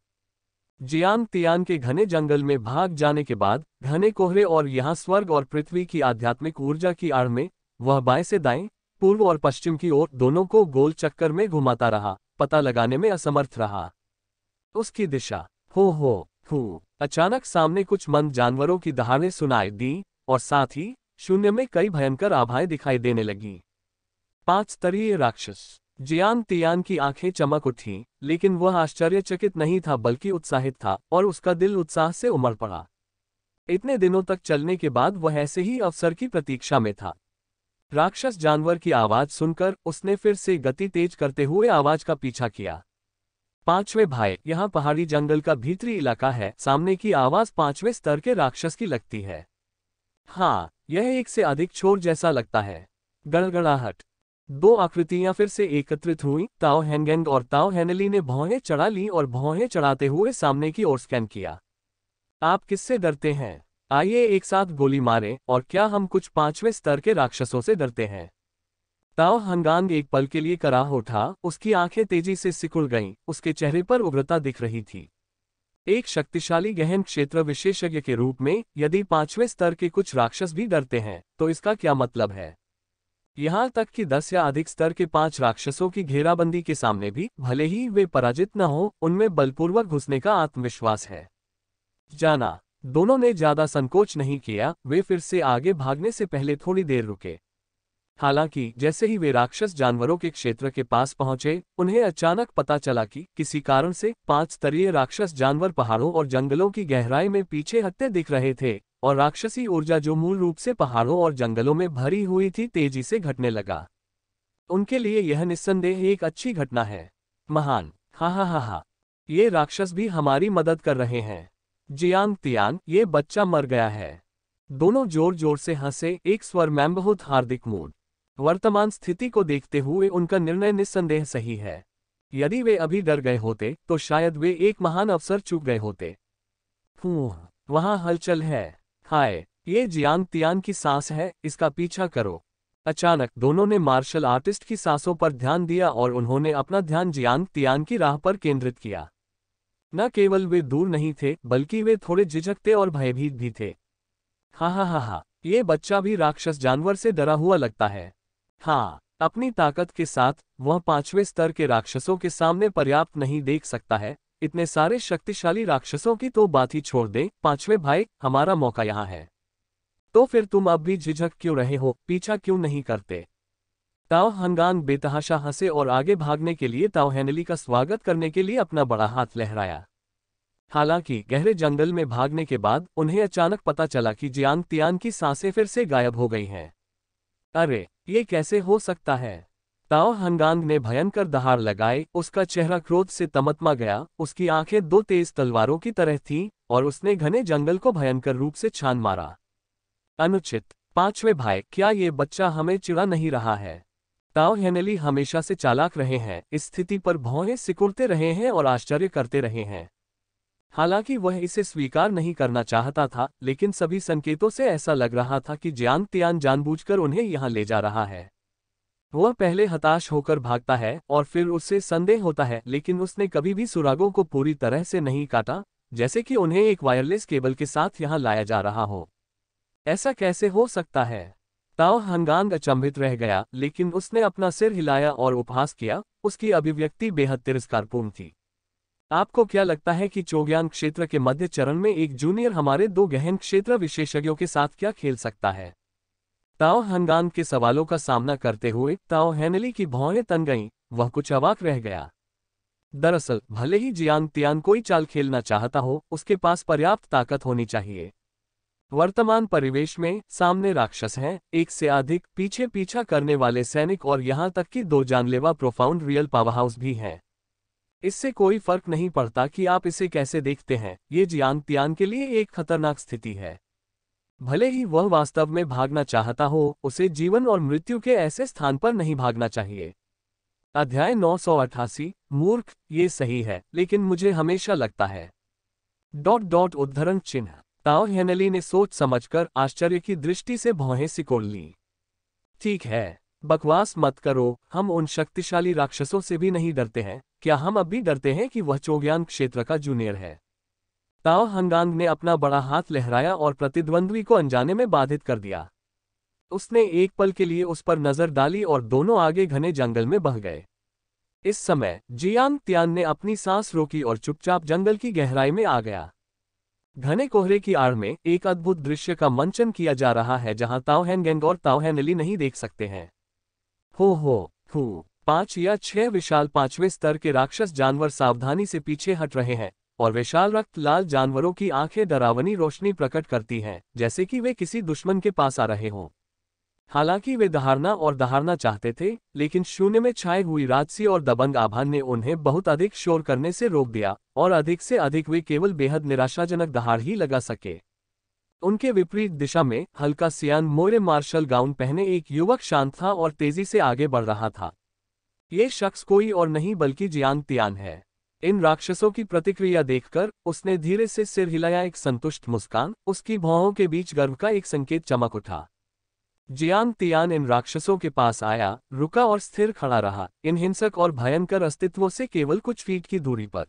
जियांग तियान के घने जंगल में भाग जाने के बाद घने कोहरे और यहाँ स्वर्ग और पृथ्वी की आध्यात्मिक ऊर्जा की आड़ में वह बाएं से दाएं पूर्व और पश्चिम की ओर दोनों को गोल चक्कर में घुमाता रहा पता लगाने में असमर्थ रहा उसकी दिशा हो हो हूँ अचानक सामने कुछ मंद जानवरों की दहाड़ें सुनाई दी और साथ ही शून्य में कई भयंकर आभाएं दिखाई देने लगी पांच स्तरीय राक्षस जियान तियान की आंखें चमक उठी लेकिन वह आश्चर्यचकित नहीं था बल्कि उत्साहित था और उसका दिल उत्साह से उमड़ पड़ा इतने दिनों तक चलने के बाद वह ऐसे ही अवसर की प्रतीक्षा में था राक्षस जानवर की आवाज सुनकर उसने फिर से गति तेज करते हुए आवाज का पीछा किया पांचवें भाई यहाँ पहाड़ी जंगल का भीतरी इलाका है सामने की आवाज पांचवें स्तर के राक्षस की लगती है हाँ यह एक से अधिक छोर जैसा लगता है गड़गड़ाहट दो आकृतियां फिर से एकत्रित हुई ताओ हैनगेंग और ताओ हैनली ने भौहें चढ़ा ली और भौहें चढ़ाते हुए सामने की ओर स्कैन किया आप किससे डरते हैं आइए एक साथ गोली मारें और क्या हम कुछ पांचवें स्तर के राक्षसों से डरते हैं ताओ हंगांग एक पल के लिए कराह उठा उसकी आंखें तेजी से सिकुड़ गईं उसके चेहरे पर उग्रता दिख रही थी एक शक्तिशाली गहन क्षेत्र विशेषज्ञ के रूप में यदि पांचवें स्तर के कुछ राक्षस भी डरते हैं तो इसका क्या मतलब है यहाँ तक कि दस या अधिक स्तर के पांच राक्षसों की घेराबंदी के सामने भी भले ही वे पराजित न हो उनमें बलपूर्वक घुसने का आत्मविश्वास है जाना दोनों ने ज्यादा संकोच नहीं किया वे फिर से आगे भागने से पहले थोड़ी देर रुके हालांकि जैसे ही वे राक्षस जानवरों के क्षेत्र के पास पहुंचे उन्हें अचानक पता चला कि किसी कारण से पांच स्तरीय राक्षस जानवर पहाड़ों और जंगलों की गहराई में पीछे हटते दिख रहे थे और राक्षसी ऊर्जा जो मूल रूप से पहाड़ों और जंगलों में भरी हुई थी तेजी से घटने लगा उनके लिए यह निस्संदेह एक अच्छी घटना है महान हा हा हा हा ये राक्षस भी हमारी मदद कर रहे हैं जियांग तियांग ये बच्चा मर गया है दोनों जोर जोर से हंसे एक स्वर में बहुत हार्दिक मूड वर्तमान स्थिति को देखते हुए उनका निर्णय निस्संदेह सही है यदि वे अभी डर गए होते तो शायद वे एक महान अवसर चूक गए होते वहां हलचल है हाय ये जियांग तियान की सांस है इसका पीछा करो अचानक दोनों ने मार्शल आर्टिस्ट की सांसों पर ध्यान दिया और उन्होंने अपना ध्यान जियांग तियान की राह पर केंद्रित किया न केवल वे दूर नहीं थे बल्कि वे थोड़े झिझकते और भयभीत भी थे हाँ हाँ हाँ हाँ ये बच्चा भी राक्षस जानवर से डरा हुआ लगता है हाँ अपनी ताकत के साथ वह पांचवें स्तर के राक्षसों के सामने पर्याप्त नहीं देख सकता है इतने सारे शक्तिशाली राक्षसों की तो बात ही छोड़ दे पांचवें भाई हमारा मौका यहां है तो फिर तुम अब भी झिझक क्यों रहे हो पीछा क्यों नहीं करते ताओ हंगान बेतहाशा हंसे और आगे भागने के लिए ताओ हैनली का स्वागत करने के लिए अपना बड़ा हाथ लहराया हालांकि गहरे जंगल में भागने के बाद उन्हें अचानक पता चला कि जियांग तियान की सांसें फिर से गायब हो गई हैं अरे ये कैसे हो सकता है ताओ हंगांग ने भयंकर दहाड़ लगाए उसका चेहरा क्रोध से तमतमा गया उसकी आंखें दो तेज तलवारों की तरह थीं और उसने घने जंगल को भयंकर रूप से छान मारा अनुचित पांचवें भाई क्या ये बच्चा हमें चिड़ा नहीं रहा है ताओ हेनली हमेशा से चालाक रहे हैं इस स्थिति पर भौहें सिकुड़ते रहे हैं और आश्चर्य करते रहे हैं हालांकि वह इसे स्वीकार नहीं करना चाहता था लेकिन सभी संकेतों से ऐसा लग रहा था कि ज्यांग तियान जानबूझकर उन्हें यहाँ ले जा रहा है वह पहले हताश होकर भागता है और फिर उससे संदेह होता है लेकिन उसने कभी भी सुरागों को पूरी तरह से नहीं काटा जैसे कि उन्हें एक वायरलेस केबल के साथ यहाँ लाया जा रहा हो ऐसा कैसे हो सकता है ताओ हंगांग अचंभित रह गया लेकिन उसने अपना सिर हिलाया और उपहास किया उसकी अभिव्यक्ति बेहद तिरस्कारपूर्ण थी आपको क्या लगता है कि चोग्यांग क्षेत्र के मध्य चरण में एक जूनियर हमारे दो गहन क्षेत्र विशेषज्ञों के साथ क्या खेल सकता है ताओ हंगान के सवालों का सामना करते हुए ताओ हैनली की भौहें तन गईं वह कुछ अवाक रह गया दरअसल भले ही जियांग तियान कोई चाल खेलना चाहता हो उसके पास पर्याप्त ताकत होनी चाहिए वर्तमान परिवेश में सामने राक्षस हैं एक से अधिक पीछे पीछा करने वाले सैनिक और यहां तक कि दो जानलेवा प्रोफाउंड रियल पावरहाउस भी हैं इससे कोई फर्क नहीं पड़ता कि आप इसे कैसे देखते हैं ये जियांग तियान के लिए एक खतरनाक स्थिति है भले ही वह वास्तव में भागना चाहता हो उसे जीवन और मृत्यु के ऐसे स्थान पर नहीं भागना चाहिए अध्याय अठासी मूर्ख ये सही है लेकिन मुझे हमेशा लगता है डॉट डॉट उद्धरण चिन्ह ताओ हेनली ने सोच समझकर आश्चर्य की दृष्टि से भौहें सिकोड़ ली ठीक है बकवास मत करो हम उन शक्तिशाली राक्षसों से भी नहीं डरते हैं क्या हम अब भी डरते हैं कि वह चोग्यान क्षेत्र का जूनियर है ताओ हंगांग ने अपना बड़ा हाथ लहराया और प्रतिद्वंद्वी को अनजाने में बाधित कर दिया उसने एक पल के लिए उस पर नजर डाली और दोनों आगे घने जंगल में बह गए इस समय जियांग त्यान ने अपनी सांस रोकी और चुपचाप जंगल की गहराई में आ गया घने कोहरे की आड़ में एक अद्भुत दृश्य का मंचन किया जा रहा है जहां ताओहैन गेंग और ताओहैन अली नहीं देख सकते हैं हो हो हु पांच या छह विशाल पांचवें स्तर के राक्षस जानवर सावधानी से पीछे हट रहे हैं और विशाल रक्त लाल जानवरों की आंखें डरावनी रोशनी प्रकट करती हैं जैसे कि वे किसी दुश्मन के पास आ रहे हों हालांकि वे दहाड़ना और दहाड़ना चाहते थे लेकिन शून्य में छाए हुई राजसी और दबंग आभान ने उन्हें बहुत अधिक शोर करने से रोक दिया और अधिक से अधिक वे केवल बेहद निराशाजनक दहाड़ ही लगा सके उनके विपरीत दिशा में हल्का सियान मोरे मार्शल गाउन पहने एक युवक शांत था और तेजी से आगे बढ़ रहा था ये शख्स कोई और नहीं बल्कि जियांग तियान है इन राक्षसों की प्रतिक्रिया देखकर उसने धीरे से सिर हिलाया एक संतुष्ट मुस्कान उसकी भौहों के बीच गर्व का एक संकेत चमक उठा जियान तियान इन राक्षसों के पास आया रुका और स्थिर खड़ा रहा इन हिंसक और भयंकर अस्तित्वों से केवल कुछ फीट की दूरी पर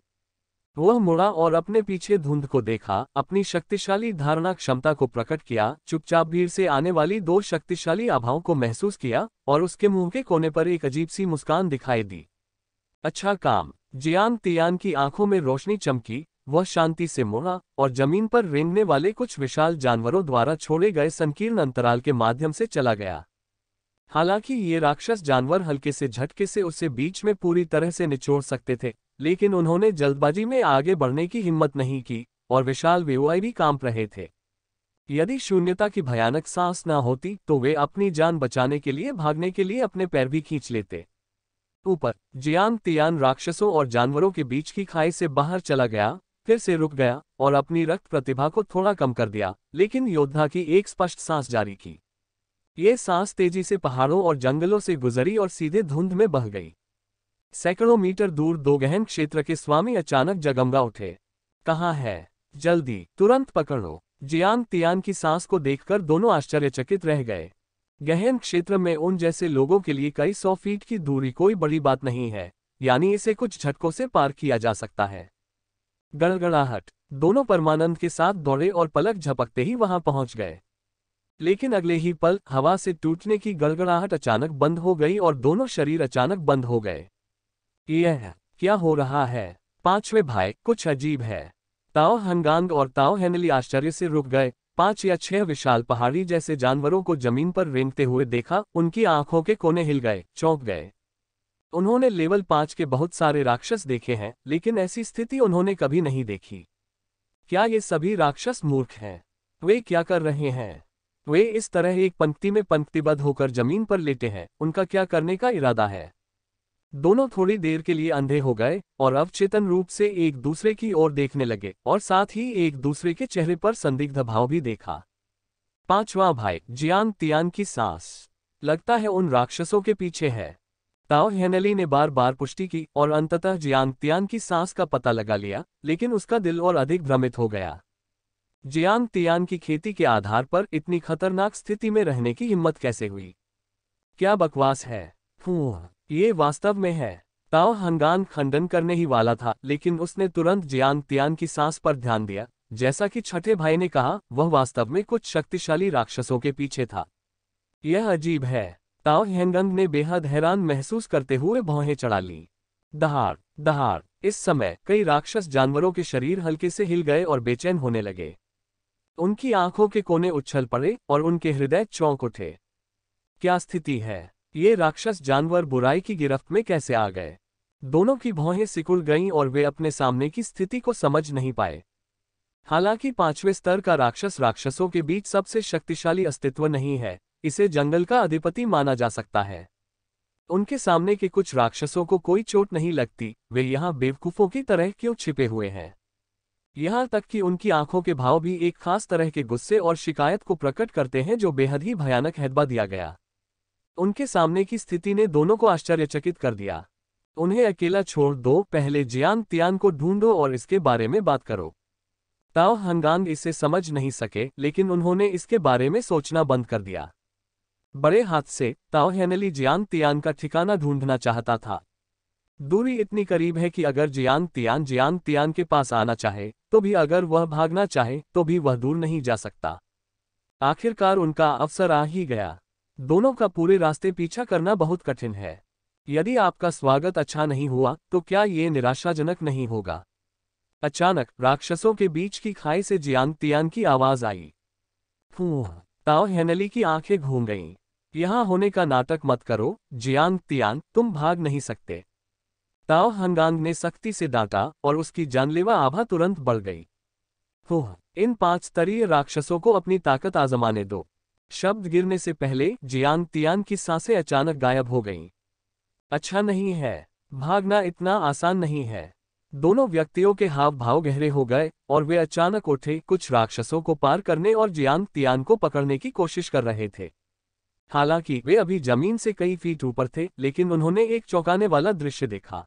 वह मुड़ा और अपने पीछे धुंध को देखा अपनी शक्तिशाली धारणा क्षमता को प्रकट किया चुपचाप भीड़ से आने वाली दो शक्तिशाली आभाओं को महसूस किया और उसके मुंह के कोने पर एक अजीब सी मुस्कान दिखाई दी अच्छा काम जियान तियान की आंखों में रोशनी चमकी वह शांति से मुड़ा और जमीन पर रेंगने वाले कुछ विशाल जानवरों द्वारा छोड़े गए संकीर्ण अंतराल के माध्यम से चला गया हालांकि ये राक्षस जानवर हल्के से झटके से उसे बीच में पूरी तरह से निचोड़ सकते थे लेकिन उन्होंने जल्दबाजी में आगे बढ़ने की हिम्मत नहीं की और विशाल वेवाई भी कांप रहे थे यदि शून्यता की भयानक सांस न होती तो वे अपनी जान बचाने के लिए भागने के लिए अपने पैर भी खींच लेते ऊपर जियान तियान राक्षसों और जानवरों के बीच की खाई से बाहर चला गया फिर से रुक गया और अपनी रक्त प्रतिभा को थोड़ा कम कर दिया लेकिन योद्धा की एक स्पष्ट सांस जारी की ये सांस तेजी से पहाड़ों और जंगलों से गुजरी और सीधे धुंध में बह गई सैकड़ों मीटर दूर दो गहन क्षेत्र के स्वामी अचानक जगमगा उठे कहाँ है जल्दी तुरंत पकड़ो जियांग जियान तियान की सांस को देखकर दोनों आश्चर्यचकित रह गए गहन क्षेत्र में उन जैसे लोगों के लिए कई सौ फीट की दूरी कोई बड़ी बात नहीं है यानी इसे कुछ झटकों से पार किया जा सकता है गड़गड़ाहट दोनों परमानंद के साथ दौड़े और पलक झपकते ही वहां पहुंच गए लेकिन अगले ही पल हवा से टूटने की गड़गड़ाहट अचानक बंद हो गई और दोनों शरीर अचानक बंद हो गए यह क्या हो रहा है पांचवें भाई कुछ अजीब है ताओ हंगांग और ताओ हेनली आश्चर्य से रुक गए पांच या छह विशाल पहाड़ी जैसे जानवरों को जमीन पर रेंगते हुए देखा उनकी आंखों के कोने हिल गए चौंक गए उन्होंने लेवल पांच के बहुत सारे राक्षस देखे हैं लेकिन ऐसी स्थिति उन्होंने कभी नहीं देखी क्या ये सभी राक्षस मूर्ख हैं वे क्या कर रहे हैं वे इस तरह एक पंक्ति में पंक्तिबद्ध होकर जमीन पर लेटे हैं उनका क्या करने का इरादा है दोनों थोड़ी देर के लिए अंधे हो गए और अवचेतन रूप से एक दूसरे की ओर देखने लगे और साथ ही एक दूसरे के चेहरे पर संदिग्ध भाव भी देखा पांचवा भाई जियांग तियान की सांस लगता है उन राक्षसों के पीछे है ताओ हेनली ने बार बार पुष्टि की और अंततः जियांग तियान की सांस का पता लगा लिया लेकिन उसका दिल और अधिक भ्रमित हो गया जियांग तियान की खेती के आधार पर इतनी खतरनाक स्थिति में रहने की हिम्मत कैसे हुई क्या बकवास है ये वास्तव में है ताओ हंगान खंडन करने ही वाला था लेकिन उसने तुरंत जियांग तियान की सांस पर ध्यान दिया जैसा कि छठे भाई ने कहा वह वास्तव में कुछ शक्तिशाली राक्षसों के पीछे था यह अजीब है ताओ हेंगंग ने बेहद हैरान महसूस करते हुए भौहें चढ़ा ली दहाड़ दहाड़ इस समय कई राक्षस जानवरों के शरीर हल्के से हिल गए और बेचैन होने लगे उनकी आंखों के कोने उछल पड़े और उनके हृदय चौंक उठे क्या स्थिति है ये राक्षस जानवर बुराई की गिरफ्त में कैसे आ गए दोनों की भौहें सिकुड़ गईं और वे अपने सामने की स्थिति को समझ नहीं पाए हालांकि पांचवें स्तर का राक्षस राक्षसों के बीच सबसे शक्तिशाली अस्तित्व नहीं है इसे जंगल का अधिपति माना जा सकता है उनके सामने के कुछ राक्षसों को कोई चोट नहीं लगती वे यहां बेवकूफ़ों की तरह क्यों छिपे हुए हैं यहां तक कि उनकी आंखों के भाव भी एक खास तरह के गुस्से और शिकायत को प्रकट करते हैं जो बेहद ही भयानक हैदबा दिया गया उनके सामने की स्थिति ने दोनों को आश्चर्यचकित कर दिया उन्हें अकेला छोड़ दो पहले जियान तियान को ढूंढो और इसके बारे में बात करो ताओ हंगांग इसे समझ नहीं सके लेकिन उन्होंने इसके बारे में सोचना बंद कर दिया बड़े हाथ से ताओ हैनली जियान तियान का ठिकाना ढूंढना चाहता था दूरी इतनी करीब है कि अगर जियान तियान जियान तियान के पास आना चाहे तो भी अगर वह भागना चाहे तो भी वह दूर नहीं जा सकता आखिरकार उनका अवसर आ ही गया दोनों का पूरे रास्ते पीछा करना बहुत कठिन है यदि आपका स्वागत अच्छा नहीं हुआ तो क्या ये निराशाजनक नहीं होगा अचानक राक्षसों के बीच की खाई से जियांग तियांग की आवाज आई ताओ हेनली की आंखें घूम गईं यहां होने का नाटक मत करो जियांग तियांग तुम भाग नहीं सकते ताओ हंगांग ने सख्ती से डांटा और उसकी जानलेवा आभा तुरंत बढ़ गई इन पांच स्तरीय राक्षसों को अपनी ताकत आजमाने दो शब्द गिरने से पहले जियांग तियान की सांसें अचानक गायब हो गईं। अच्छा नहीं है भागना इतना आसान नहीं है दोनों व्यक्तियों के हाव भाव गहरे हो गए और वे अचानक उठे कुछ राक्षसों को पार करने और जियांग तियान को पकड़ने की कोशिश कर रहे थे हालांकि वे अभी जमीन से कई फीट ऊपर थे लेकिन उन्होंने एक चौंकाने वाला दृश्य देखा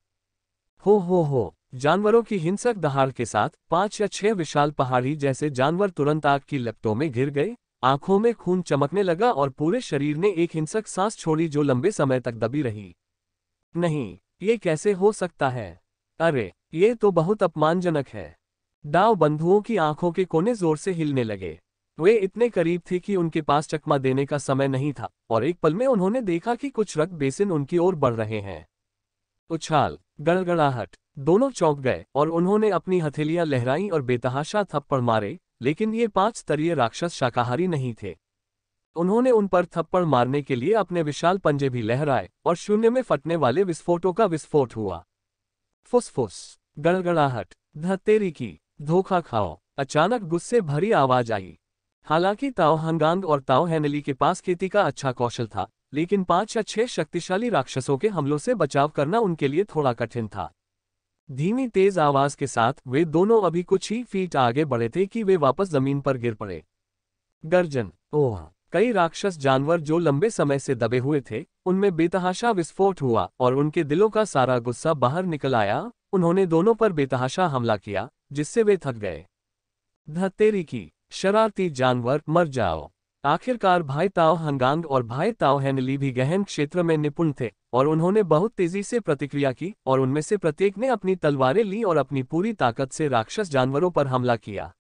हो हो हो जानवरों की हिंसक दहाड़ के साथ पांच या छह विशाल पहाड़ी जैसे जानवर तुरंत आग की लपटों में गिर गए आंखों में खून चमकने लगा और पूरे शरीर ने एक हिंसक सांस छोड़ी जो लंबे समय तक दबी रही नहीं ये कैसे हो सकता है अरे ये तो बहुत अपमानजनक है डाव बंधुओं की आंखों के कोने जोर से हिलने लगे वे इतने करीब थे कि उनके पास चकमा देने का समय नहीं था और एक पल में उन्होंने देखा कि कुछ रक्त बेसिन उनकी ओर बढ़ रहे हैं उछाल गड़गड़ाहट दोनों चौंक गए और उन्होंने अपनी हथेलियां लहराई और बेतहाशा थप्पड़ मारे लेकिन ये पांच स्तरीय राक्षस शाकाहारी नहीं थे उन्होंने उन पर थप्पड़ मारने के लिए अपने विशाल पंजे भी लहराए और शून्य में फटने वाले विस्फोटों का विस्फोट हुआ फुसफुस गड़गड़ाहट धत्तेरी की धोखा खाओ अचानक गुस्से भरी आवाज आई हालांकि ताओ हंगांग और ताओ हैनली के पास खेती का अच्छा कौशल था लेकिन पांच या छह शक्तिशाली राक्षसों के हमलों से बचाव करना उनके लिए थोड़ा कठिन था धीमी तेज आवाज के साथ वे दोनों अभी कुछ ही फीट आगे बढ़े थे कि वे वापस जमीन पर गिर पड़े गर्जन ओह कई राक्षस जानवर जो लंबे समय से दबे हुए थे उनमें बेतहाशा विस्फोट हुआ और उनके दिलों का सारा गुस्सा बाहर निकल आया उन्होंने दोनों पर बेतहाशा हमला किया जिससे वे थक गए धत्तेरी की शरारती जानवर मर जाओ आखिरकार भाई ताओ हंगांग और भाई ताओ हैनली भी गहन क्षेत्र में निपुण थे और उन्होंने बहुत तेजी से प्रतिक्रिया की और उनमें से प्रत्येक ने अपनी तलवारें ली और अपनी पूरी ताकत से राक्षस जानवरों पर हमला किया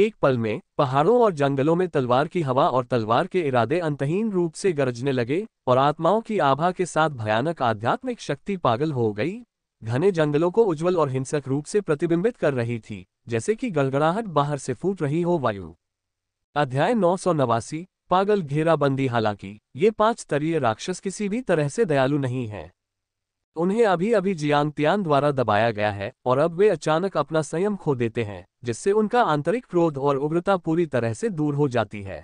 एक पल में पहाड़ों और जंगलों में तलवार की हवा और तलवार के इरादे अंतहीन रूप से गरजने लगे और आत्माओं की आभा के साथ भयानक आध्यात्मिक शक्ति पागल हो गई घने जंगलों को उज्जवल और हिंसक रूप से प्रतिबिंबित कर रही थी जैसे कि गड़गड़ाहट बाहर से फूट रही हो वायु अध्याय नौ सौ नवासी पागल घेराबंदी हालांकि ये पांच स्तरीय राक्षस किसी भी तरह से दयालु नहीं हैं उन्हें अभी अभी जियांग तियान द्वारा दबाया गया है और अब वे अचानक अपना संयम खो देते हैं जिससे उनका आंतरिक क्रोध और उग्रता पूरी तरह से दूर हो जाती है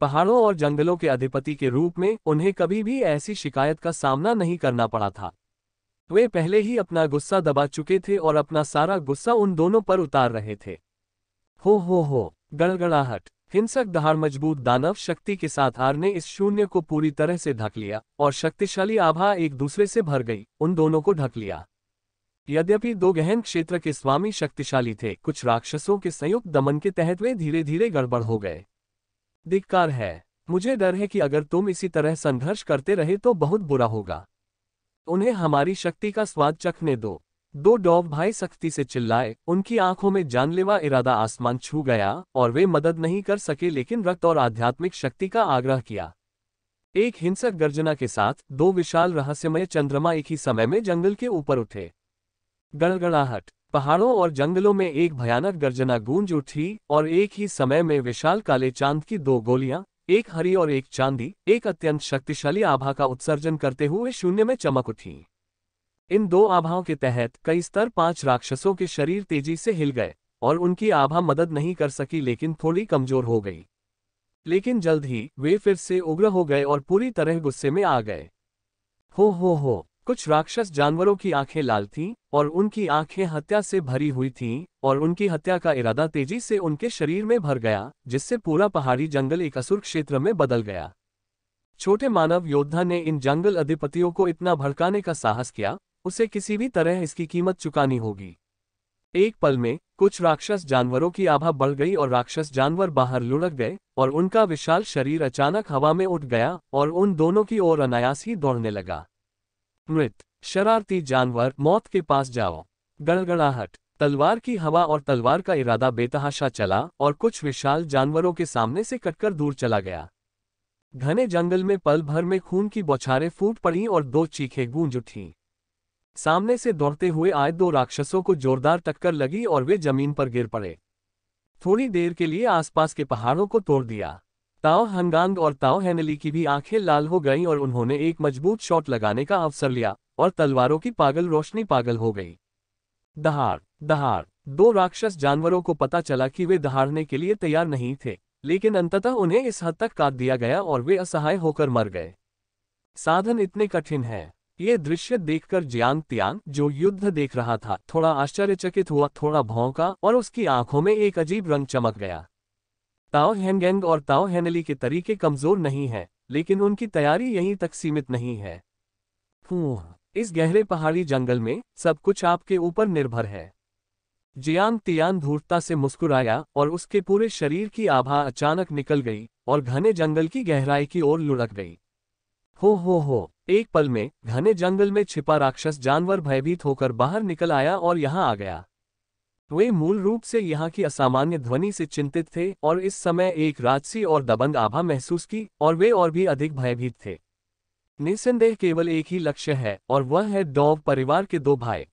पहाड़ों और जंगलों के अधिपति के रूप में उन्हें कभी भी ऐसी शिकायत का सामना नहीं करना पड़ा था वे पहले ही अपना गुस्सा दबा चुके थे और अपना सारा गुस्सा उन दोनों पर उतार रहे थे हो हो हो गड़गड़ाहट हिंसक दहाड़ मजबूत दानव शक्ति के साथ आर ने इस शून्य को पूरी तरह से ढक लिया और शक्तिशाली आभा एक दूसरे से भर गई उन दोनों को ढक लिया यद्यपि दो गहन क्षेत्र के स्वामी शक्तिशाली थे कुछ राक्षसों के संयुक्त दमन के तहत वे धीरे धीरे गड़बड़ हो गए धिक्कार है मुझे डर है कि अगर तुम इसी तरह संघर्ष करते रहे तो बहुत बुरा होगा उन्हें हमारी शक्ति का स्वाद चखने दो दो डॉव भाई सख्ती से चिल्लाए उनकी आंखों में जानलेवा इरादा आसमान छू गया और वे मदद नहीं कर सके लेकिन रक्त और आध्यात्मिक शक्ति का आग्रह किया एक हिंसक गर्जना के साथ दो विशाल रहस्यमय चंद्रमा एक ही समय में जंगल के ऊपर उठे गड़गड़ाहट पहाड़ों और जंगलों में एक भयानक गर्जना गूंज उठी और एक ही समय में विशाल काले चांद की दो गोलियां एक हरी और एक चांदी एक अत्यंत शक्तिशाली आभा का उत्सर्जन करते हुए शून्य में चमक उठी इन दो आभाओं के तहत कई स्तर पांच राक्षसों के शरीर तेजी से हिल गए और उनकी आभा मदद नहीं कर सकी लेकिन थोड़ी कमजोर हो गई लेकिन जल्द ही वे फिर से उग्र हो गए और पूरी तरह गुस्से में आ गए हो हो हो कुछ राक्षस जानवरों की आंखें लाल थीं और उनकी आंखें हत्या से भरी हुई थीं और उनकी हत्या का इरादा तेजी से उनके शरीर में भर गया जिससे पूरा पहाड़ी जंगल एक असुर क्षेत्र में बदल गया छोटे मानव योद्धा ने इन जंगल अधिपतियों को इतना भड़काने का साहस किया उसे किसी भी तरह इसकी कीमत चुकानी होगी एक पल में कुछ राक्षस जानवरों की आभा बढ़ गई और राक्षस जानवर बाहर लुढ़क गए और उनका विशाल शरीर अचानक हवा में उठ गया और उन दोनों की ओर अनायास ही दौड़ने लगा मृत शरारती जानवर मौत के पास जाओ गड़गड़ाहट तलवार की हवा और तलवार का इरादा बेतहाशा चला और कुछ विशाल जानवरों के सामने से कटकर दूर चला गया घने जंगल में पल भर में खून की बौछारें फूट पड़ी और दो चीखें गूंज उठीं सामने से दौड़ते हुए आए दो राक्षसों को जोरदार टक्कर लगी और वे जमीन पर गिर पड़े थोड़ी देर के लिए आसपास के पहाड़ों को तोड़ दिया ताओ हंगांग और ताओ हैनली की भी आंखें लाल हो गईं और उन्होंने एक मजबूत शॉट लगाने का अवसर लिया और तलवारों की पागल रोशनी पागल हो गई दहाड़ दहाड़ दो राक्षस जानवरों को पता चला कि वे दहाड़ने के लिए तैयार नहीं थे लेकिन अंततः उन्हें इस हद तक काट दिया गया और वे असहाय होकर मर गए साधन इतने कठिन हैं ये दृश्य देखकर जियांग तियांग जो युद्ध देख रहा था थोड़ा आश्चर्यचकित हुआ थोड़ा भौंका और उसकी आंखों में एक अजीब रंग चमक गया ताओ हैंगेंग और ताओ हेनली के तरीके कमजोर नहीं हैं, लेकिन उनकी तैयारी यहीं तक सीमित नहीं है इस गहरे पहाड़ी जंगल में सब कुछ आपके ऊपर निर्भर है जियांग तियान धूर्तता से मुस्कुराया और उसके पूरे शरीर की आभा अचानक निकल गई और घने जंगल की गहराई की ओर लुढ़क गई हो हो हो एक पल में घने जंगल में छिपा राक्षस जानवर भयभीत होकर बाहर निकल आया और यहाँ आ गया वे मूल रूप से यहाँ की असामान्य ध्वनि से चिंतित थे और इस समय एक राजसी और दबंग आभा महसूस की और वे और भी अधिक भयभीत थे निसंदेह केवल एक ही लक्ष्य है और वह है डॉव परिवार के दो भाई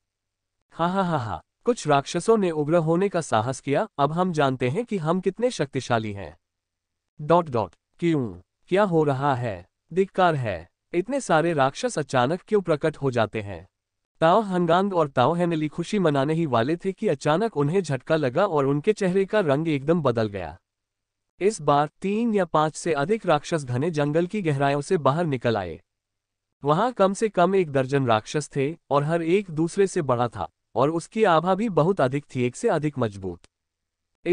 हा हा हा हा कुछ राक्षसों ने उग्र होने का साहस किया अब हम जानते हैं कि हम कितने शक्तिशाली हैं डॉट डॉट क्यों क्या हो रहा है धिक्कार है इतने सारे राक्षस अचानक क्यों प्रकट हो जाते हैं ताओ हंगांग और ताओ हैनली खुशी मनाने ही वाले थे कि अचानक उन्हें झटका लगा और उनके चेहरे का रंग एकदम बदल गया इस बार तीन या पांच से अधिक राक्षस घने जंगल की गहराइयों से बाहर निकल आए वहां कम से कम एक दर्जन राक्षस थे और हर एक दूसरे से बड़ा था और उसकी आभा भी बहुत अधिक थी एक से अधिक मजबूत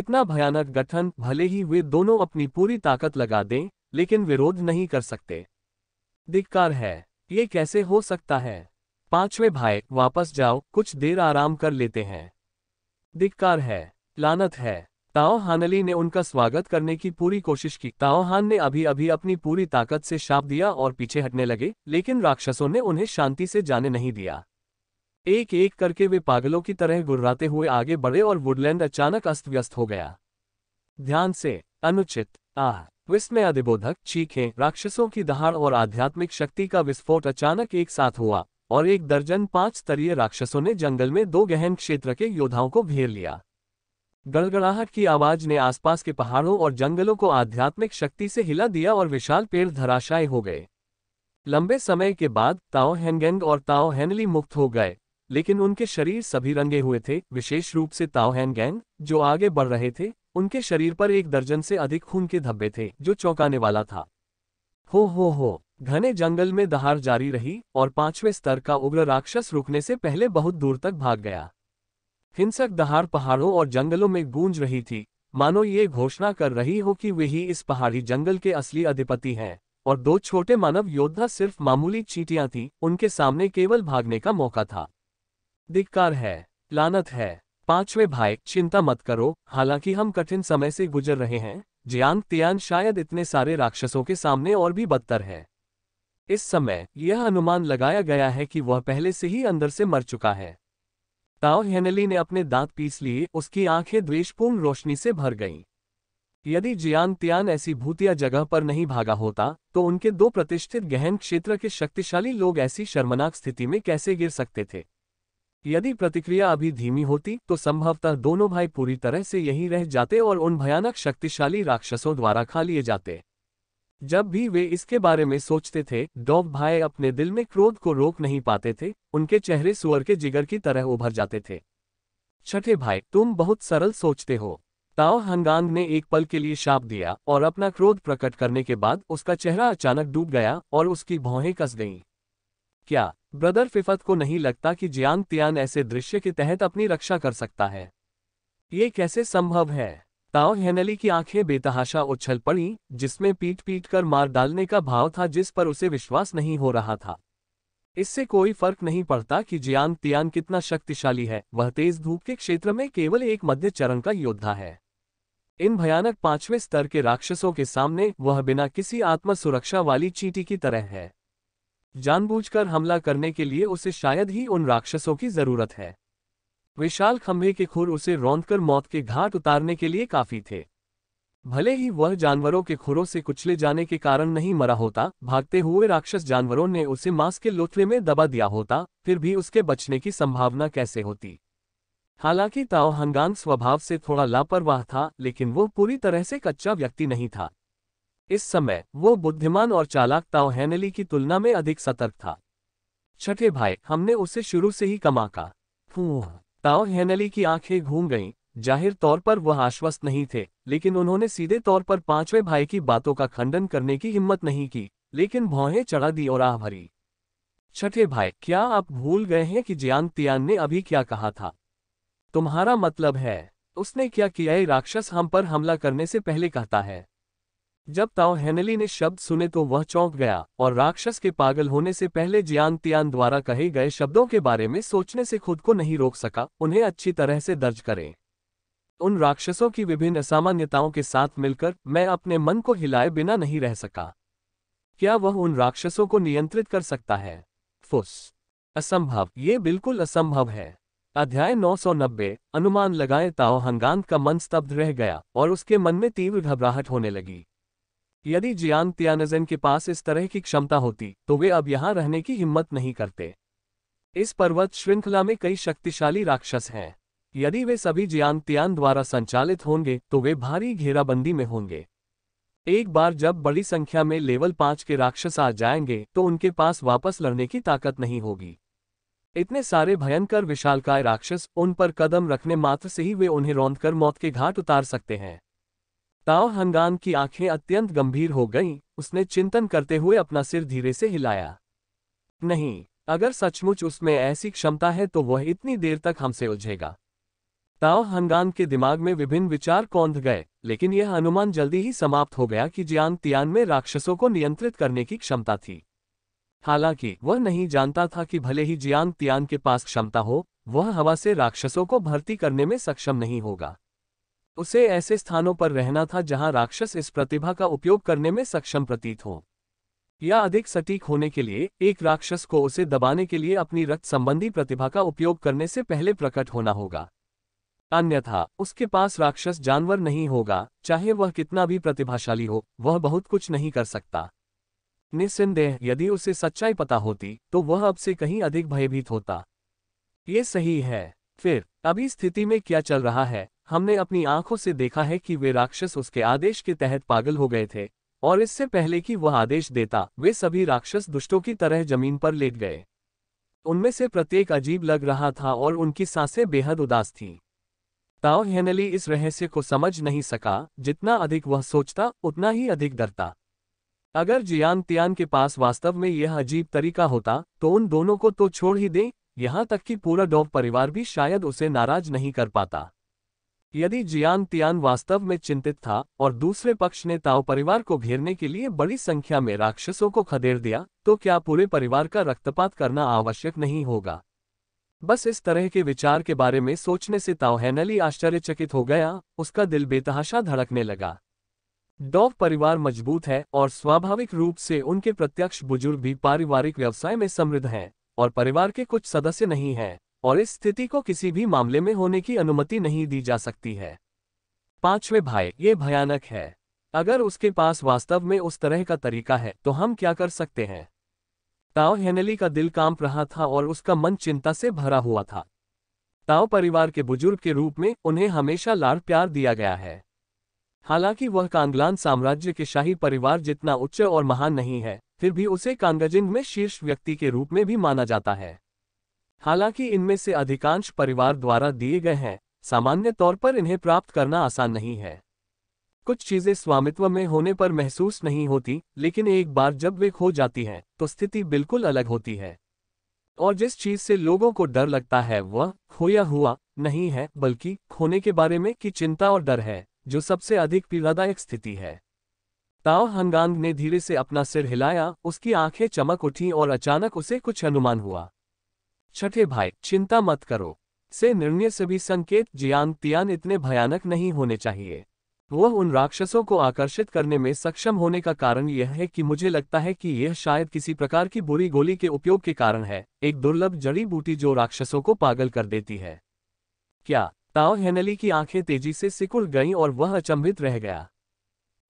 इतना भयानक गठन भले ही वे दोनों अपनी पूरी ताकत लगा दें लेकिन विरोध नहीं कर सकते धिक्कार है ये कैसे हो सकता है पांचवें भाई वापस जाओ कुछ देर आराम कर लेते हैं धिक्कार है लानत है ताओ हानली ने उनका स्वागत करने की पूरी कोशिश की ताओहान ने अभी अभी अपनी पूरी ताकत से शाप दिया और पीछे हटने लगे लेकिन राक्षसों ने उन्हें शांति से जाने नहीं दिया एक एक करके वे पागलों की तरह गुर्राते हुए आगे बढ़े और वुडलैंड अचानक अस्त व्यस्त हो गया ध्यान से अनुचित आह में अधिबोधक चीखें राक्षसों की दहाड़ और आध्यात्मिक शक्ति का विस्फोट अचानक एक साथ हुआ और एक दर्जन पांच स्तरीय राक्षसों ने जंगल में दो गहन क्षेत्र के योद्धाओं को घेर लिया गड़गड़ाहट की आवाज ने आसपास के पहाड़ों और जंगलों को आध्यात्मिक शक्ति से हिला दिया और विशाल पेड़ धराशायी हो गए लंबे समय के बाद ताओ हैंगेंग और ताओ हैनली मुक्त हो गए लेकिन उनके शरीर सभी रंगे हुए थे विशेष रूप से ताओ हैंगेंग जो आगे बढ़ रहे थे उनके शरीर पर एक दर्जन से अधिक खून के धब्बे थे जो चौंकाने वाला था हो हो हो घने जंगल में दहार जारी रही और पांचवें स्तर का उग्र राक्षस रुकने से पहले बहुत दूर तक भाग गया हिंसक दहार पहाड़ों और जंगलों में गूंज रही थी मानो ये घोषणा कर रही हो कि वे ही इस पहाड़ी जंगल के असली अधिपति हैं और दो छोटे मानव योद्धा सिर्फ मामूली चीटियां थीं उनके सामने केवल भागने का मौका था धिक्कार है लानत है पांचवें भाई चिंता मत करो हालांकि हम कठिन समय से गुजर रहे हैं ज्यांग तियान शायद इतने सारे राक्षसों के सामने और भी बदतर है इस समय यह अनुमान लगाया गया है कि वह पहले से ही अंदर से मर चुका है ताओ हेनली ने अपने दांत पीस लिए उसकी आंखें द्वेषपूर्ण रोशनी से भर गईं यदि जियान तियान ऐसी भूतिया जगह पर नहीं भागा होता तो उनके दो प्रतिष्ठित गहन क्षेत्र के शक्तिशाली लोग ऐसी शर्मनाक स्थिति में कैसे गिर सकते थे यदि प्रतिक्रिया अभी धीमी होती तो संभवतः दोनों भाई पूरी तरह से यहीं रह जाते और उन भयानक शक्तिशाली राक्षसों द्वारा खा लिए जाते जब भी वे इसके बारे में सोचते थे डॉव भाई अपने दिल में क्रोध को रोक नहीं पाते थे उनके चेहरे सुअर के जिगर की तरह उभर जाते थे छठे भाई तुम बहुत सरल सोचते हो ताओ हंगांग ने एक पल के लिए शाप दिया और अपना क्रोध प्रकट करने के बाद उसका चेहरा अचानक डूब गया और उसकी भौहें कस गईं क्या ब्रदर फिफत को नहीं लगता कि जियांग तियान ऐसे दृश्य के तहत अपनी रक्षा कर सकता है ये कैसे संभव है ताओ हेनली की आंखें बेतहाशा उछल पड़ी जिसमें पीट पीट कर मार डालने का भाव था जिस पर उसे विश्वास नहीं हो रहा था इससे कोई फर्क नहीं पड़ता कि जियांग तियान कितना शक्तिशाली है वह तेज धूप के क्षेत्र में केवल एक मध्य चरण का योद्धा है इन भयानक पांचवें स्तर के राक्षसों के सामने वह बिना किसी आत्मसुरक्षा वाली चीटी की तरह है जानबूझकर हमला करने के लिए उसे शायद ही उन राक्षसों की जरूरत है विशाल खंभे के खुर उसे रौंदकर मौत के घाट उतारने के लिए काफी थे भले ही वह जानवरों के खुरों से कुचले जाने के कारण नहीं मरा होता भागते हुए राक्षस जानवरों ने उसे मांस के लोथले में दबा दिया होता फिर भी उसके बचने की संभावना कैसे होती हालांकि ताओ हंगान स्वभाव से थोड़ा लापरवाह था लेकिन वह पूरी तरह से कच्चा व्यक्ति नहीं था इस समय वो बुद्धिमान और चालाक ताओ हैनली की तुलना में अधिक सतर्क था छठे भाई हमने उसे शुरू से ही कमाका ताओ हैनली की आंखें घूम गईं जाहिर तौर पर वह आश्वस्त नहीं थे लेकिन उन्होंने सीधे तौर पर पांचवें भाई की बातों का खंडन करने की हिम्मत नहीं की लेकिन भौहें चढ़ा दी और आह भरी छठे भाई क्या आप भूल गए हैं कि जियान तियान ने अभी क्या कहा था तुम्हारा मतलब है उसने क्या किया राक्षस हम पर हमला करने से पहले कहता है जब ताओ हेनली ने शब्द सुने तो वह चौंक गया और राक्षस के पागल होने से पहले जियान तियान द्वारा कहे गए शब्दों के बारे में सोचने से खुद को नहीं रोक सका उन्हें अच्छी तरह से दर्ज करें उन राक्षसों की विभिन्न असामान्यताओं के साथ मिलकर मैं अपने मन को हिलाए बिना नहीं रह सका क्या वह उन राक्षसों को नियंत्रित कर सकता है फुस असंभव ये बिल्कुल असंभव है अध्याय 990 अनुमान लगाए ताओ हंगान का मन स्तब्ध रह गया और उसके मन में तीव्र घबराहट होने लगी यदि जियांग त्यानजन के पास इस तरह की क्षमता होती तो वे अब यहाँ रहने की हिम्मत नहीं करते इस पर्वत श्रृंखला में कई शक्तिशाली राक्षस हैं यदि वे सभी जियांग तियान द्वारा संचालित होंगे तो वे भारी घेराबंदी में होंगे एक बार जब बड़ी संख्या में लेवल पांच के राक्षस आ जाएंगे तो उनके पास वापस लड़ने की ताकत नहीं होगी इतने सारे भयंकर विशालकाय राक्षस उन पर कदम रखने मात्र से ही वे उन्हें रौंदकर मौत के घाट उतार सकते हैं ताओ हंगान की आंखें अत्यंत गंभीर हो गईं, उसने चिंतन करते हुए अपना सिर धीरे से हिलाया नहीं अगर सचमुच उसमें ऐसी क्षमता है तो वह इतनी देर तक हमसे उलझेगा ताओ हंगान के दिमाग में विभिन्न विचार कौंध गए लेकिन यह अनुमान जल्दी ही समाप्त हो गया कि जियांग तियान में राक्षसों को नियंत्रित करने की क्षमता थी हालांकि वह नहीं जानता था कि भले ही जियांग तियान के पास क्षमता हो वह हवा से राक्षसों को भर्ती करने में सक्षम नहीं होगा उसे ऐसे स्थानों पर रहना था जहां राक्षस इस प्रतिभा का उपयोग करने में सक्षम प्रतीत हो या अधिक सटीक होने के लिए एक राक्षस को उसे दबाने के लिए अपनी रक्त संबंधी प्रतिभा का उपयोग करने से पहले प्रकट होना होगा अन्यथा उसके पास राक्षस जानवर नहीं होगा चाहे वह कितना भी प्रतिभाशाली हो वह बहुत कुछ नहीं कर सकता निस्संदेह यदि उसे सच्चाई पता होती तो वह अब से कहीं अधिक भयभीत होता ये सही है फिर अभी स्थिति में क्या चल रहा है हमने अपनी आंखों से देखा है कि वे राक्षस उसके आदेश के तहत पागल हो गए थे और इससे पहले कि वह आदेश देता वे सभी राक्षस दुष्टों की तरह जमीन पर लेट गए उनमें से प्रत्येक अजीब लग रहा था और उनकी सांसें बेहद उदास थीं ताओ हेनली इस रहस्य को समझ नहीं सका जितना अधिक वह सोचता उतना ही अधिक डरता अगर जियान तियान के पास वास्तव में यह अजीब तरीका होता तो उन दोनों को तो छोड़ ही दें यहाँ तक कि पूरा डॉव परिवार भी शायद उसे नाराज नहीं कर पाता यदि जियान तियान वास्तव में चिंतित था और दूसरे पक्ष ने ताओ परिवार को घेरने के लिए बड़ी संख्या में राक्षसों को खदेड़ दिया तो क्या पूरे परिवार का रक्तपात करना आवश्यक नहीं होगा बस इस तरह के विचार के बारे में सोचने से ताओ हैनली आश्चर्यचकित हो गया उसका दिल बेतहाशा धड़कने लगा डॉव परिवार मजबूत है और स्वाभाविक रूप से उनके प्रत्यक्ष बुजुर्ग भी पारिवारिक व्यवसाय में समृद्ध हैं और परिवार के कुछ सदस्य नहीं हैं और इस स्थिति को किसी भी मामले में होने की अनुमति नहीं दी जा सकती है पांचवें भाई ये भयानक है अगर उसके पास वास्तव में उस तरह का तरीका है तो हम क्या कर सकते हैं ताओ हेनली का दिल कांप रहा था और उसका मन चिंता से भरा हुआ था ताओ परिवार के बुजुर्ग के रूप में उन्हें हमेशा लाड़ प्यार दिया गया है हालांकि वह कांगलान साम्राज्य के शाही परिवार जितना उच्च और महान नहीं है फिर भी उसे कांगजिंग में शीर्ष व्यक्ति के रूप में भी माना जाता है हालांकि इनमें से अधिकांश परिवार द्वारा दिए गए हैं सामान्य तौर पर इन्हें प्राप्त करना आसान नहीं है कुछ चीजें स्वामित्व में होने पर महसूस नहीं होती लेकिन एक बार जब वे खो जाती हैं तो स्थिति बिल्कुल अलग होती है और जिस चीज से लोगों को डर लगता है वह खोया हुआ नहीं है बल्कि खोने के बारे में की चिंता और डर है जो सबसे अधिक पीड़ादायक स्थिति है ताओ हंगांग ने धीरे से अपना सिर हिलाया उसकी आंखें चमक उठी और अचानक उसे कुछ अनुमान हुआ छठे भाई चिंता मत करो से निर्णय सभी संकेत जियान तियान इतने भयानक नहीं होने चाहिए वह उन राक्षसों को आकर्षित करने में सक्षम होने का कारण यह है कि मुझे लगता है कि यह शायद किसी प्रकार की बुरी गोली के उपयोग के कारण है एक दुर्लभ जड़ी बूटी जो राक्षसों को पागल कर देती है क्या ताओ हेनली की आंखें तेजी से सिकुड़ गईं और वह अचंभित रह गया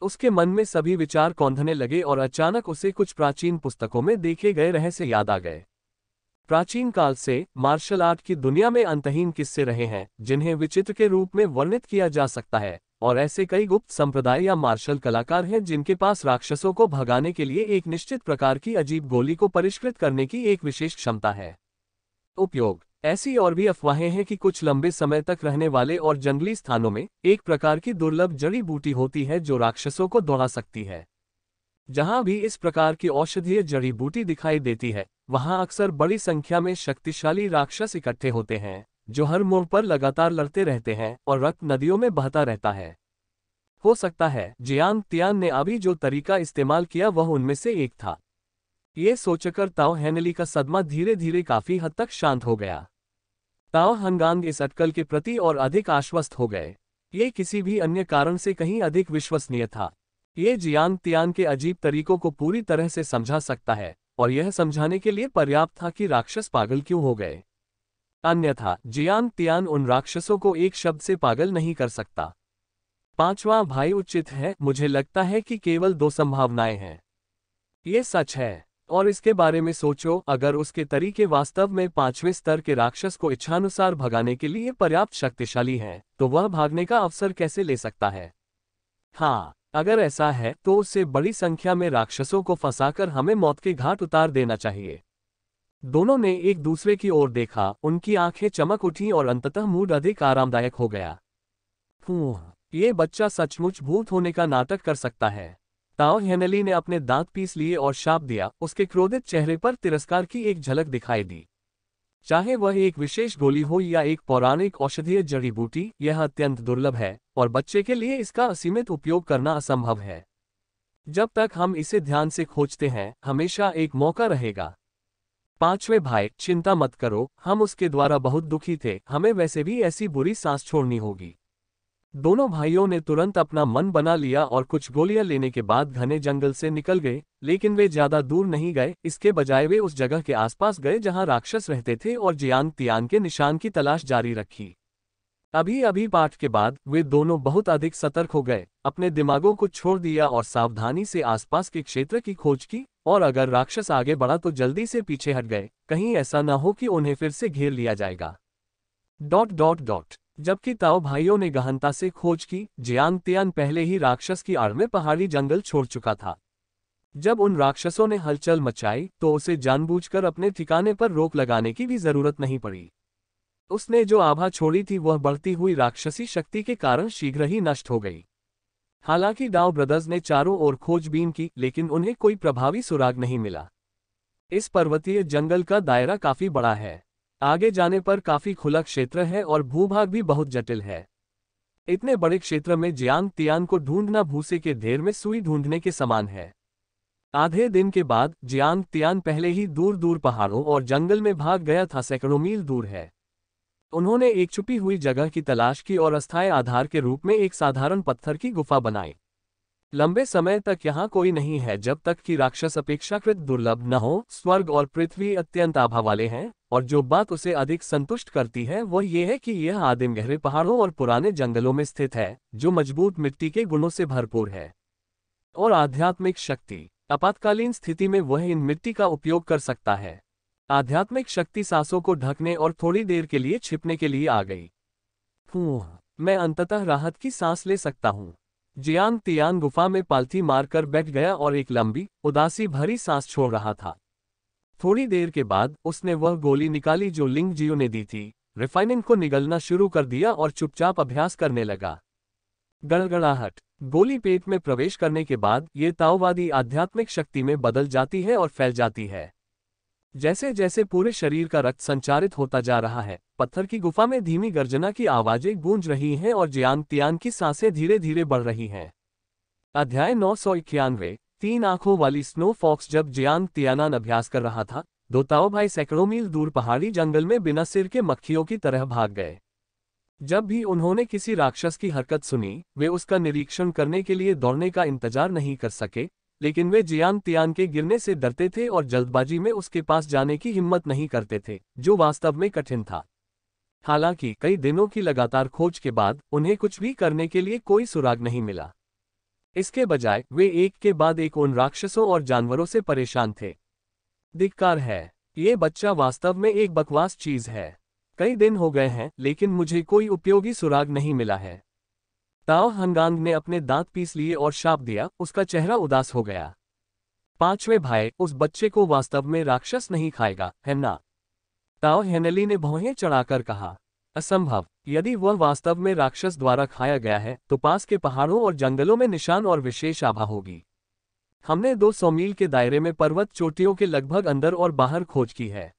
उसके मन में सभी विचार कौंधने लगे और अचानक उसे कुछ प्राचीन पुस्तकों में देखे गए रहस्य याद आ गए प्राचीन काल से मार्शल आर्ट की दुनिया में अंतहीन किस्से रहे हैं जिन्हें विचित्र के रूप में वर्णित किया जा सकता है और ऐसे कई गुप्त संप्रदाय या मार्शल कलाकार हैं जिनके पास राक्षसों को भगाने के लिए एक निश्चित प्रकार की अजीब गोली को परिष्कृत करने की एक विशेष क्षमता है उपयोग ऐसी और भी अफवाहें हैं कि कुछ लंबे समय तक रहने वाले और जंगली स्थानों में एक प्रकार की दुर्लभ जड़ी बूटी होती है जो राक्षसों को दौड़ा सकती है जहां भी इस प्रकार की औषधीय जड़ी बूटी दिखाई देती है वहां अक्सर बड़ी संख्या में शक्तिशाली राक्षस इकट्ठे होते हैं जो हर मोड़ पर लगातार लड़ते रहते हैं और रक्त नदियों में बहता रहता है हो सकता है जियांग तियान ने अभी जो तरीका इस्तेमाल किया वह उनमें से एक था ये सोचकर ताओ हैनली का सदमा धीरे धीरे काफी हद तक शांत हो गया ताओ हंगांग इस अटकल के प्रति और अधिक आश्वस्त हो गए ये किसी भी अन्य कारण से कहीं अधिक विश्वसनीय था ये जियांग तियान के अजीब तरीकों को पूरी तरह से समझा सकता है और यह समझाने के लिए पर्याप्त था कि राक्षस पागल क्यों हो गए अन्यथा जियांग तियांग उन राक्षसों को एक शब्द से पागल नहीं कर सकता पांचवा भाई उचित है मुझे लगता है कि केवल दो संभावनाएं हैं ये सच है और इसके बारे में सोचो अगर उसके तरीके वास्तव में पांचवें स्तर के राक्षस को इच्छानुसार भगाने के लिए पर्याप्त शक्तिशाली हैं, तो वह भागने का अवसर कैसे ले सकता है हाँ अगर ऐसा है तो उससे बड़ी संख्या में राक्षसों को फंसाकर हमें मौत के घाट उतार देना चाहिए दोनों ने एक दूसरे की ओर देखा उनकी आंखें चमक उठी और अंततः मूड अधिक आरामदायक हो गया ये बच्चा सचमुच भूत होने का नाटक कर सकता है ताओ हेनली ने अपने दांत पीस लिए और शाप दिया उसके क्रोधित चेहरे पर तिरस्कार की एक झलक दिखाई दी चाहे वह एक विशेष गोली हो या एक पौराणिक औषधीय जड़ी बूटी यह अत्यंत दुर्लभ है और बच्चे के लिए इसका असीमित उपयोग करना असंभव है जब तक हम इसे ध्यान से खोजते हैं हमेशा एक मौका रहेगा पांचवें भाई चिंता मत करो हम उसके द्वारा बहुत दुखी थे हमें वैसे भी ऐसी बुरी सांस छोड़नी होगी दोनों भाइयों ने तुरंत अपना मन बना लिया और कुछ गोलियां लेने के बाद घने जंगल से निकल गए लेकिन वे ज्यादा दूर नहीं गए इसके बजाय वे उस जगह के आसपास गए जहां राक्षस रहते थे और जियांग तियांग के निशान की तलाश जारी रखी अभी अभी पाठ के बाद वे दोनों बहुत अधिक सतर्क हो गए अपने दिमागों को छोड़ दिया और सावधानी से आसपास के क्षेत्र की खोज की और अगर राक्षस आगे बढ़ा तो जल्दी से पीछे हट गए कहीं ऐसा न हो कि उन्हें फिर से घेर लिया जाएगा डॉट डॉट डॉट जबकि ताओ भाइयों ने गहनता से खोज की जियांग तियान पहले ही राक्षस की आड़ में पहाड़ी जंगल छोड़ चुका था जब उन राक्षसों ने हलचल मचाई तो उसे जानबूझकर अपने ठिकाने पर रोक लगाने की भी जरूरत नहीं पड़ी उसने जो आभा छोड़ी थी वह बढ़ती हुई राक्षसी शक्ति के कारण शीघ्र ही नष्ट हो गई हालांकि डाव ब्रदर्स ने चारों ओर खोजबीन की लेकिन उन्हें कोई प्रभावी सुराग नहीं मिला इस पर्वतीय जंगल का दायरा काफी बड़ा है आगे जाने पर काफी खुला क्षेत्र है और भूभाग भी बहुत जटिल है इतने बड़े क्षेत्र में जियांग तियान को ढूंढना भूसे के ढेर में सुई ढूंढने के समान है आधे दिन के बाद जियांग तियान पहले ही दूर दूर पहाड़ों और जंगल में भाग गया था सैकड़ों मील दूर है उन्होंने एक छुपी हुई जगह की तलाश की और अस्थायी आधार के रूप में एक साधारण पत्थर की गुफा बनाई लंबे समय तक यहाँ कोई नहीं है जब तक कि राक्षस अपेक्षाकृत दुर्लभ न हो स्वर्ग और पृथ्वी अत्यंत आभा वाले हैं और जो बात उसे अधिक संतुष्ट करती है वह ये है कि यह आदिम गहरे पहाड़ों और पुराने जंगलों में स्थित है जो मजबूत मिट्टी के गुणों से भरपूर है और आध्यात्मिक शक्ति आपातकालीन स्थिति में वह इन मिट्टी का उपयोग कर सकता है आध्यात्मिक शक्ति सांसों को ढकने और थोड़ी देर के लिए छिपने के लिए आ गई मैं अंततः राहत की सांस ले सकता हूँ जियांग तियांग गुफा में पालथी मारकर बैठ गया और एक लंबी उदासी भरी सांस छोड़ रहा था थोड़ी देर के बाद उसने वह गोली निकाली जो लिंग जियो ने दी थी रिफाइनिंग को निगलना शुरू कर दिया और चुपचाप अभ्यास करने लगा गड़गड़ाहट गोली पेट में प्रवेश करने के बाद ये ताओवादी आध्यात्मिक शक्ति में बदल जाती है और फैल जाती है जैसे जैसे पूरे शरीर का रक्त संचारित होता जा रहा है पत्थर की गुफा में धीमी गर्जना की आवाजें गूंज रही हैं और जियान तियान की सांसें धीरे धीरे बढ़ रही हैं अध्याय नौ सौ इक्यानवे तीन आंखों वाली स्नो फॉक्स जब जियांग तियानान अभ्यास कर रहा था दोताओ भाई सैकड़ों मील दूर पहाड़ी जंगल में बिना सिर के मक्खियों की तरह भाग गए जब भी उन्होंने किसी राक्षस की हरकत सुनी वे उसका निरीक्षण करने के लिए दौड़ने का इंतजार नहीं कर सके लेकिन वे जियांग तियान के गिरने से डरते थे और जल्दबाजी में उसके पास जाने की हिम्मत नहीं करते थे जो वास्तव में कठिन था हालांकि कई दिनों की लगातार खोज के बाद उन्हें कुछ भी करने के लिए कोई सुराग नहीं मिला इसके बजाय वे एक के बाद एक उन राक्षसों और जानवरों से परेशान थे धिक्कार है ये बच्चा वास्तव में एक बकवास चीज है कई दिन हो गए हैं लेकिन मुझे कोई उपयोगी सुराग नहीं मिला है ताओ हंगांग ने अपने दांत पीस लिए और शाप दिया उसका चेहरा उदास हो गया पांचवें भाई उस बच्चे को वास्तव में राक्षस नहीं खाएगा है ना ताओ हेनली ने भौहें चढ़ाकर कहा असंभव यदि वह वास्तव में राक्षस द्वारा खाया गया है तो पास के पहाड़ों और जंगलों में निशान और विशेष आभा होगी हमने 200 मील के दायरे में पर्वत चोटियों के लगभग अंदर और बाहर खोज की है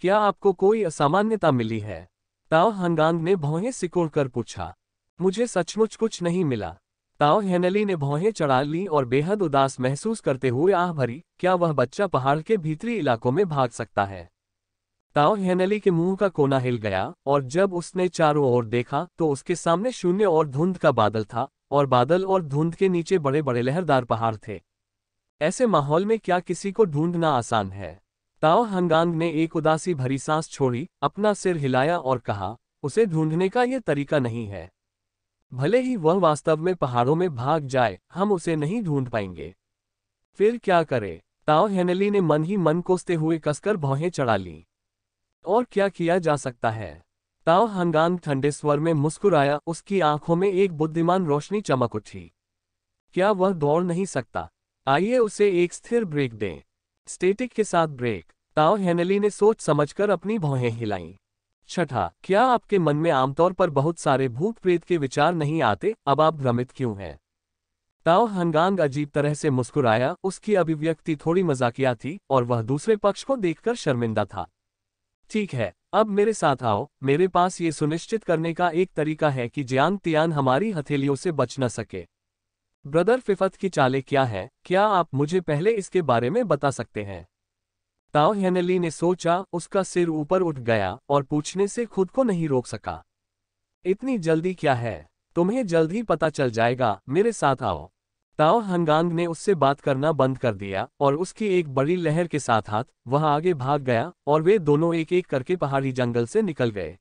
क्या आपको कोई असामान्यता मिली है ताओ हंगांग ने भौहें सिकोड़ कर पूछा मुझे सचमुच कुछ नहीं मिला ताओ हेनली ने भौहें चढ़ा ली और बेहद उदास महसूस करते हुए आह भरी क्या वह बच्चा पहाड़ के भीतरी इलाकों में भाग सकता है ताओ हेनली के मुंह का कोना हिल गया और जब उसने चारों ओर देखा तो उसके सामने शून्य और धुंध का बादल था और बादल और धुंध के नीचे बड़े बड़े लहरदार पहाड़ थे ऐसे माहौल में क्या किसी को ढूंढना आसान है ताओ हंगांग ने एक उदासी भरी सांस छोड़ी अपना सिर हिलाया और कहा उसे ढूंढने का यह तरीका नहीं है भले ही वह वास्तव में पहाड़ों में भाग जाए हम उसे नहीं ढूंढ पाएंगे फिर क्या करे ताओ हेनली ने मन ही मन कोसते हुए कसकर भौहें चढ़ा लीं और क्या किया जा सकता है ताओ हंगान ठंडे स्वर में मुस्कुराया उसकी आंखों में एक बुद्धिमान रोशनी चमक उठी क्या वह दौड़ नहीं सकता आइए उसे एक स्थिर ब्रेक दें स्टेटिक के साथ ब्रेक ताओ हेनली ने सोच समझकर अपनी भौहें हिलाईं छठा क्या आपके मन में आमतौर पर बहुत सारे भूत प्रेत के विचार नहीं आते अब आप भ्रमित क्यों हैं ताओ हंगांग अजीब तरह से मुस्कुराया उसकी अभिव्यक्ति थोड़ी मजाकिया थी और वह दूसरे पक्ष को देखकर शर्मिंदा था ठीक है अब मेरे साथ आओ मेरे पास ये सुनिश्चित करने का एक तरीका है कि जियांग तियान हमारी हथेलियों से बच न सके ब्रदर फिफत की चालें क्या हैं क्या आप मुझे पहले इसके बारे में बता सकते हैं ताओ हेनली ने सोचा उसका सिर ऊपर उठ गया और पूछने से खुद को नहीं रोक सका इतनी जल्दी क्या है तुम्हें जल्द ही पता चल जाएगा मेरे साथ आओ ताओ हंगांग ने उससे बात करना बंद कर दिया और उसकी एक बड़ी लहर के साथ हाथ वहां आगे भाग गया और वे दोनों एक एक करके पहाड़ी जंगल से निकल गए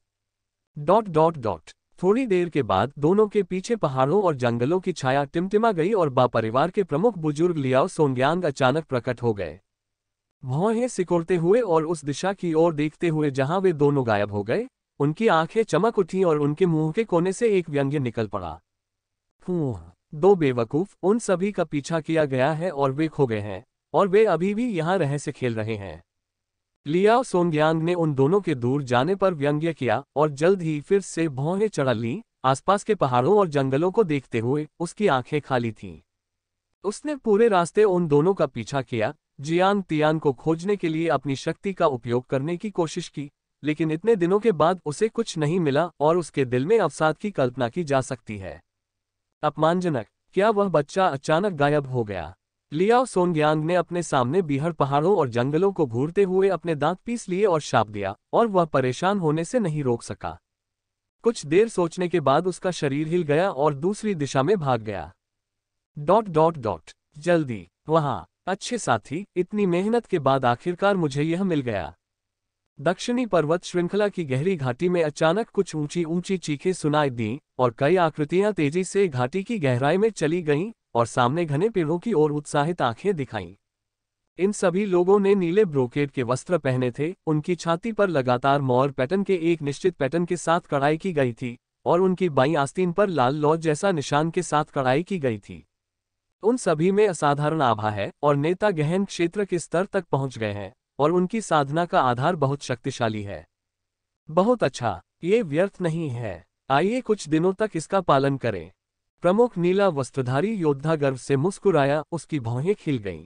डॉट डॉट डॉट थोड़ी देर के बाद दोनों के पीछे पहाड़ों और जंगलों की छाया टिमटिमा गई और बा परिवार के प्रमुख बुजुर्ग लियाओ सोंग्यांग अचानक प्रकट हो गए भौहें सिकोड़ते हुए और उस दिशा की ओर देखते हुए जहां वे दोनों गायब हो गए उनकी आंखें चमक उठी और उनके मुंह के कोने से एक व्यंग्य निकल पड़ा दो बेवकूफ उन सभी का पीछा किया गया है और वे खो गए हैं और वे अभी भी यहाँ रहस्य खेल रहे हैं लियाओ सोनग्यांग ने उन दोनों के दूर जाने पर व्यंग्य किया और जल्द ही फिर से भौहे चढ़ा ली आसपास के पहाड़ों और जंगलों को देखते हुए उसकी आंखें खाली थीं उसने पूरे रास्ते उन दोनों का पीछा किया जियांग तियान को खोजने के लिए अपनी शक्ति का उपयोग करने की कोशिश की लेकिन इतने दिनों के बाद उसे कुछ नहीं मिला और उसके दिल में अवसाद की कल्पना की जा सकती है अपमानजनक क्या वह बच्चा अचानक गायब हो गया लियाओ सोनग्यांग ने अपने सामने बिहड़ पहाड़ों और जंगलों को घूरते हुए अपने दांत पीस लिए और शाप दिया और वह परेशान होने से नहीं रोक सका कुछ देर सोचने के बाद उसका शरीर हिल गया और दूसरी दिशा में भाग गया डॉट डॉट डॉट जल्दी वहाँ अच्छे साथी इतनी मेहनत के बाद आखिरकार मुझे यह मिल गया दक्षिणी पर्वत श्रृंखला की गहरी घाटी में अचानक कुछ ऊंची ऊंची चीखें सुनाई दीं और कई आकृतियां तेजी से घाटी की गहराई में चली गईं और सामने घने पेड़ों की ओर उत्साहित आंखें दिखाईं इन सभी लोगों ने नीले ब्रोकेट के वस्त्र पहने थे उनकी छाती पर लगातार मौर पैटर्न के एक निश्चित पैटर्न के साथ कढ़ाई की गई थी और उनकी बाई आस्तीन पर लाल लौज जैसा निशान के साथ कढ़ाई की गई थी उन सभी में असाधारण आभा है और नेता गहन क्षेत्र के स्तर तक पहुंच गए हैं और उनकी साधना का आधार बहुत शक्तिशाली है बहुत अच्छा ये व्यर्थ नहीं है आइए कुछ दिनों तक इसका पालन करें प्रमुख नीला वस्त्रधारी योद्धा गर्व से मुस्कुराया उसकी भौहें खिल गईं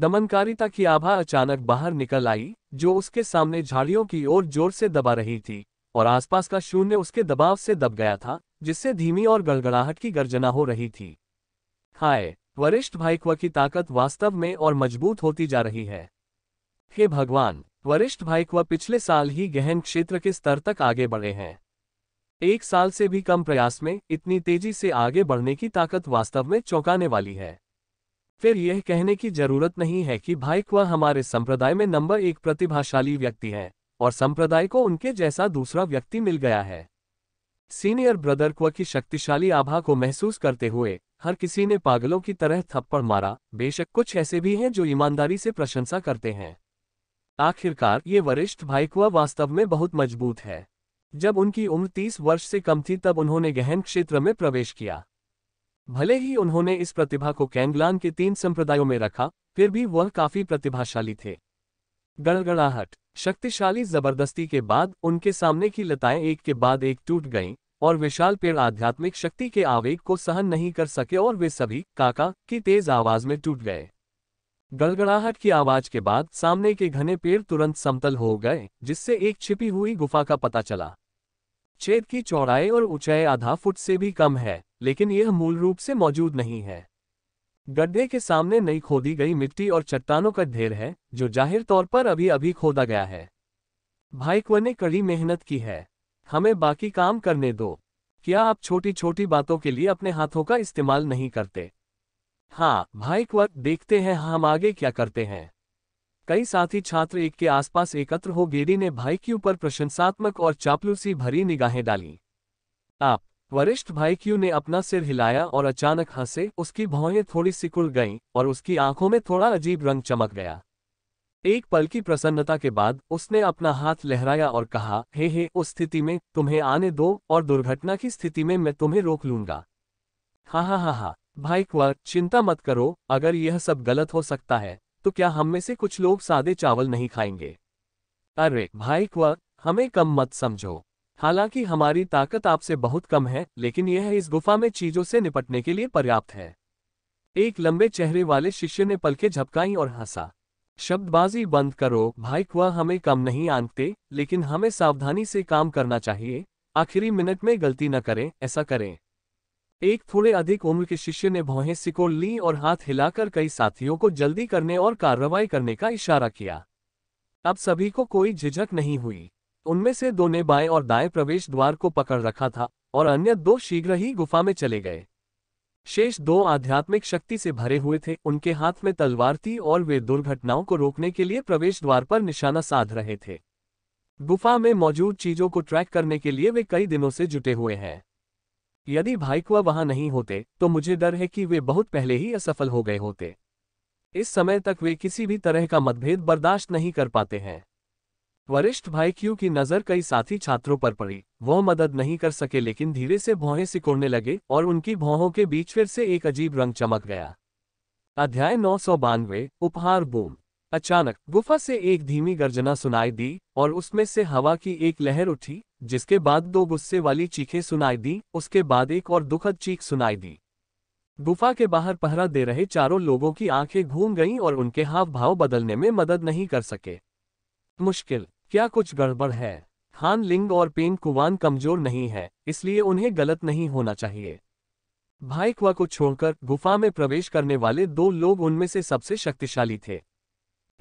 दमनकारिता की आभा अचानक बाहर निकल आई जो उसके सामने झाड़ियों की ओर जोर से दबा रही थी और आसपास का शून्य उसके दबाव से दब गया था जिससे धीमी और गड़गड़ाहट की गर्जना हो रही थी हाय वरिष्ठ भाईकवा की ताकत वास्तव में और मजबूत होती जा रही है हे भगवान वरिष्ठ भाई क्व पिछले साल ही गहन क्षेत्र के स्तर तक आगे बढ़े हैं एक साल से भी कम प्रयास में इतनी तेजी से आगे बढ़ने की ताकत वास्तव में चौंकाने वाली है फिर यह कहने की जरूरत नहीं है कि भाईकुआ हमारे संप्रदाय में नंबर एक प्रतिभाशाली व्यक्ति है और संप्रदाय को उनके जैसा दूसरा व्यक्ति मिल गया है सीनियर ब्रदर क्व की शक्तिशाली आभा को महसूस करते हुए हर किसी ने पागलों की तरह थप्पड़ मारा बेशक कुछ ऐसे भी हैं जो ईमानदारी से प्रशंसा करते हैं आखिरकार ये वरिष्ठ भाईकुआ वास्तव में बहुत मजबूत है जब उनकी उम्र 30 वर्ष से कम थी तब उन्होंने गहन क्षेत्र में प्रवेश किया भले ही उन्होंने इस प्रतिभा को कैंगलान के तीन संप्रदायों में रखा फिर भी वह काफी प्रतिभाशाली थे गड़गड़ाहट शक्तिशाली जबरदस्ती के बाद उनके सामने की लताएं एक के बाद एक टूट गईं और विशाल पेड़ आध्यात्मिक शक्ति के आवेग को सहन नहीं कर सके और वे सभी काका की तेज आवाज में टूट गए गड़गड़ाहट की आवाज के बाद सामने के घने पेड़ तुरंत समतल हो गए जिससे एक छिपी हुई गुफा का पता चला छेद की चौड़ाई और ऊंचाई आधा फुट से भी कम है लेकिन यह मूल रूप से मौजूद नहीं है गड्ढे के सामने नई खोदी गई मिट्टी और चट्टानों का ढेर है जो जाहिर तौर पर अभी अभी खोदा गया है भाईकवर ने कड़ी मेहनत की है हमें बाकी काम करने दो क्या आप छोटी छोटी बातों के लिए अपने हाथों का इस्तेमाल नहीं करते हाँ भाई वक्त देखते हैं हम आगे क्या करते हैं कई साथी छात्र एक के आसपास एकत्र हो गेडी ने भाई क्यू पर प्रशंसात्मक और चापलूसी भरी निगाहें डाली आप वरिष्ठ भाई क्यू ने अपना सिर हिलाया और अचानक हंसे उसकी भौहें थोड़ी सिकुड़ गईं और उसकी आंखों में थोड़ा अजीब रंग चमक गया एक पल की प्रसन्नता के बाद उसने अपना हाथ लहराया और कहा हे हे उस स्थिति में तुम्हें आने दो और दुर्घटना की स्थिति में मैं तुम्हें रोक लूंगा हाँ हाँ हाँ हाँ भाई क्वर चिंता मत करो अगर यह सब गलत हो सकता है तो क्या हम में से कुछ लोग सादे चावल नहीं खाएंगे अरे भाई क्वर हमें कम मत समझो हालांकि हमारी ताकत आपसे बहुत कम है लेकिन यह इस गुफा में चीजों से निपटने के लिए पर्याप्त है एक लंबे चेहरे वाले शिष्य ने पलखे झपकाई और हंसा शब्दबाजी बंद करो भाई कुआ हमें कम नहीं आंकते लेकिन हमें सावधानी से काम करना चाहिए आखिरी मिनट में गलती न करें ऐसा करें एक थोड़े अधिक उम्र के शिष्य ने भौहें सिकोड़ ली और हाथ हिलाकर कई साथियों को जल्दी करने और कार्रवाई करने का इशारा किया अब सभी को कोई झिझक नहीं हुई उनमें से दो ने बाएं और दाएं प्रवेश द्वार को पकड़ रखा था और अन्य दो शीघ्र ही गुफा में चले गए शेष दो आध्यात्मिक शक्ति से भरे हुए थे उनके हाथ में तलवार थी और वे दुर्घटनाओं को रोकने के लिए प्रवेश द्वार पर निशाना साध रहे थे गुफा में मौजूद चीजों को ट्रैक करने के लिए वे कई दिनों से जुटे हुए हैं यदि भाईकुआ वहां नहीं होते तो मुझे डर है कि वे बहुत पहले ही असफल हो गए होते इस समय तक वे किसी भी तरह का मतभेद बर्दाश्त नहीं कर पाते हैं वरिष्ठ भाईक्यू की नज़र कई साथी छात्रों पर पड़ी वह मदद नहीं कर सके लेकिन धीरे से भौहें सिकुड़ने लगे और उनकी भौहों के बीच फिर से एक अजीब रंग चमक गया अध्याय नौ उपहार बूम अचानक गुफा से एक धीमी गर्जना सुनाई दी और उसमें से हवा की एक लहर उठी जिसके बाद दो गुस्से वाली चीखें सुनाई दी उसके बाद एक और दुखद चीख सुनाई दी गुफा के बाहर पहरा दे रहे चारों लोगों की आंखें घूम गईं और उनके हाव भाव बदलने में मदद नहीं कर सके मुश्किल क्या कुछ गड़बड़ है खान लिंग और पेन कुवान कमजोर नहीं है इसलिए उन्हें गलत नहीं होना चाहिए कुआ को छोड़कर गुफा में प्रवेश करने वाले दो लोग उनमें से सबसे शक्तिशाली थे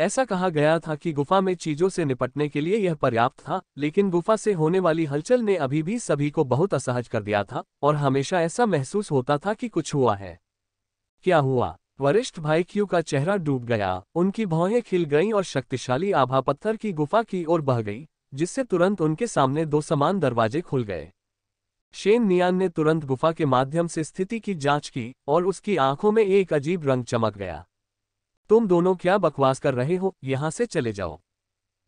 ऐसा कहा गया था कि गुफा में चीजों से निपटने के लिए यह पर्याप्त था लेकिन गुफा से होने वाली हलचल ने अभी भी सभी को बहुत असहज कर दिया था और हमेशा ऐसा महसूस होता था कि कुछ हुआ है क्या हुआ वरिष्ठ भाई क्यू का चेहरा डूब गया उनकी भौहें खिल गईं और शक्तिशाली आभा पत्थर की गुफा की ओर बह गई जिससे तुरंत उनके सामने दो समान दरवाजे खुल गए शेन नियान ने तुरंत गुफा के माध्यम से स्थिति की जांच की और उसकी आंखों में एक अजीब रंग चमक गया तुम दोनों क्या बकवास कर रहे हो यहाँ से चले जाओ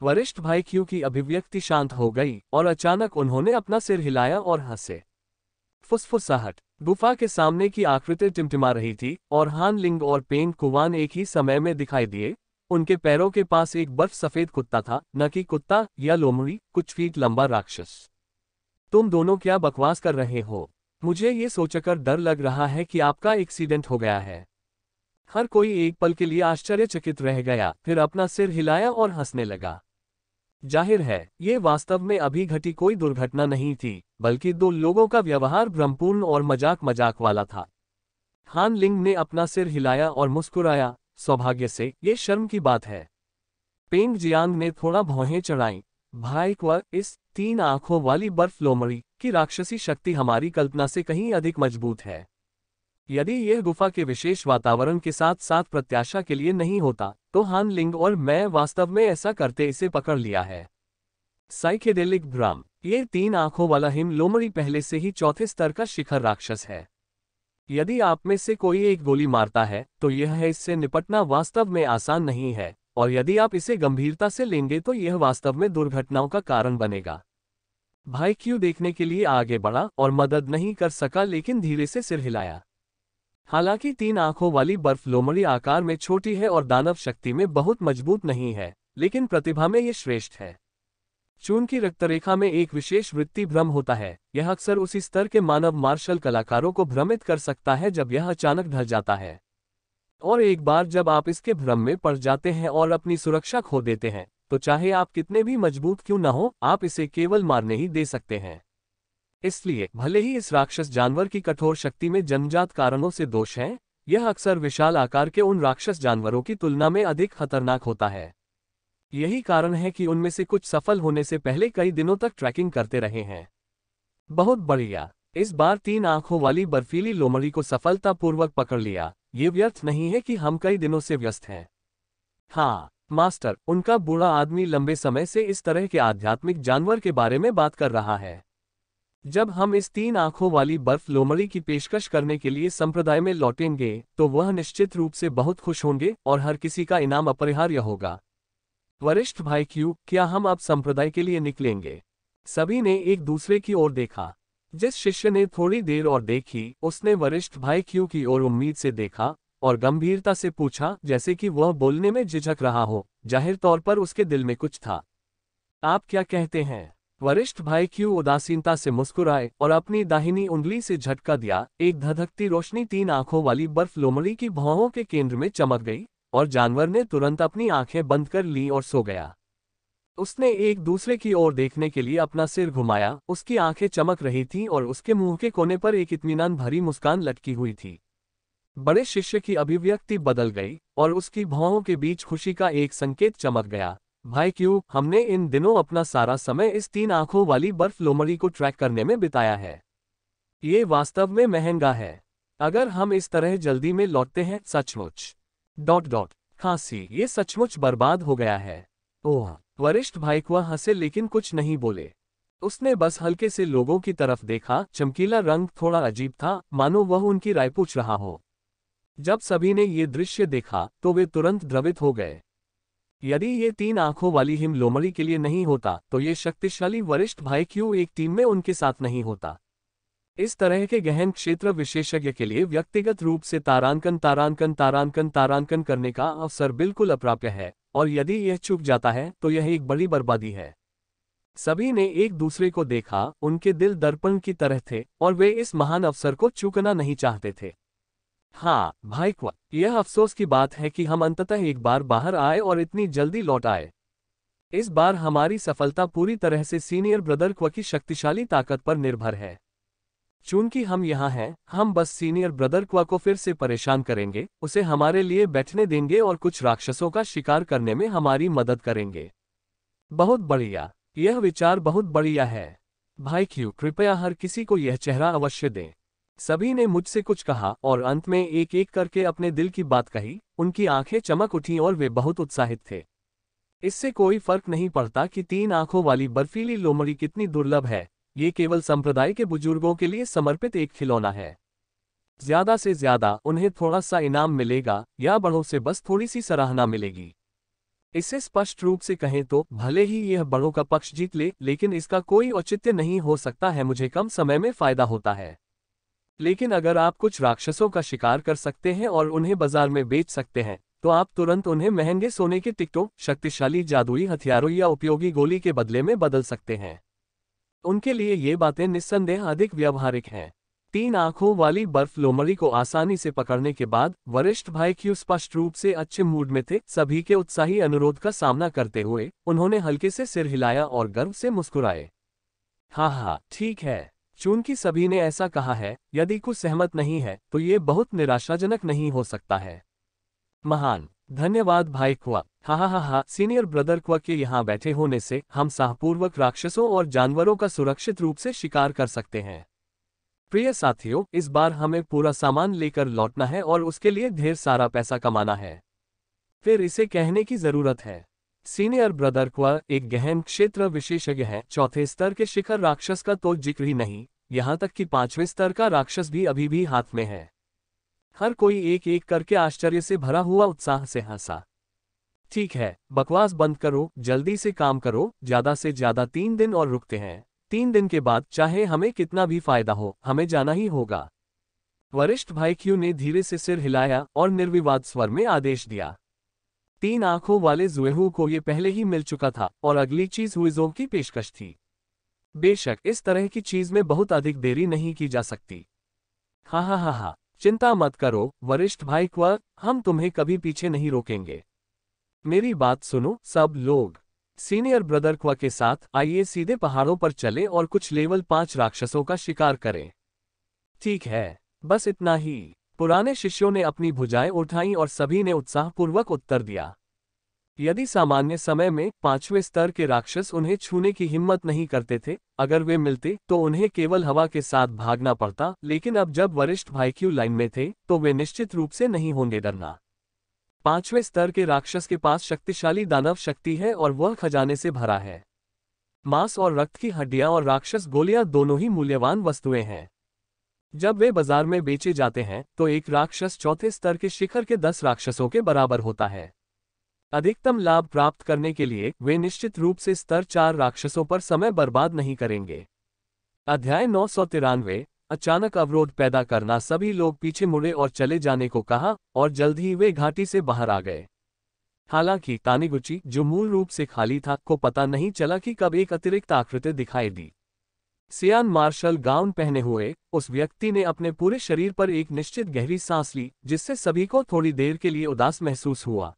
वरिष्ठ भाई क्यू की अभिव्यक्ति शांत हो गई और अचानक उन्होंने अपना सिर हिलाया और हंसे फुसफुसाहट गुफा के सामने की आकृति टिमटिमा रही थी और हान लिंग और पेंग कुवान एक ही समय में दिखाई दिए उनके पैरों के पास एक बर्फ सफेद कुत्ता था न कि कुत्ता या लोमड़ी कुछ फीट लंबा राक्षस तुम दोनों क्या बकवास कर रहे हो मुझे ये सोचकर डर लग रहा है कि आपका एक्सीडेंट हो गया है हर कोई एक पल के लिए आश्चर्यचकित रह गया फिर अपना सिर हिलाया और हंसने लगा जाहिर है ये वास्तव में अभी घटी कोई दुर्घटना नहीं थी बल्कि दो लोगों का व्यवहार भ्रमपूर्ण और मजाक मजाक वाला था हान लिंग ने अपना सिर हिलाया और मुस्कुराया सौभाग्य से ये शर्म की बात है पेंग जियांग ने थोड़ा भौहें चढ़ाई भाई क्व इस तीन आंखों वाली बर्फ लोमड़ी की राक्षसी शक्ति हमारी कल्पना से कहीं अधिक मजबूत है यदि यह गुफा के विशेष वातावरण के साथ साथ प्रत्याशा के लिए नहीं होता तो हान लिंग और मैं वास्तव में ऐसा करते इसे पकड़ लिया है साइकेडेलिक भ्रम ये तीन आंखों वाला हिम लोमड़ी पहले से ही चौथे स्तर का शिखर राक्षस है यदि आप में से कोई एक गोली मारता है तो यह है इससे निपटना वास्तव में आसान नहीं है और यदि आप इसे गंभीरता से लेंगे तो यह वास्तव में दुर्घटनाओं का कारण बनेगा भाई क्यों देखने के लिए आगे बढ़ा और मदद नहीं कर सका लेकिन धीरे से सिर हिलाया हालांकि तीन आंखों वाली बर्फ लोमड़ी आकार में छोटी है और दानव शक्ति में बहुत मजबूत नहीं है लेकिन प्रतिभा में ये श्रेष्ठ है चून की रक्तरेखा में एक विशेष वृत्ति भ्रम होता है यह अक्सर उसी स्तर के मानव मार्शल कलाकारों को भ्रमित कर सकता है जब यह अचानक ढह जाता है और एक बार जब आप इसके भ्रम में पड़ जाते हैं और अपनी सुरक्षा खो देते हैं तो चाहे आप कितने भी मजबूत क्यों न हो आप इसे केवल मारने ही दे सकते हैं इसलिए भले ही इस राक्षस जानवर की कठोर शक्ति में जन्मजात कारणों से दोष है यह अक्सर विशाल आकार के उन राक्षस जानवरों की तुलना में अधिक खतरनाक होता है यही कारण है कि उनमें से कुछ सफल होने से पहले कई दिनों तक ट्रैकिंग करते रहे हैं बहुत बढ़िया इस बार तीन आंखों वाली बर्फीली लोमड़ी को सफलतापूर्वक पकड़ लिया ये व्यर्थ नहीं है कि हम कई दिनों से व्यस्त हैं हाँ मास्टर उनका बूढ़ा आदमी लंबे समय से इस तरह के आध्यात्मिक जानवर के बारे में बात कर रहा है जब हम इस तीन आंखों वाली बर्फ लोमड़ी की पेशकश करने के लिए संप्रदाय में लौटेंगे तो वह निश्चित रूप से बहुत खुश होंगे और हर किसी का इनाम अपरिहार्य होगा वरिष्ठ भाई क्यू क्या हम अब संप्रदाय के लिए निकलेंगे सभी ने एक दूसरे की ओर देखा जिस शिष्य ने थोड़ी देर और देखी उसने वरिष्ठ भाई क्यू की ओर उम्मीद से देखा और गंभीरता से पूछा जैसे कि वह बोलने में झिझक रहा हो जाहिर तौर पर उसके दिल में कुछ था आप क्या कहते हैं वरिष्ठ भाई क्यों उदासीनता से मुस्कुराए और अपनी दाहिनी उंगली से झटका दिया एक धधकती रोशनी तीन आंखों वाली बर्फ लोमड़ी की भौहों के केंद्र में चमक गई और जानवर ने तुरंत अपनी आंखें बंद कर ली और सो गया उसने एक दूसरे की ओर देखने के लिए अपना सिर घुमाया उसकी आंखें चमक रही थीं और उसके मुंह के कोने पर एक इतमान भरी मुस्कान लटकी हुई थी बड़े शिष्य की अभिव्यक्ति बदल गई और उसकी भौहों के बीच खुशी का एक संकेत चमक गया भाई क्यों हमने इन दिनों अपना सारा समय इस तीन आंखों वाली बर्फ लोमड़ी को ट्रैक करने में बिताया है ये वास्तव में महंगा है अगर हम इस तरह जल्दी में लौटते हैं सचमुच डॉट डॉट खांसी ये सचमुच बर्बाद हो गया है ओह वरिष्ठ भाई कुआ हंसे लेकिन कुछ नहीं बोले उसने बस हल्के से लोगों की तरफ देखा चमकीला रंग थोड़ा अजीब था मानो वह उनकी राय पूछ रहा हो जब सभी ने ये दृश्य देखा तो वे तुरंत द्रवित हो गए यदि ये तीन आंखों वाली हिम लोमड़ी के लिए नहीं होता तो ये शक्तिशाली वरिष्ठ भाई क्यों एक टीम में उनके साथ नहीं होता इस तरह के गहन क्षेत्र विशेषज्ञ के लिए व्यक्तिगत रूप से तारांकन तारांकन तारांकन तारांकन करने का अवसर बिल्कुल अप्राप्य है और यदि यह चुप जाता है तो यह एक बड़ी बर्बादी है सभी ने एक दूसरे को देखा उनके दिल दर्पण की तरह थे और वे इस महान अवसर को चूकना नहीं चाहते थे हाँ क्वा यह अफसोस की बात है कि हम अंततः एक बार बाहर आए और इतनी जल्दी लौट आए इस बार हमारी सफलता पूरी तरह से सीनियर ब्रदर क्वा की शक्तिशाली ताकत पर निर्भर है चूंकि हम यहाँ हैं हम बस सीनियर ब्रदर क्वा को फिर से परेशान करेंगे उसे हमारे लिए बैठने देंगे और कुछ राक्षसों का शिकार करने में हमारी मदद करेंगे बहुत बढ़िया यह विचार बहुत बढ़िया है भाई क्यू कृपया हर किसी को यह चेहरा अवश्य दें सभी ने मुझसे कुछ कहा और अंत में एक एक करके अपने दिल की बात कही उनकी आंखें चमक उठी और वे बहुत उत्साहित थे इससे कोई फर्क नहीं पड़ता कि तीन आंखों वाली बर्फीली लोमड़ी कितनी दुर्लभ है ये केवल संप्रदाय के बुजुर्गों के लिए समर्पित एक खिलौना है ज्यादा से ज्यादा उन्हें थोड़ा सा इनाम मिलेगा या बड़ों से बस थोड़ी सी सराहना मिलेगी इसे स्पष्ट रूप से कहें तो भले ही यह बड़ों का पक्ष जीत ले लेकिन इसका कोई औचित्य नहीं हो सकता है मुझे कम समय में फायदा होता है लेकिन अगर आप कुछ राक्षसों का शिकार कर सकते हैं और उन्हें बाजार में बेच सकते हैं तो आप तुरंत उन्हें महंगे सोने के टिकटों शक्तिशाली जादुई हथियारों या उपयोगी गोली के बदले में बदल सकते हैं उनके लिए ये बातें निस्संदेह अधिक व्यवहारिक हैं तीन आंखों वाली बर्फ लोमड़ी को आसानी से पकड़ने के बाद वरिष्ठ भाई क्यू स्पष्ट रूप से अच्छे मूड में थे सभी के उत्साही अनुरोध का सामना करते हुए उन्होंने हल्के से सिर हिलाया और गर्व से मुस्कुराए हाँ हाँ ठीक है चूंकि सभी ने ऐसा कहा है यदि कुछ सहमत नहीं है तो ये बहुत निराशाजनक नहीं हो सकता है महान धन्यवाद भाई क्वा हा हा हा हा सीनियर ब्रदर क्वा के यहाँ बैठे होने से हम साहपूर्वक राक्षसों और जानवरों का सुरक्षित रूप से शिकार कर सकते हैं प्रिय साथियों इस बार हमें पूरा सामान लेकर लौटना है और उसके लिए ढेर सारा पैसा कमाना है फिर इसे कहने की जरूरत है सीनियर ब्रदर क्वा एक गहन क्षेत्र विशेषज्ञ है चौथे स्तर के शिखर राक्षस का तो जिक्र ही नहीं यहाँ तक कि पांचवें स्तर का राक्षस भी अभी भी हाथ में है हर कोई एक एक करके आश्चर्य से भरा हुआ उत्साह से हंसा ठीक है बकवास बंद करो जल्दी से काम करो ज्यादा से ज्यादा तीन दिन और रुकते हैं तीन दिन के बाद चाहे हमें कितना भी फायदा हो हमें जाना ही होगा वरिष्ठ भाई क्यू ने धीरे से सिर हिलाया और निर्विवाद स्वर में आदेश दिया तीन आंखों वाले जुएहू को ये पहले ही मिल चुका था और अगली चीज हुइजोव की पेशकश थी बेशक इस तरह की चीज में बहुत अधिक देरी नहीं की जा सकती हाँ हाँ हाँ हाँ चिंता मत करो वरिष्ठ भाई कुआ हम तुम्हें कभी पीछे नहीं रोकेंगे मेरी बात सुनो सब लोग सीनियर ब्रदर क्वा के साथ आइए सीधे पहाड़ों पर चले और कुछ लेवल पांच राक्षसों का शिकार करें ठीक है बस इतना ही पुराने शिष्यों ने अपनी भुजाएं उठाई और सभी ने उत्साहपूर्वक उत्तर दिया यदि सामान्य समय में पांचवें स्तर के राक्षस उन्हें छूने की हिम्मत नहीं करते थे अगर वे मिलते तो उन्हें केवल हवा के साथ भागना पड़ता लेकिन अब जब वरिष्ठ भाईक्यू लाइन में थे तो वे निश्चित रूप से नहीं होंगे डरना पांचवें स्तर के राक्षस के पास शक्तिशाली दानव शक्ति है और वह खजाने से भरा है मांस और रक्त की हड्डियां और राक्षस गोलियां दोनों ही मूल्यवान वस्तुएं हैं जब वे बाजार में बेचे जाते हैं तो एक राक्षस चौथे स्तर के शिखर के दस राक्षसों के बराबर होता है अधिकतम लाभ प्राप्त करने के लिए वे निश्चित रूप से स्तर चार राक्षसों पर समय बर्बाद नहीं करेंगे अध्याय नौ सौ तिरानवे अचानक अवरोध पैदा करना सभी लोग पीछे मुड़े और चले जाने को कहा और जल्द ही वे घाटी से बाहर आ गए हालांकि तानीगुची जो मूल रूप से खाली था को पता नहीं चला कि कब एक अतिरिक्त आकृति दिखाई दी सियान मार्शल गाउन पहने हुए उस व्यक्ति ने अपने पूरे शरीर पर एक निश्चित गहरी सांस ली जिससे सभी को थोड़ी देर के लिए उदास महसूस हुआ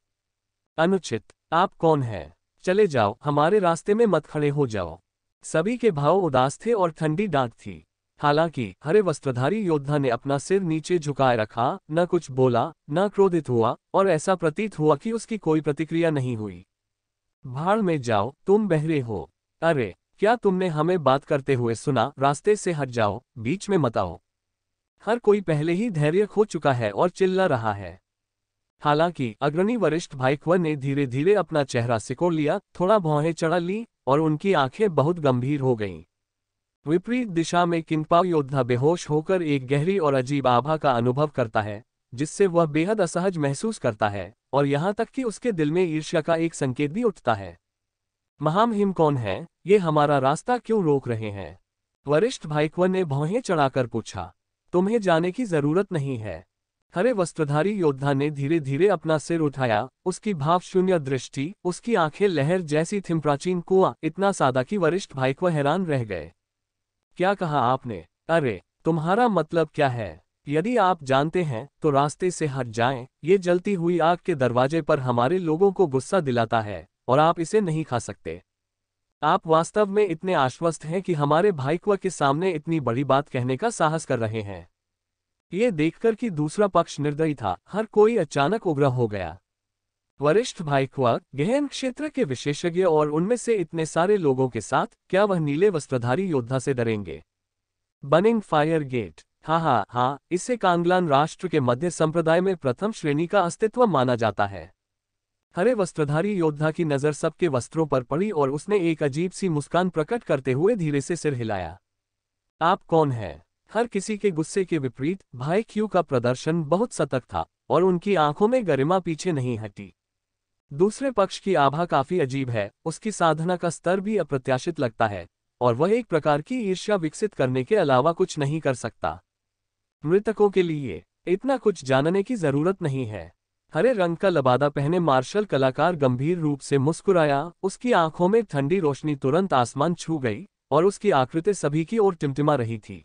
अनुचित आप कौन हैं चले जाओ हमारे रास्ते में मत खड़े हो जाओ सभी के भाव उदास थे और ठंडी डांत थी हालांकि हरे वस्त्रधारी योद्धा ने अपना सिर नीचे झुकाए रखा न कुछ बोला न क्रोधित हुआ और ऐसा प्रतीत हुआ कि उसकी कोई प्रतिक्रिया नहीं हुई भाड़ में जाओ तुम बहरे हो अरे क्या तुमने हमें बात करते हुए सुना रास्ते से हट जाओ बीच में मत आओ हर कोई पहले ही धैर्य खो चुका है और चिल्ला रहा है हालांकि अग्रणी वरिष्ठ भाईकवर ने धीरे धीरे अपना चेहरा सिकोड़ लिया थोड़ा भौहें चढ़ा ली और उनकी आंखें बहुत गंभीर हो गईं विपरीत दिशा में किनपाव योद्धा बेहोश होकर एक गहरी और अजीब आभा का अनुभव करता है जिससे वह बेहद असहज महसूस करता है और यहाँ तक कि उसके दिल में ईर्ष्या का एक संकेत भी उठता है महामहिम कौन है ये हमारा रास्ता क्यों रोक रहे हैं वरिष्ठ भाईकवन ने भौहें चढ़ाकर पूछा तुम्हें जाने की जरूरत नहीं है हरे वस्त्रधारी योद्धा ने धीरे धीरे अपना सिर उठाया उसकी भावशून्य दृष्टि उसकी आंखें लहर जैसी थिम प्राचीन कुआ इतना सादा कि वरिष्ठ भाईकवा हैरान रह गए क्या कहा आपने अरे तुम्हारा मतलब क्या है यदि आप जानते हैं तो रास्ते से हट जाएं, ये जलती हुई आग के दरवाजे पर हमारे लोगों को गुस्सा दिलाता है और आप इसे नहीं खा सकते आप वास्तव में इतने आश्वस्त हैं कि हमारे भाईकुआ के सामने इतनी बड़ी बात कहने का साहस कर रहे हैं ये देखकर कि दूसरा पक्ष निर्दयी था हर कोई अचानक उग्र हो गया वरिष्ठ भाईकुआ गहन क्षेत्र के विशेषज्ञ और उनमें से इतने सारे लोगों के साथ क्या वह नीले वस्त्रधारी योद्धा से डरेंगे बनिंग फायर गेट हाँ हाँ हाँ इसे कांगलान राष्ट्र के मध्य संप्रदाय में प्रथम श्रेणी का अस्तित्व माना जाता है हरे वस्त्रधारी योद्धा की नजर सबके वस्त्रों पर पड़ी और उसने एक अजीब सी मुस्कान प्रकट करते हुए धीरे से सिर हिलाया आप कौन हैं हर किसी के गुस्से के विपरीत भाई क्यू का प्रदर्शन बहुत सतर्क था और उनकी आंखों में गरिमा पीछे नहीं हटी दूसरे पक्ष की आभा काफी अजीब है उसकी साधना का स्तर भी अप्रत्याशित लगता है और वह एक प्रकार की ईर्ष्या विकसित करने के अलावा कुछ नहीं कर सकता मृतकों के लिए इतना कुछ जानने की जरूरत नहीं है हरे रंग का लबादा पहने मार्शल कलाकार गंभीर रूप से मुस्कुराया उसकी आंखों में ठंडी रोशनी तुरंत आसमान छू गई और उसकी आकृति सभी की ओर टिमटिमा रही थी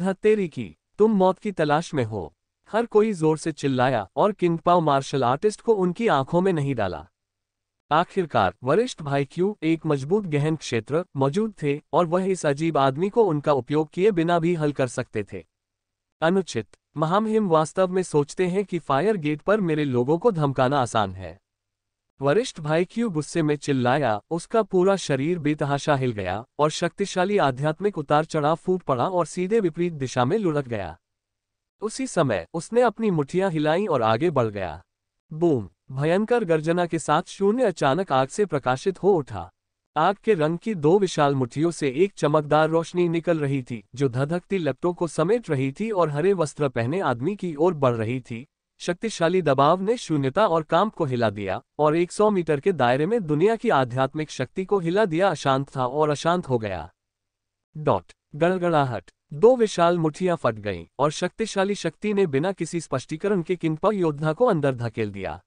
धत्तेरी की तुम मौत की तलाश में हो हर कोई जोर से चिल्लाया और किंग पाव मार्शल आर्टिस्ट को उनकी आंखों में नहीं डाला आखिरकार वरिष्ठ भाई क्यू एक मजबूत गहन क्षेत्र मौजूद थे और वह इस अजीब आदमी को उनका उपयोग किए बिना भी हल कर सकते थे अनुचित महामहिम वास्तव में सोचते हैं कि फायर गेट पर मेरे लोगों को धमकाना आसान है वरिष्ठ भाई क्यों गुस्से में चिल्लाया उसका पूरा शरीर बेतहाशा हिल गया और शक्तिशाली आध्यात्मिक उतार चढ़ाव फूट पड़ा और सीधे विपरीत दिशा में लुढ़क गया उसी समय उसने अपनी मुठियां हिलाई और आगे बढ़ गया बूम भयंकर गर्जना के साथ शून्य अचानक आग से प्रकाशित हो उठा आग के रंग की दो विशाल मुठियों से एक चमकदार रोशनी निकल रही थी जो धधकती लपटों को समेट रही थी और हरे वस्त्र पहने आदमी की ओर बढ़ रही थी शक्तिशाली दबाव ने शून्यता और काम को हिला दिया और 100 मीटर के दायरे में दुनिया की आध्यात्मिक शक्ति को हिला दिया अशांत था और अशांत हो गया डॉट गड़गड़ाहट दो विशाल मुठियां फट गईं और शक्तिशाली शक्ति ने बिना किसी स्पष्टीकरण के किनपा योद्धा को अंदर धकेल दिया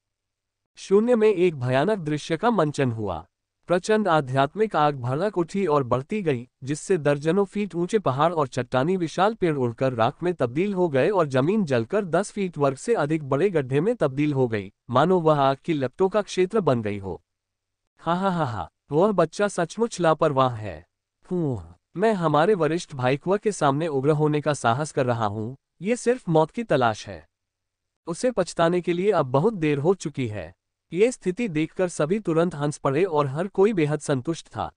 शून्य में एक भयानक दृश्य का मंचन हुआ प्रचंड आध्यात्मिक आग भड़क उठी और बढ़ती गई जिससे दर्जनों फीट ऊंचे पहाड़ और चट्टानी विशाल पेड़ उड़कर राख में तब्दील हो गए और जमीन जलकर 10 फीट वर्ग से अधिक बड़े गड्ढे में तब्दील हो गई मानो वह आग की लपटों का क्षेत्र बन गई हो हा हा हा हा वह बच्चा सचमुच लापरवाह है मैं हमारे वरिष्ठ भाईकुआ के सामने उग्र होने का साहस कर रहा हूँ ये सिर्फ मौत की तलाश है उसे पछताने के लिए अब बहुत देर हो चुकी है ये स्थिति देखकर सभी तुरंत हंस पड़े और हर कोई बेहद संतुष्ट था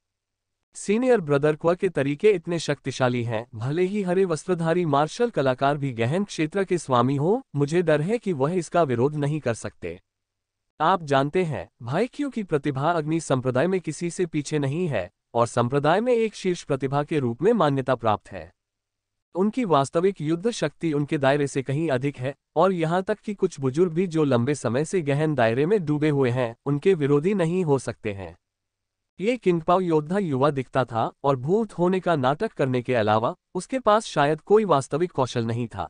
सीनियर ब्रदर क्वा के तरीके इतने शक्तिशाली हैं भले ही हरे वस्त्रधारी मार्शल कलाकार भी गहन क्षेत्र के स्वामी हो मुझे डर है कि वह इसका विरोध नहीं कर सकते आप जानते हैं भाई क्यों की प्रतिभा अग्नि संप्रदाय में किसी से पीछे नहीं है और संप्रदाय में एक शीर्ष प्रतिभा के रूप में मान्यता प्राप्त है उनकी वास्तविक युद्ध शक्ति उनके दायरे से कहीं अधिक है और यहाँ तक कि कुछ बुजुर्ग भी जो लंबे समय से गहन दायरे में डूबे हुए हैं उनके विरोधी नहीं हो सकते हैं ये किंगपाव योद्धा युवा दिखता था और भूत होने का नाटक करने के अलावा उसके पास शायद कोई वास्तविक कौशल नहीं था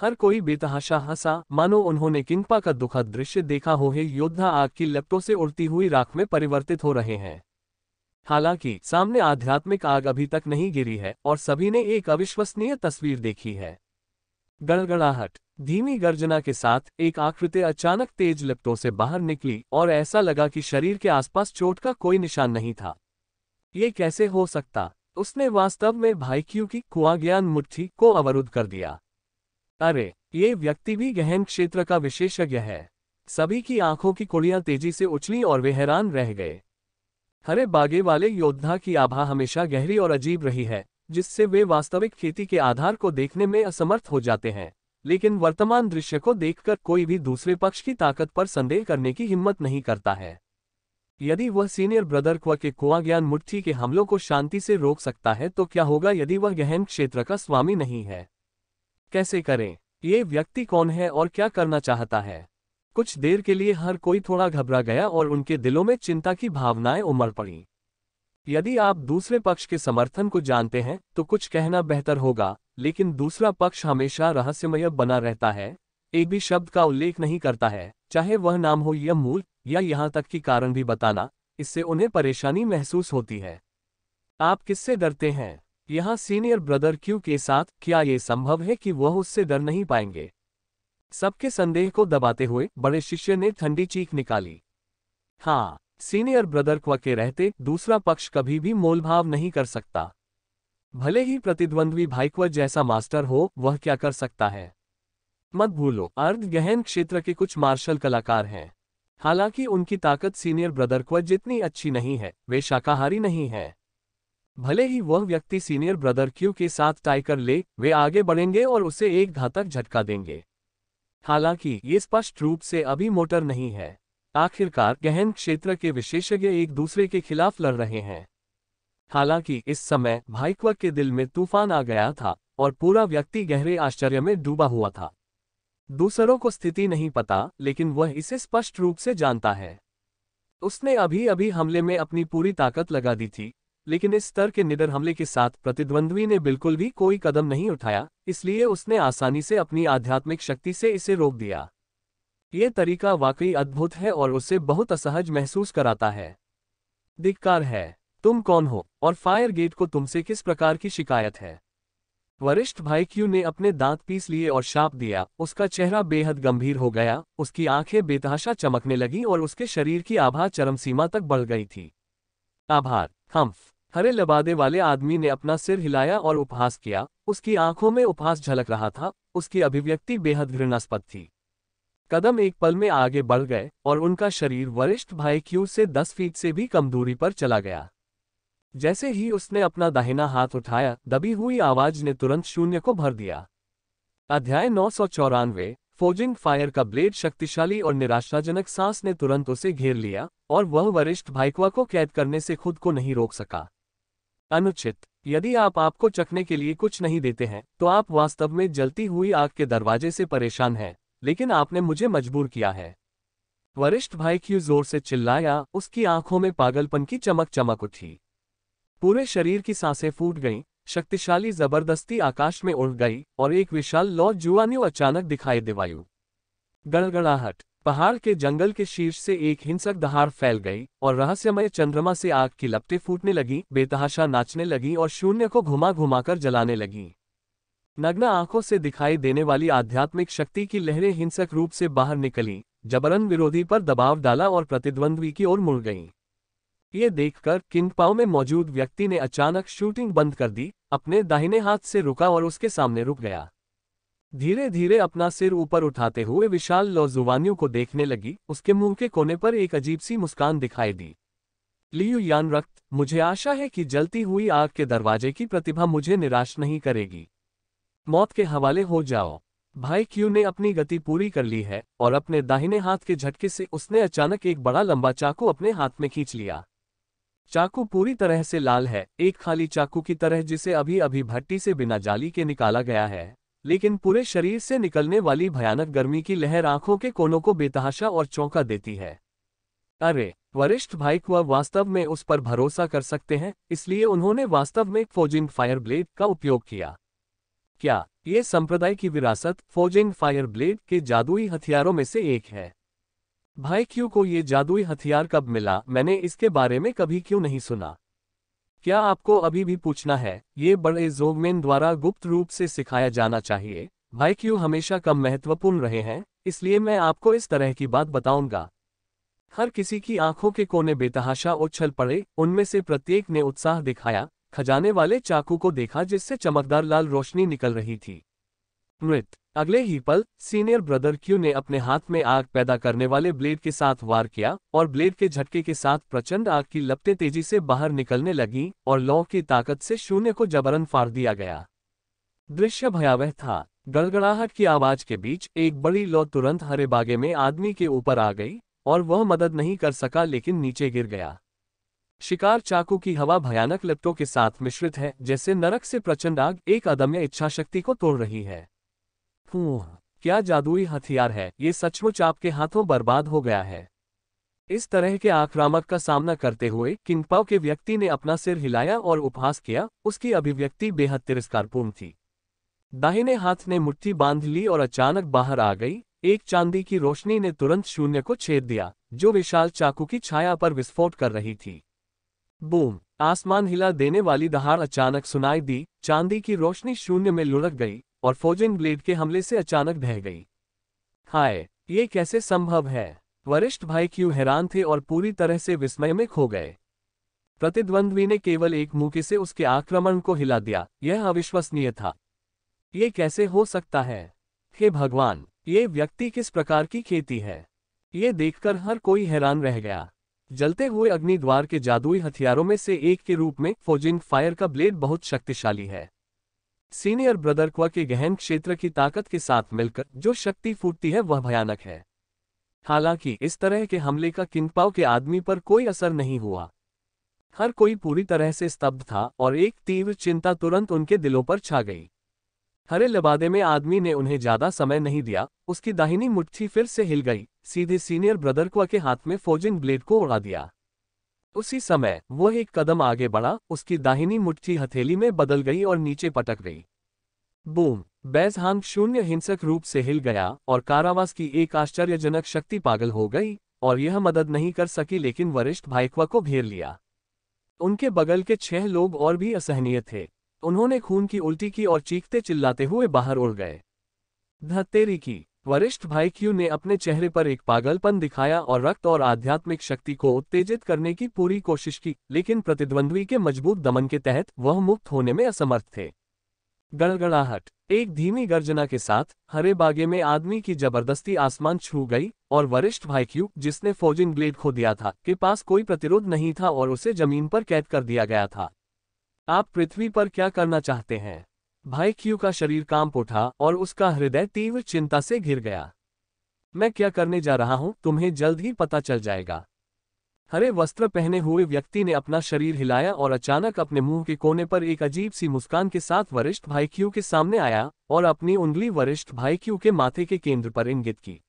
हर कोई बेतहाशा हंसा मानो उन्होंने किंगपा का दुखद दृश्य देखा हो है योद्धा आग की लपटों से उड़ती हुई राख में परिवर्तित हो रहे हैं हालांकि सामने आध्यात्मिक आग अभी तक नहीं गिरी है और सभी ने एक अविश्वसनीय तस्वीर देखी है गड़गड़ाहट धीमी गर्जना के साथ एक आकृति अचानक तेज लिप्टों से बाहर निकली और ऐसा लगा कि शरीर के आसपास चोट का कोई निशान नहीं था ये कैसे हो सकता उसने वास्तव में भाई क्यू की कुआज्ञान मुट्ठी को अवरुद्ध कर दिया अरे ये व्यक्ति भी गहन क्षेत्र का विशेषज्ञ है सभी की आंखों की कुड़ियां तेजी से उछली और वे हैरान रह गए हरे बागे वाले योद्धा की आभा हमेशा गहरी और अजीब रही है जिससे वे वास्तविक खेती के आधार को देखने में असमर्थ हो जाते हैं लेकिन वर्तमान दृश्य को देखकर कोई भी दूसरे पक्ष की ताकत पर संदेह करने की हिम्मत नहीं करता है यदि वह सीनियर ब्रदर क्व के कुआ ज्ञान मुठ्ठी के हमलों को शांति से रोक सकता है तो क्या होगा यदि वह गहन क्षेत्र का स्वामी नहीं है कैसे करें ये व्यक्ति कौन है और क्या करना चाहता है कुछ देर के लिए हर कोई थोड़ा घबरा गया और उनके दिलों में चिंता की भावनाएं उमड़ पड़ीं यदि आप दूसरे पक्ष के समर्थन को जानते हैं तो कुछ कहना बेहतर होगा लेकिन दूसरा पक्ष हमेशा रहस्यमय बना रहता है एक भी शब्द का उल्लेख नहीं करता है चाहे वह नाम हो या मूल या यहाँ तक कि कारण भी बताना इससे उन्हें परेशानी महसूस होती है आप किससे डरते हैं यहाँ सीनियर ब्रदर क्यू के साथ क्या ये संभव है कि वह उससे डर नहीं पाएंगे सबके संदेह को दबाते हुए बड़े शिष्य ने ठंडी चीख निकाली हाँ सीनियर ब्रदर क्वा के रहते दूसरा पक्ष कभी भी मोलभाव नहीं कर सकता भले ही प्रतिद्वंद्वी भाईक्व जैसा मास्टर हो वह क्या कर सकता है मत भूलो अर्ध गहन क्षेत्र के कुछ मार्शल कलाकार हैं हालांकि उनकी ताकत सीनियर ब्रदर क्व जितनी अच्छी नहीं है वे शाकाहारी नहीं हैं भले ही वह व्यक्ति सीनियर ब्रदर क्यू के साथ टाई कर ले वे आगे बढ़ेंगे और उसे एक घातक झटका देंगे हालांकि ये स्पष्ट रूप से अभी मोटर नहीं है आखिरकार गहन क्षेत्र के विशेषज्ञ एक दूसरे के खिलाफ लड़ रहे हैं हालांकि इस समय भाईकवक के दिल में तूफान आ गया था और पूरा व्यक्ति गहरे आश्चर्य में डूबा हुआ था दूसरों को स्थिति नहीं पता लेकिन वह इसे स्पष्ट रूप से जानता है उसने अभी अभी हमले में अपनी पूरी ताकत लगा दी थी लेकिन इस स्तर के निडर हमले के साथ प्रतिद्वंद्वी ने बिल्कुल भी कोई कदम नहीं उठाया इसलिए उसने आसानी से अपनी आध्यात्मिक शक्ति से इसे रोक दिया ये तरीका वाकई अद्भुत है और उसे बहुत असहज महसूस कराता है धिक्कार है तुम कौन हो और फायर गेट को तुमसे किस प्रकार की शिकायत है वरिष्ठ भाई क्यू ने अपने दांत पीस लिए और शाप दिया उसका चेहरा बेहद गंभीर हो गया उसकी आंखें बेतहाशा चमकने लगी और उसके शरीर की आभा चरम सीमा तक बढ़ गई थी आभार हम्फ हरे लबादे वाले आदमी ने अपना सिर हिलाया और उपहास किया उसकी आंखों में उपहास झलक रहा था उसकी अभिव्यक्ति बेहद घृणास्पद थी कदम एक पल में आगे बढ़ गए और उनका शरीर वरिष्ठ भाई क्यू से दस फीट से भी कम दूरी पर चला गया जैसे ही उसने अपना दाहिना हाथ उठाया दबी हुई आवाज ने तुरंत शून्य को भर दिया अध्याय नौ सौ चौरानवे फोजिंग फायर का ब्लेड शक्तिशाली और निराशाजनक सांस ने तुरंत उसे घेर लिया और वह वरिष्ठ भाईकवा को कैद करने से खुद को नहीं रोक सका अनुचित यदि आप आपको चखने के लिए कुछ नहीं देते हैं तो आप वास्तव में जलती हुई आग के दरवाजे से परेशान हैं लेकिन आपने मुझे मजबूर किया है वरिष्ठ भाई क्यू जोर से चिल्लाया उसकी आंखों में पागलपन की चमक चमक उठी पूरे शरीर की सांसें फूट गईं शक्तिशाली जबरदस्ती आकाश में उड़ गई और एक विशाल लौ जुआन्यू अचानक दिखाई दिवायु गड़गड़ाहट पहाड़ के जंगल के शीर्ष से एक हिंसक दहाड़ फैल गई और रहस्यमय चंद्रमा से आग की लपटें फूटने लगी बेतहाशा नाचने लगी और शून्य को घुमा घुमाकर जलाने लगी नग्न आंखों से दिखाई देने वाली आध्यात्मिक शक्ति की लहरें हिंसक रूप से बाहर निकली जबरन विरोधी पर दबाव डाला और प्रतिद्वंद्वी की ओर मुड़ गईं। ये देखकर किंगपाओ में मौजूद व्यक्ति ने अचानक शूटिंग बंद कर दी अपने दाहिने हाथ से रुका और उसके सामने रुक गया धीरे धीरे अपना सिर ऊपर उठाते हुए विशाल लौजुवानियों को देखने लगी उसके मुंह के कोने पर एक अजीब सी मुस्कान दिखाई दी लियू यान रक्त मुझे आशा है कि जलती हुई आग के दरवाजे की प्रतिभा मुझे निराश नहीं करेगी मौत के हवाले हो जाओ भाई क्यू ने अपनी गति पूरी कर ली है और अपने दाहिने हाथ के झटके से उसने अचानक एक बड़ा लंबा चाकू अपने हाथ में खींच लिया चाकू पूरी तरह से लाल है एक खाली चाकू की तरह जिसे अभी अभी भट्टी से बिना जाली के निकाला गया है लेकिन पूरे शरीर से निकलने वाली भयानक गर्मी की लहर आंखों के कोनों को बेतहाशा और चौंका देती है अरे वरिष्ठ भाई कुआ वास्तव में उस पर भरोसा कर सकते हैं इसलिए उन्होंने वास्तव में फोजिंग फायर ब्लेड का उपयोग किया क्या ये संप्रदाय की विरासत फोजिंग फायर ब्लेड के जादुई हथियारों में से एक है भाई क्यों को ये जादुई हथियार कब मिला मैंने इसके बारे में कभी क्यों नहीं सुना क्या आपको अभी भी पूछना है ये बड़े जोगमेन द्वारा गुप्त रूप से सिखाया जाना चाहिए भाई क्यों हमेशा कम महत्वपूर्ण रहे हैं इसलिए मैं आपको इस तरह की बात बताऊंगा हर किसी की आंखों के कोने बेतहाशा उछल पड़े उनमें से प्रत्येक ने उत्साह दिखाया खजाने वाले चाकू को देखा जिससे चमकदार लाल रोशनी निकल रही थी मृत अगले ही पल सीनियर ब्रदर क्यू ने अपने हाथ में आग पैदा करने वाले ब्लेड के साथ वार किया और ब्लेड के झटके के साथ प्रचंड आग की लपटें तेजी से बाहर निकलने लगीं और लौ की ताकत से शून्य को जबरन फाड़ दिया गया दृश्य भयावह था गड़गड़ाहट की आवाज के बीच एक बड़ी लौ तुरंत हरे बागे में आदमी के ऊपर आ गई और वह मदद नहीं कर सका लेकिन नीचे गिर गया शिकार चाकू की हवा भयानक लपटों के साथ मिश्रित है जैसे नरक से प्रचंड आग एक अदम्य इच्छाशक्ति को तोड़ रही है क्या जादुई हथियार है ये सचमुच आपके हाथों बर्बाद हो गया है इस तरह के आक्रामक का सामना करते हुए किंगपाव के व्यक्ति ने अपना सिर हिलाया और उपहास किया उसकी अभिव्यक्ति बेहद तिरस्कारपूर्ण थी दाहिने हाथ ने मुट्ठी बांध ली और अचानक बाहर आ गई एक चांदी की रोशनी ने तुरंत शून्य को छेद दिया जो विशाल चाकू की छाया पर विस्फोट कर रही थी बूम आसमान हिला देने वाली दहाड़ अचानक सुनाई दी चांदी की रोशनी शून्य में लुढ़क गई और फोजिन ब्लेड के हमले से अचानक बह गई हाय ये कैसे संभव है वरिष्ठ भाई क्यों हैरान थे और पूरी तरह से विस्मय में खो गए प्रतिद्वंद्वी ने केवल एक मुके से उसके आक्रमण को हिला दिया यह अविश्वसनीय था ये कैसे हो सकता है हे भगवान ये व्यक्ति किस प्रकार की खेती है ये देखकर हर कोई हैरान रह गया जलते हुए अग्निद्वार के जादुई हथियारों में से एक के रूप में फोजिंग फायर का ब्लेड बहुत शक्तिशाली है सीनियर ब्रदर क्वा के गहन क्षेत्र की ताकत के साथ मिलकर जो शक्ति फूटती है वह भयानक है हालांकि इस तरह के हमले का किनपाव के आदमी पर कोई असर नहीं हुआ हर कोई पूरी तरह से स्तब्ध था और एक तीव्र चिंता तुरंत उनके दिलों पर छा गई हरे लबादे में आदमी ने उन्हें ज्यादा समय नहीं दिया उसकी दाहिनी मुट्ठी फिर से हिल गई सीधे सीनियर ब्रदर क्वा के हाथ में फोजिंग ब्लेड को उड़ा दिया उसी समय वो एक कदम आगे बढ़ा उसकी दाहिनी मुट्ठी हथेली में बदल गई और नीचे पटक गई बूम बैजहांग शून्य हिंसक रूप से हिल गया और कारावास की एक आश्चर्यजनक शक्ति पागल हो गई और यह मदद नहीं कर सकी लेकिन वरिष्ठ भाईकवा को घेर लिया उनके बगल के छह लोग और भी असहनीय थे उन्होंने खून की उल्टी की और चीखते चिल्लाते हुए बाहर उड़ गए धत्तेरी की वरिष्ठ क्यू ने अपने चेहरे पर एक पागलपन दिखाया और रक्त और आध्यात्मिक शक्ति को उत्तेजित करने की पूरी कोशिश की लेकिन प्रतिद्वंद्वी के मजबूत दमन के तहत वह मुक्त होने में असमर्थ थे गड़गड़ाहट एक धीमी गर्जना के साथ हरे बागे में आदमी की जबरदस्ती आसमान छू गई और वरिष्ठ भाईक्यू जिसने फौजिंग ब्लेड खो दिया था के पास कोई प्रतिरोध नहीं था और उसे जमीन पर कैद कर दिया गया था आप पृथ्वी पर क्या करना चाहते हैं भाई क्यू का शरीर कांप उठा और उसका हृदय तीव्र चिंता से घिर गया मैं क्या करने जा रहा हूं तुम्हें जल्द ही पता चल जाएगा हरे वस्त्र पहने हुए व्यक्ति ने अपना शरीर हिलाया और अचानक अपने मुंह के कोने पर एक अजीब सी मुस्कान के साथ वरिष्ठ भाई क्यू के सामने आया और अपनी उंगली वरिष्ठ भाई क्यू के माथे के केंद्र पर इंगित की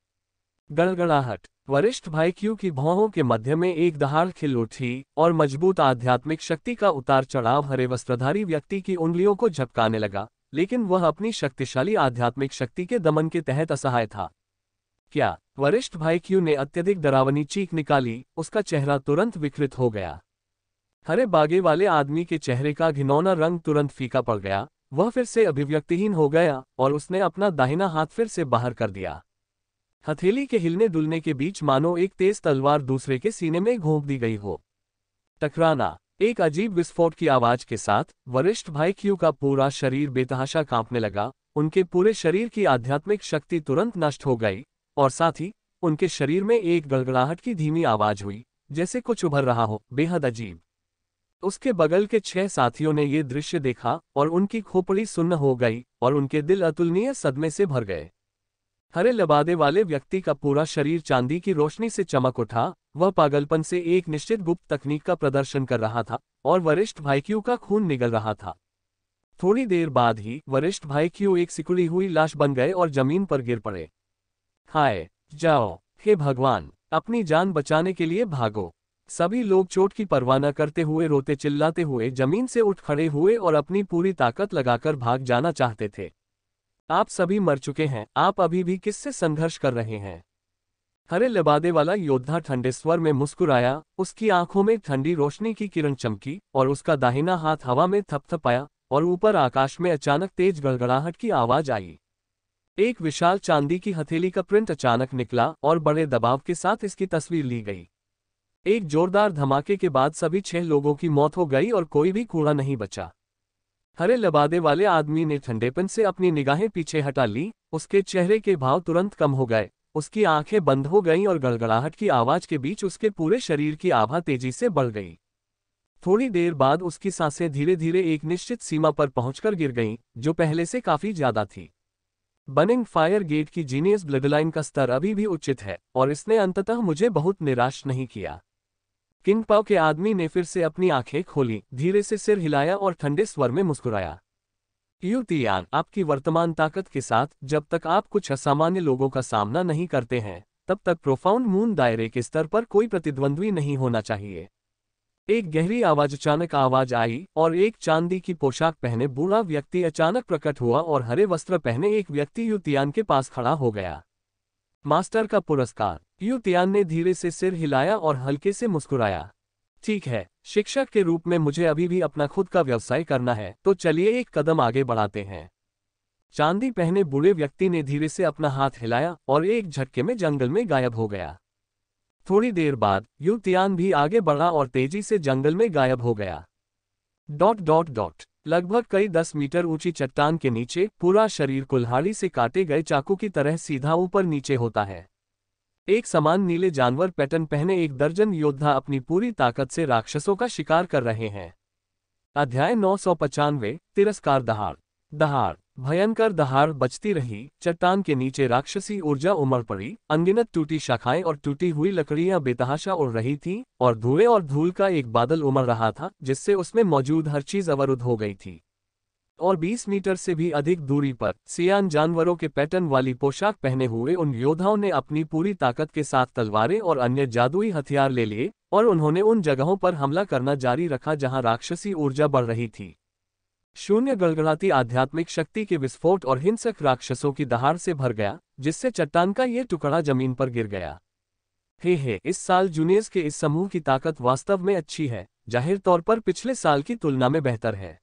गड़गड़ाहट वरिष्ठ भाईक्यू की भौहों के मध्य में एक दहाड़ खिल उठी और मजबूत आध्यात्मिक शक्ति का उतार चढ़ाव हरे वस्त्रधारी व्यक्ति की उंगलियों को झपकाने लगा लेकिन वह अपनी शक्तिशाली आध्यात्मिक शक्ति के दमन के तहत असहाय था क्या वरिष्ठ भाईक्यू ने अत्यधिक डरावनी चीख निकाली उसका चेहरा तुरंत विकृत हो गया हरे बागे वाले आदमी के चेहरे का घिनौना रंग तुरंत फीका पड़ गया वह फिर से अभिव्यक्तिहीन हो गया और उसने अपना दाहिना हाथ फिर से बाहर कर दिया हथेली के हिलने दुलने के बीच मानो एक तेज तलवार दूसरे के सीने में घोंप दी गई हो टकराना एक अजीब विस्फोट की आवाज के साथ वरिष्ठ भाई क्यू का पूरा शरीर बेतहाशा कांपने लगा उनके पूरे शरीर की आध्यात्मिक शक्ति तुरंत नष्ट हो गई और साथ ही उनके शरीर में एक गड़गड़ाहट की धीमी आवाज हुई जैसे कुछ उभर रहा हो बेहद अजीब उसके बगल के छह साथियों ने ये दृश्य देखा और उनकी खोपड़ी सुन्न हो गई और उनके दिल अतुलनीय सदमे से भर गए हरे लबादे वाले व्यक्ति का पूरा शरीर चांदी की रोशनी से चमक उठा वह पागलपन से एक निश्चित गुप्त तकनीक का प्रदर्शन कर रहा था और वरिष्ठ भाईक्यू का खून निगल रहा था थोड़ी देर बाद ही वरिष्ठ भाईक्यू एक सिकुड़ी हुई लाश बन गए और जमीन पर गिर पड़े हाय जाओ हे भगवान अपनी जान बचाने के लिए भागो सभी लोग चोट की परवाना करते हुए रोते चिल्लाते हुए जमीन से उठ खड़े हुए और अपनी पूरी ताकत लगाकर भाग जाना चाहते थे आप सभी मर चुके हैं आप अभी भी किससे संघर्ष कर रहे हैं हरे लबादे वाला योद्धा ठंडे स्वर में मुस्कुराया उसकी आंखों में ठंडी रोशनी की किरण चमकी और उसका दाहिना हाथ हवा में थपथपाया और ऊपर आकाश में अचानक तेज गड़गड़ाहट की आवाज आई एक विशाल चांदी की हथेली का प्रिंट अचानक निकला और बड़े दबाव के साथ इसकी तस्वीर ली गई एक जोरदार धमाके के बाद सभी छह लोगों की मौत हो गई और कोई भी कूड़ा नहीं बचा हरे लबादे वाले आदमी ने ठंडेपन से अपनी निगाहें पीछे हटा ली उसके चेहरे के भाव तुरंत कम हो गए उसकी आंखें बंद हो गईं और गड़गड़ाहट की आवाज के बीच उसके पूरे शरीर की आभा तेजी से बढ़ गई थोड़ी देर बाद उसकी सांसें धीरे धीरे एक निश्चित सीमा पर पहुंचकर गिर गईं, जो पहले से काफी ज्यादा थी बनिंग फायर गेट की जीनियस ब्लडलाइन का स्तर अभी भी उचित है और इसने अंततः मुझे बहुत निराश नहीं किया किंग पाव के आदमी ने फिर से अपनी आंखें खोली धीरे से सिर हिलाया और ठंडे स्वर में मुस्कुराया युतियान आपकी वर्तमान ताकत के साथ जब तक आप कुछ असामान्य लोगों का सामना नहीं करते हैं तब तक प्रोफाउंड मून दायरे के स्तर पर कोई प्रतिद्वंद्वी नहीं होना चाहिए एक गहरी आवाज अचानक आवाज आई और एक चांदी की पोशाक पहने बूढ़ा व्यक्ति अचानक प्रकट हुआ और हरे वस्त्र पहने एक व्यक्ति युतियान के पास खड़ा हो गया मास्टर का पुरस्कार यू तियान ने धीरे से सिर हिलाया और हल्के से मुस्कुराया ठीक है शिक्षक के रूप में मुझे अभी भी अपना खुद का व्यवसाय करना है तो चलिए एक कदम आगे बढ़ाते हैं चांदी पहने बूढ़े व्यक्ति ने धीरे से अपना हाथ हिलाया और एक झटके में जंगल में गायब हो गया थोड़ी देर बाद यू तियान भी आगे बढ़ा और तेजी से जंगल में गायब हो गया डॉट डॉट डॉट लगभग कई दस मीटर ऊंची चट्टान के नीचे पूरा शरीर कुल्हाड़ी से काटे गए चाकू की तरह सीधा ऊपर नीचे होता है एक समान नीले जानवर पैटर्न पहने एक दर्जन योद्धा अपनी पूरी ताकत से राक्षसों का शिकार कर रहे हैं अध्याय नौ सौ पचानवे तिरस्कार दहाड़ दहाड़ भयंकर दहाड़ बचती रही चट्टान के नीचे राक्षसी ऊर्जा उमड़ पड़ी अनगिनत टूटी शाखाएं और टूटी हुई लकड़ियां बेतहाशा उड़ रही थीं और धुएं और धूल का एक बादल उमड़ रहा था जिससे उसमें मौजूद हर चीज अवरुद्ध हो गई थी और 20 मीटर से भी अधिक दूरी पर सियान जानवरों के पैटर्न वाली पोशाक पहने हुए उन योद्धाओं ने अपनी पूरी ताकत के साथ तलवारें और अन्य जादुई हथियार ले लिए और उन्होंने उन जगहों पर हमला करना जारी रखा जहां राक्षसी ऊर्जा बढ़ रही थी शून्य गलगलाती आध्यात्मिक शक्ति के विस्फोट और हिंसक राक्षसों की दहाड़ से भर गया जिससे चट्टान का ये टुकड़ा जमीन पर गिर गया हे हे इस साल जूनियर्स के इस समूह की ताकत वास्तव में अच्छी है जाहिर तौर पर पिछले साल की तुलना में बेहतर है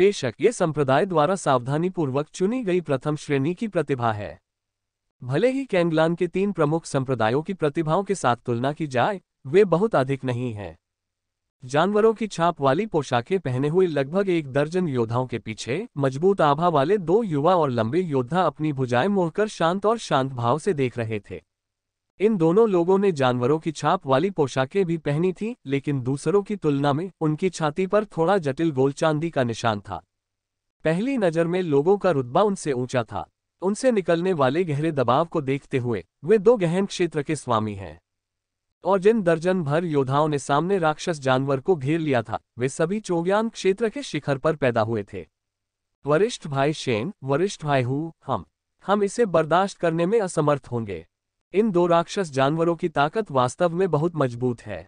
बेशक ये संप्रदाय द्वारा सावधानीपूर्वक चुनी गई प्रथम श्रेणी की प्रतिभा है भले ही कैंगलान के तीन प्रमुख संप्रदायों की प्रतिभाओं के साथ तुलना की जाए वे बहुत अधिक नहीं हैं जानवरों की छाप वाली पोशाकें पहने हुए लगभग एक दर्जन योद्धाओं के पीछे मजबूत आभा वाले दो युवा और लंबे योद्धा अपनी भुजाएं मोड़कर शांत और शांत भाव से देख रहे थे इन दोनों लोगों ने जानवरों की छाप वाली पोशाकें भी पहनी थी लेकिन दूसरों की तुलना में उनकी छाती पर थोड़ा जटिल गोल चांदी का निशान था पहली नज़र में लोगों का रुतबा उनसे ऊंचा था उनसे निकलने वाले गहरे दबाव को देखते हुए वे दो गहन क्षेत्र के स्वामी हैं और जिन दर्जन भर योद्धाओं ने सामने राक्षस जानवर को घेर लिया था वे सभी चोग्यान क्षेत्र के शिखर पर पैदा हुए थे वरिष्ठ भाई शेन वरिष्ठ भाई हु हम हम इसे बर्दाश्त करने में असमर्थ होंगे इन दो राक्षस जानवरों की ताकत वास्तव में बहुत मजबूत है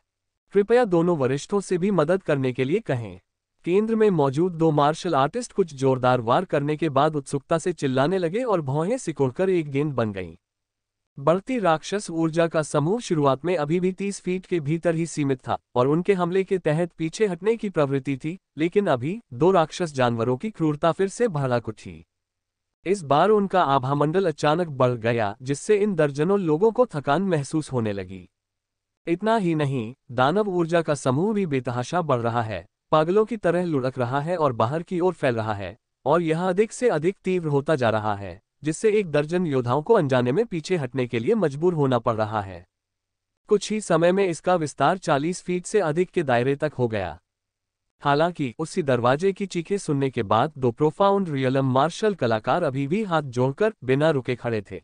कृपया दोनों वरिष्ठों से भी मदद करने के लिए कहें केंद्र में मौजूद दो मार्शल आर्टिस्ट कुछ जोरदार वार करने के बाद उत्सुकता से चिल्लाने लगे और भौहें सिकुड़कर एक गेंद बन गईं बढ़ती राक्षस ऊर्जा का समूह शुरुआत में अभी भी 30 फीट के भीतर ही सीमित था और उनके हमले के तहत पीछे हटने की प्रवृत्ति थी लेकिन अभी दो राक्षस जानवरों की क्रूरता फिर से भड़क उठी इस बार उनका आभामंडल अचानक बढ़ गया जिससे इन दर्जनों लोगों को थकान महसूस होने लगी इतना ही नहीं दानव ऊर्जा का समूह भी बेतहाशा बढ़ रहा है पागलों की तरह लुढ़क रहा है और बाहर की ओर फैल रहा है और यह अधिक से अधिक तीव्र होता जा रहा है जिससे एक दर्जन योद्धाओं को अनजाने में पीछे हटने के लिए मजबूर होना पड़ रहा है कुछ ही समय में इसका विस्तार 40 फीट से अधिक के दायरे तक हो गया हालांकि उसी दरवाजे की चीखें सुनने के बाद दो प्रोफाउंड रियलम मार्शल कलाकार अभी भी हाथ जोड़कर बिना रुके खड़े थे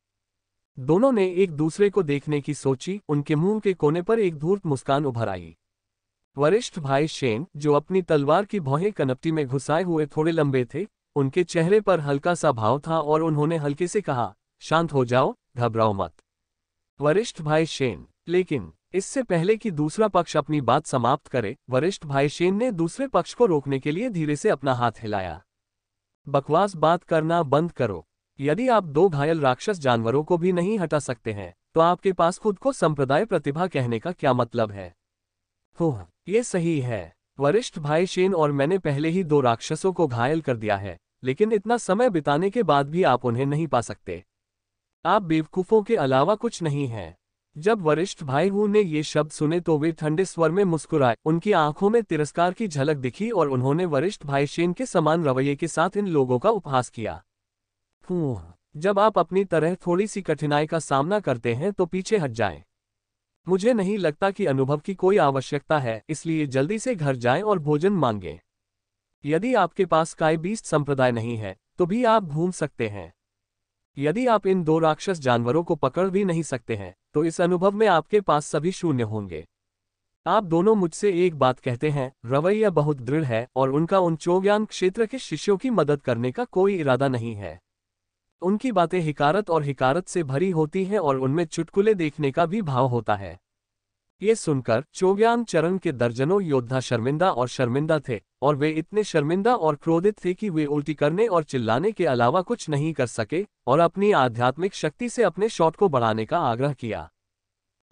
दोनों ने एक दूसरे को देखने की सोची उनके मुंह के कोने पर एक धूर्त मुस्कान उभर आई वरिष्ठ भाई शेन जो अपनी तलवार की भौहें कनपटी में घुसाए हुए थोड़े लंबे थे उनके चेहरे पर हल्का सा भाव था और उन्होंने हल्के से कहा शांत हो जाओ घबराओ मत वरिष्ठ भाई शेन लेकिन इससे पहले कि दूसरा पक्ष अपनी बात समाप्त करे वरिष्ठ भाई शेन ने दूसरे पक्ष को रोकने के लिए धीरे से अपना हाथ हिलाया बकवास बात करना बंद करो यदि आप दो घायल राक्षस जानवरों को भी नहीं हटा सकते हैं तो आपके पास खुद को संप्रदाय प्रतिभा कहने का क्या मतलब है हो ये सही है वरिष्ठ भाई शेन और मैंने पहले ही दो राक्षसों को घायल कर दिया है लेकिन इतना समय बिताने के बाद भी आप उन्हें नहीं पा सकते आप बेवकूफों के अलावा कुछ नहीं हैं जब वरिष्ठ भाई हु ने ये शब्द सुने तो वे ठंडे स्वर में मुस्कुराए उनकी आंखों में तिरस्कार की झलक दिखी और उन्होंने वरिष्ठ भाई शेन के समान रवैये के साथ इन लोगों का उपहास किया जब आप अपनी तरह थोड़ी सी कठिनाई का सामना करते हैं तो पीछे हट जाएं। मुझे नहीं लगता कि अनुभव की कोई आवश्यकता है इसलिए जल्दी से घर जाएं और भोजन मांगें यदि आपके पास काय बीस्ट संप्रदाय नहीं है तो भी आप घूम सकते हैं यदि आप इन दो राक्षस जानवरों को पकड़ भी नहीं सकते हैं तो इस अनुभव में आपके पास सभी शून्य होंगे आप दोनों मुझसे एक बात कहते हैं रवैया बहुत दृढ़ है और उनका उन चोग्यान क्षेत्र के शिष्यों की मदद करने का कोई इरादा नहीं है उनकी बातें हिकारत और हिकारत से भरी होती हैं और उनमें चुटकुले देखने का भी भाव होता है ये सुनकर चोग्यान चरण के दर्जनों योद्धा शर्मिंदा और शर्मिंदा थे और वे इतने शर्मिंदा और क्रोधित थे कि वे उल्टी करने और चिल्लाने के अलावा कुछ नहीं कर सके और अपनी आध्यात्मिक शक्ति से अपने शॉट को बढ़ाने का आग्रह किया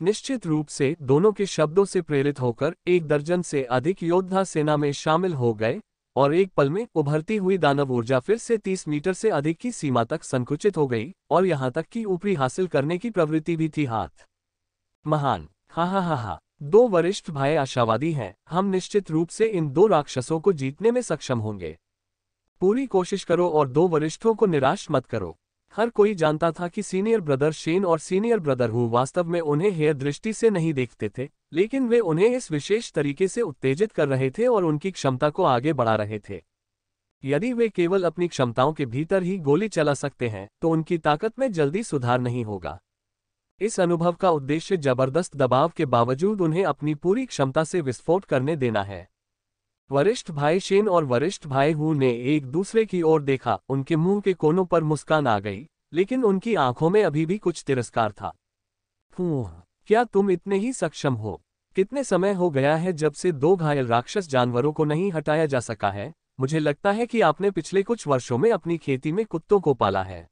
निश्चित रूप से दोनों के शब्दों से प्रेरित होकर एक दर्जन से अधिक योद्धा सेना में शामिल हो गए और एक पल में उभरती हुई दानव ऊर्जा फिर से 30 मीटर से अधिक की सीमा तक संकुचित हो गई और यहां तक कि ऊपरी हासिल करने की प्रवृत्ति भी थी हाथ महान हा हा हा हा दो वरिष्ठ भाई आशावादी हैं हम निश्चित रूप से इन दो राक्षसों को जीतने में सक्षम होंगे पूरी कोशिश करो और दो वरिष्ठों को निराश मत करो हर कोई जानता था कि सीनियर ब्रदर शेन और सीनियर ब्रदर हु वास्तव में उन्हें हेयर दृष्टि से नहीं देखते थे लेकिन वे उन्हें इस विशेष तरीके से उत्तेजित कर रहे थे और उनकी क्षमता को आगे बढ़ा रहे थे यदि वे केवल अपनी क्षमताओं के भीतर ही गोली चला सकते हैं तो उनकी ताकत में जल्दी सुधार नहीं होगा इस अनुभव का उद्देश्य जबरदस्त दबाव के बावजूद उन्हें अपनी पूरी क्षमता से विस्फोट करने देना है वरिष्ठ भाई शेन और वरिष्ठ भाई हु ने एक दूसरे की ओर देखा उनके मुंह के कोनों पर मुस्कान आ गई लेकिन उनकी आंखों में अभी भी कुछ तिरस्कार था क्या तुम इतने ही सक्षम हो कितने समय हो गया है जब से दो घायल राक्षस जानवरों को नहीं हटाया जा सका है मुझे लगता है कि आपने पिछले कुछ वर्षों में अपनी खेती में कुत्तों को पाला है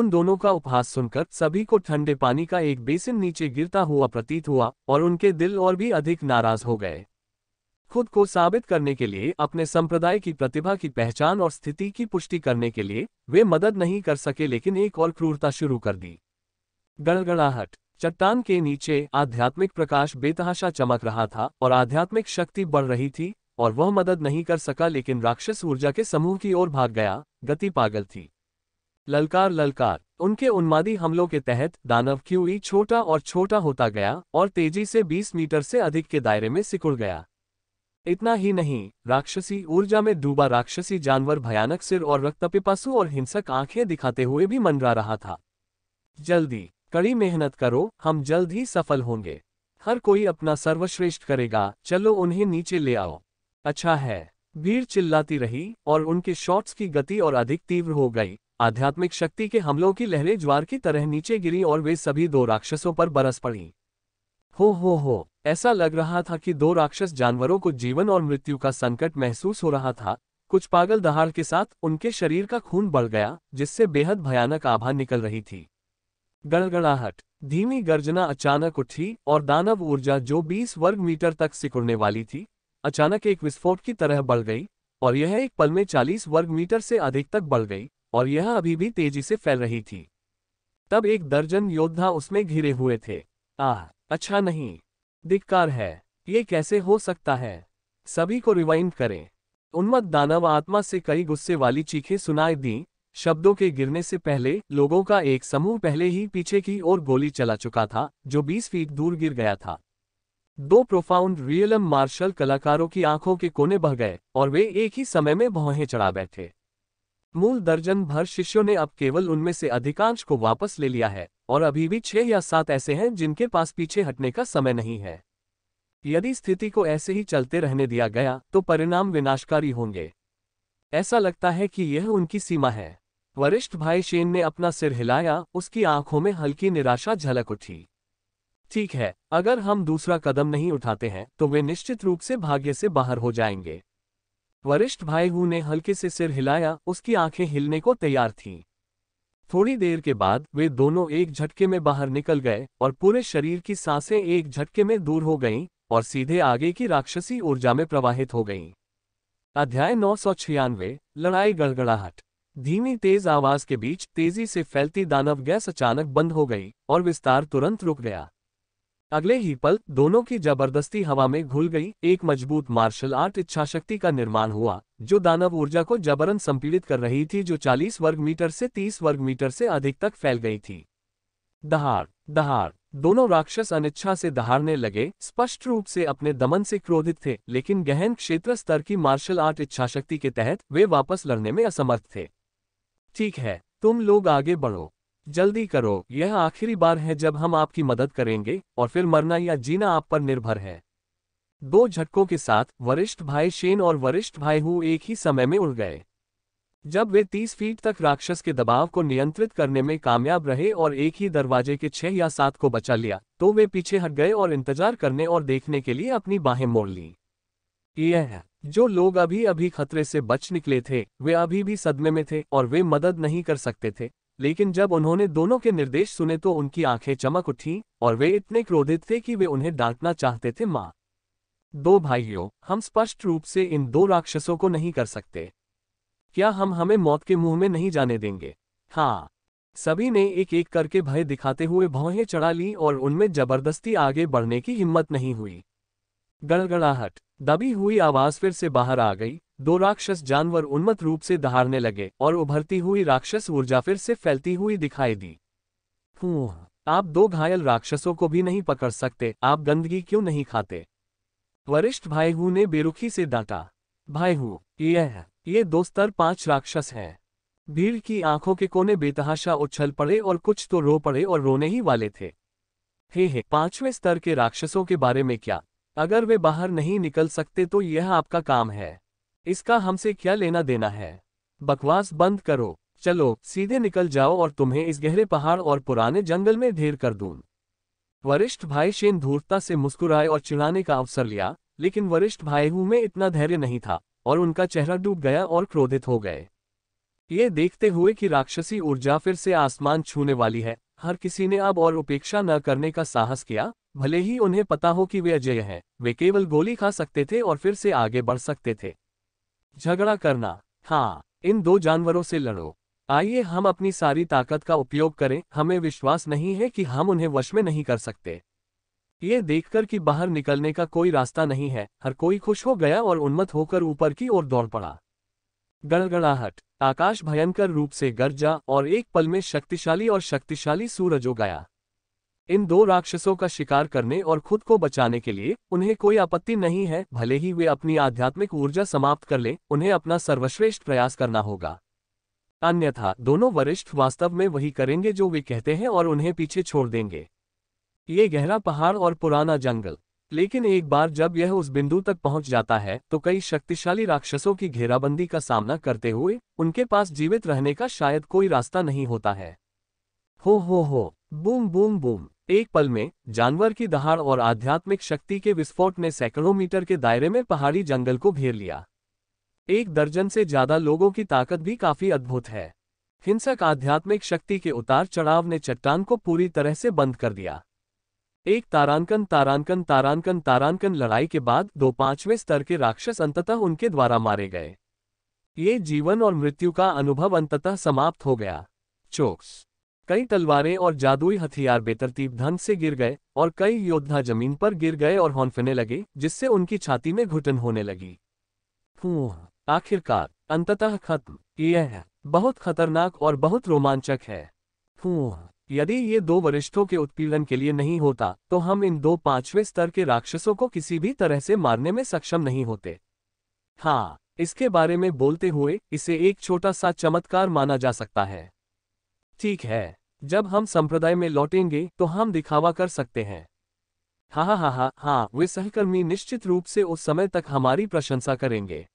उन दोनों का उपहास सुनकर सभी को ठंडे पानी का एक बेसिन नीचे गिरता हुआ प्रतीत हुआ और उनके दिल और भी अधिक नाराज हो गए खुद को साबित करने के लिए अपने संप्रदाय की प्रतिभा की पहचान और स्थिति की पुष्टि करने के लिए वे मदद नहीं कर सके लेकिन एक और क्रूरता शुरू कर दी गड़गड़ाहट चट्टान के नीचे आध्यात्मिक प्रकाश बेतहाशा चमक रहा था और आध्यात्मिक शक्ति बढ़ रही थी और वह मदद नहीं कर सका लेकिन राक्षस ऊर्जा के समूह की ओर भाग गया गति पागल थी ललकार ललकार उनके उन्मादी हमलों के तहत दानव क्यूई छोटा और छोटा होता गया और तेजी से 20 मीटर से अधिक के दायरे में सिकुड़ गया इतना ही नहीं राक्षसी ऊर्जा में डूबा राक्षसी जानवर भयानक सिर और रक्तपिपासु और हिंसक आंखें दिखाते हुए भी मंडरा रहा था जल्दी कड़ी मेहनत करो हम जल्द ही सफल होंगे हर कोई अपना सर्वश्रेष्ठ करेगा चलो उन्हें नीचे ले आओ अच्छा है भीड़ चिल्लाती रही और उनके शॉट्स की गति और अधिक तीव्र हो गई आध्यात्मिक शक्ति के हमलों की लहरें ज्वार की तरह नीचे गिरी और वे सभी दो राक्षसों पर बरस पड़ी हो हो हो ऐसा लग रहा था कि दो राक्षस जानवरों को जीवन और मृत्यु का संकट महसूस हो रहा था कुछ पागल दहाड़ के साथ उनके शरीर का खून बढ़ गया जिससे बेहद भयानक आभा निकल रही थी गड़गड़ाहट धीमी गर्जना अचानक उठी और दानव ऊर्जा जो 20 वर्ग मीटर तक सिकुड़ने वाली थी अचानक एक विस्फोट की तरह बढ़ गई और यह एक पल में 40 वर्ग मीटर से अधिक तक बढ़ गई और यह अभी भी तेजी से फैल रही थी तब एक दर्जन योद्धा उसमें घिरे हुए थे आह अच्छा नहीं धिक्कार है ये कैसे हो सकता है सभी को रिवाइंड करें उन्मत दानव आत्मा से कई गुस्से वाली चीखें सुनाई दी शब्दों के गिरने से पहले लोगों का एक समूह पहले ही पीछे की ओर गोली चला चुका था जो 20 फीट दूर गिर गया था दो प्रोफाउंड रियलम मार्शल कलाकारों की आंखों के कोने बह गए और वे एक ही समय में भौहें चढ़ा बैठे मूल दर्जन भर शिष्यों ने अब केवल उनमें से अधिकांश को वापस ले लिया है और अभी भी छह या सात ऐसे हैं जिनके पास पीछे हटने का समय नहीं है यदि स्थिति को ऐसे ही चलते रहने दिया गया तो परिणाम विनाशकारी होंगे ऐसा लगता है कि यह उनकी सीमा है वरिष्ठ भाई शेन ने अपना सिर हिलाया उसकी आंखों में हल्की निराशा झलक उठी ठीक है अगर हम दूसरा कदम नहीं उठाते हैं तो वे निश्चित रूप से भाग्य से बाहर हो जाएंगे वरिष्ठ भाई हु ने हल्के से सिर हिलाया उसकी आंखें हिलने को तैयार थीं थोड़ी देर के बाद वे दोनों एक झटके में बाहर निकल गए और पूरे शरीर की सांसें एक झटके में दूर हो गईं और सीधे आगे की राक्षसी ऊर्जा में प्रवाहित हो गईं अध्याय नौ सौ छियानवे लड़ाई गड़गड़ाहट धीमी तेज आवाज के बीच तेजी से फैलती दानव गैस अचानक बंद हो गई और विस्तार तुरंत रुक गया अगले ही पल दोनों की जबरदस्ती हवा में घुल गई एक मजबूत मार्शल आर्ट इच्छा शक्ति का निर्माण हुआ जो दानव ऊर्जा को जबरन संपीड़ित कर रही थी जो 40 वर्ग मीटर से 30 वर्ग मीटर से अधिक तक फैल गई थी दहाड़ दहाड़ दोनों राक्षस अनिच्छा से दहाड़ने लगे स्पष्ट रूप से अपने दमन से क्रोधित थे लेकिन गहन क्षेत्र स्तर की मार्शल आर्ट इच्छाशक्ति के तहत वे वापस लड़ने में असमर्थ थे ठीक है तुम लोग आगे बढ़ो जल्दी करो यह आखिरी बार है जब हम आपकी मदद करेंगे और फिर मरना या जीना आप पर निर्भर है दो झटकों के साथ वरिष्ठ भाई शेन और वरिष्ठ भाई हु एक ही समय में उड़ गए जब वे तीस फीट तक राक्षस के दबाव को नियंत्रित करने में कामयाब रहे और एक ही दरवाजे के छह या सात को बचा लिया तो वे पीछे हट गए और इंतजार करने और देखने के लिए अपनी बाहें मोड़ ली यह जो लोग अभी अभी खतरे से बच निकले थे वे अभी भी सदमे में थे और वे मदद नहीं कर सकते थे लेकिन जब उन्होंने दोनों के निर्देश सुने तो उनकी आंखें चमक उठी और वे इतने क्रोधित थे कि वे उन्हें डांटना चाहते थे माँ दो भाइयों हम स्पष्ट रूप से इन दो राक्षसों को नहीं कर सकते क्या हम हमें मौत के मुंह में नहीं जाने देंगे हाँ सभी ने एक एक करके भय दिखाते हुए भौहें चढ़ा ली और उनमें जबरदस्ती आगे बढ़ने की हिम्मत नहीं हुई गड़गड़ाहट दबी हुई आवाज फिर से बाहर आ गई दो राक्षस जानवर उन्मत रूप से दहाड़ने लगे और उभरती हुई राक्षस ऊर्जा फिर से फैलती हुई दिखाई दी आप दो घायल राक्षसों को भी नहीं पकड़ सकते आप गंदगी क्यों नहीं खाते वरिष्ठ भाईहू ने बेरुखी से डांटा भाईहू यह ये दो स्तर पांच राक्षस हैं भीड़ की आंखों के कोने बेतहाशा उछल पड़े और कुछ तो रो पड़े और रोने ही वाले थे हे हे पांचवें स्तर के राक्षसों के बारे में क्या अगर वे बाहर नहीं निकल सकते तो यह आपका काम है इसका हमसे क्या लेना देना है बकवास बंद करो चलो सीधे निकल जाओ और तुम्हें इस गहरे पहाड़ और पुराने जंगल में ढेर कर दूं वरिष्ठ भाई शेन धूर्तता से मुस्कुराए और चिढ़ाने का अवसर लिया लेकिन वरिष्ठ भाई हूं में इतना धैर्य नहीं था और उनका चेहरा डूब गया और क्रोधित हो गए ये देखते हुए कि राक्षसी ऊर्जा फिर से आसमान छूने वाली है हर किसी ने अब और उपेक्षा न करने का साहस किया भले ही उन्हें पता हो कि वे अजय हैं वे केवल गोली खा सकते थे और फिर से आगे बढ़ सकते थे झगड़ा करना हाँ इन दो जानवरों से लड़ो आइए हम अपनी सारी ताकत का उपयोग करें हमें विश्वास नहीं है कि हम उन्हें वश में नहीं कर सकते ये देखकर कि बाहर निकलने का कोई रास्ता नहीं है हर कोई खुश हो गया और उन्मत होकर ऊपर की ओर दौड़ पड़ा गड़गड़ाहट आकाश भयंकर रूप से गरजा और एक पल में शक्तिशाली और शक्तिशाली सूरज हो गया इन दो राक्षसों का शिकार करने और खुद को बचाने के लिए उन्हें कोई आपत्ति नहीं है भले ही वे अपनी आध्यात्मिक ऊर्जा समाप्त कर लें उन्हें अपना सर्वश्रेष्ठ प्रयास करना होगा अन्यथा दोनों वरिष्ठ वास्तव में वही करेंगे जो वे कहते हैं और उन्हें पीछे छोड़ देंगे ये गहरा पहाड़ और पुराना जंगल लेकिन एक बार जब यह उस बिंदु तक पहुंच जाता है तो कई शक्तिशाली राक्षसों की घेराबंदी का सामना करते हुए उनके पास जीवित रहने का शायद कोई रास्ता नहीं होता है हो हो हो बूम बूम बूम एक पल में जानवर की दहाड़ और आध्यात्मिक शक्ति के विस्फोट ने सैकड़ों मीटर के दायरे में पहाड़ी जंगल को घेर लिया एक दर्जन से ज्यादा लोगों की ताकत भी काफी अद्भुत है हिंसक आध्यात्मिक शक्ति के उतार चढ़ाव ने चट्टान को पूरी तरह से बंद कर दिया एक तारांकन तारांकन तारांकन तारांकन लड़ाई के बाद दो पांचवें स्तर के राक्षस अंततः उनके द्वारा मारे गए ये जीवन और मृत्यु का अनुभव अंततः समाप्त हो गया चोक्स कई तलवारें और जादुई हथियार बेतरतीब ढंग से गिर गए और कई योद्धा जमीन पर गिर गए और हौंफने लगे जिससे उनकी छाती में घुटन होने लगी आखिरकार अंततः खत्म यह बहुत खतरनाक और बहुत रोमांचक है यदि ये दो वरिष्ठों के उत्पीड़न के लिए नहीं होता तो हम इन दो पांचवें स्तर के राक्षसों को किसी भी तरह से मारने में सक्षम नहीं होते हाँ इसके बारे में बोलते हुए इसे एक छोटा सा चमत्कार माना जा सकता है ठीक है जब हम संप्रदाय में लौटेंगे तो हम दिखावा कर सकते हैं हा हा हा हा हाँ वे सहकर्मी निश्चित रूप से उस समय तक हमारी प्रशंसा करेंगे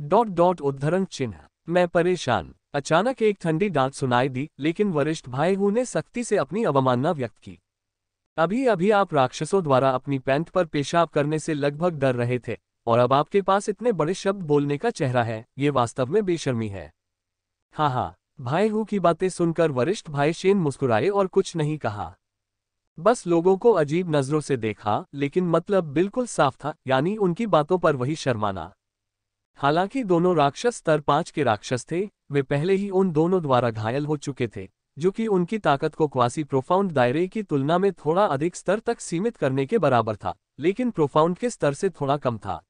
डॉट डॉट उद्धरण चिन्ह मैं परेशान अचानक एक ठंडी डांट सुनाई दी लेकिन वरिष्ठ भाई हु ने सख्ती से अपनी अवमानना व्यक्त की अभी अभी आप राक्षसों द्वारा अपनी पैंट पर पेशाब करने से लगभग डर रहे थे और अब आपके पास इतने बड़े शब्द बोलने का चेहरा है ये वास्तव में बेशर्मी है हाँ हाँ भाई हु की बातें सुनकर वरिष्ठ भाई शेन मुस्कुराए और कुछ नहीं कहा बस लोगों को अजीब नजरों से देखा लेकिन मतलब बिल्कुल साफ था यानी उनकी बातों पर वही शर्माना हालांकि दोनों राक्षस स्तर पांच के राक्षस थे वे पहले ही उन दोनों द्वारा घायल हो चुके थे जो कि उनकी ताकत को क्वासी प्रोफाउंड दायरे की तुलना में थोड़ा अधिक स्तर तक सीमित करने के बराबर था लेकिन प्रोफाउंड के स्तर से थोड़ा कम था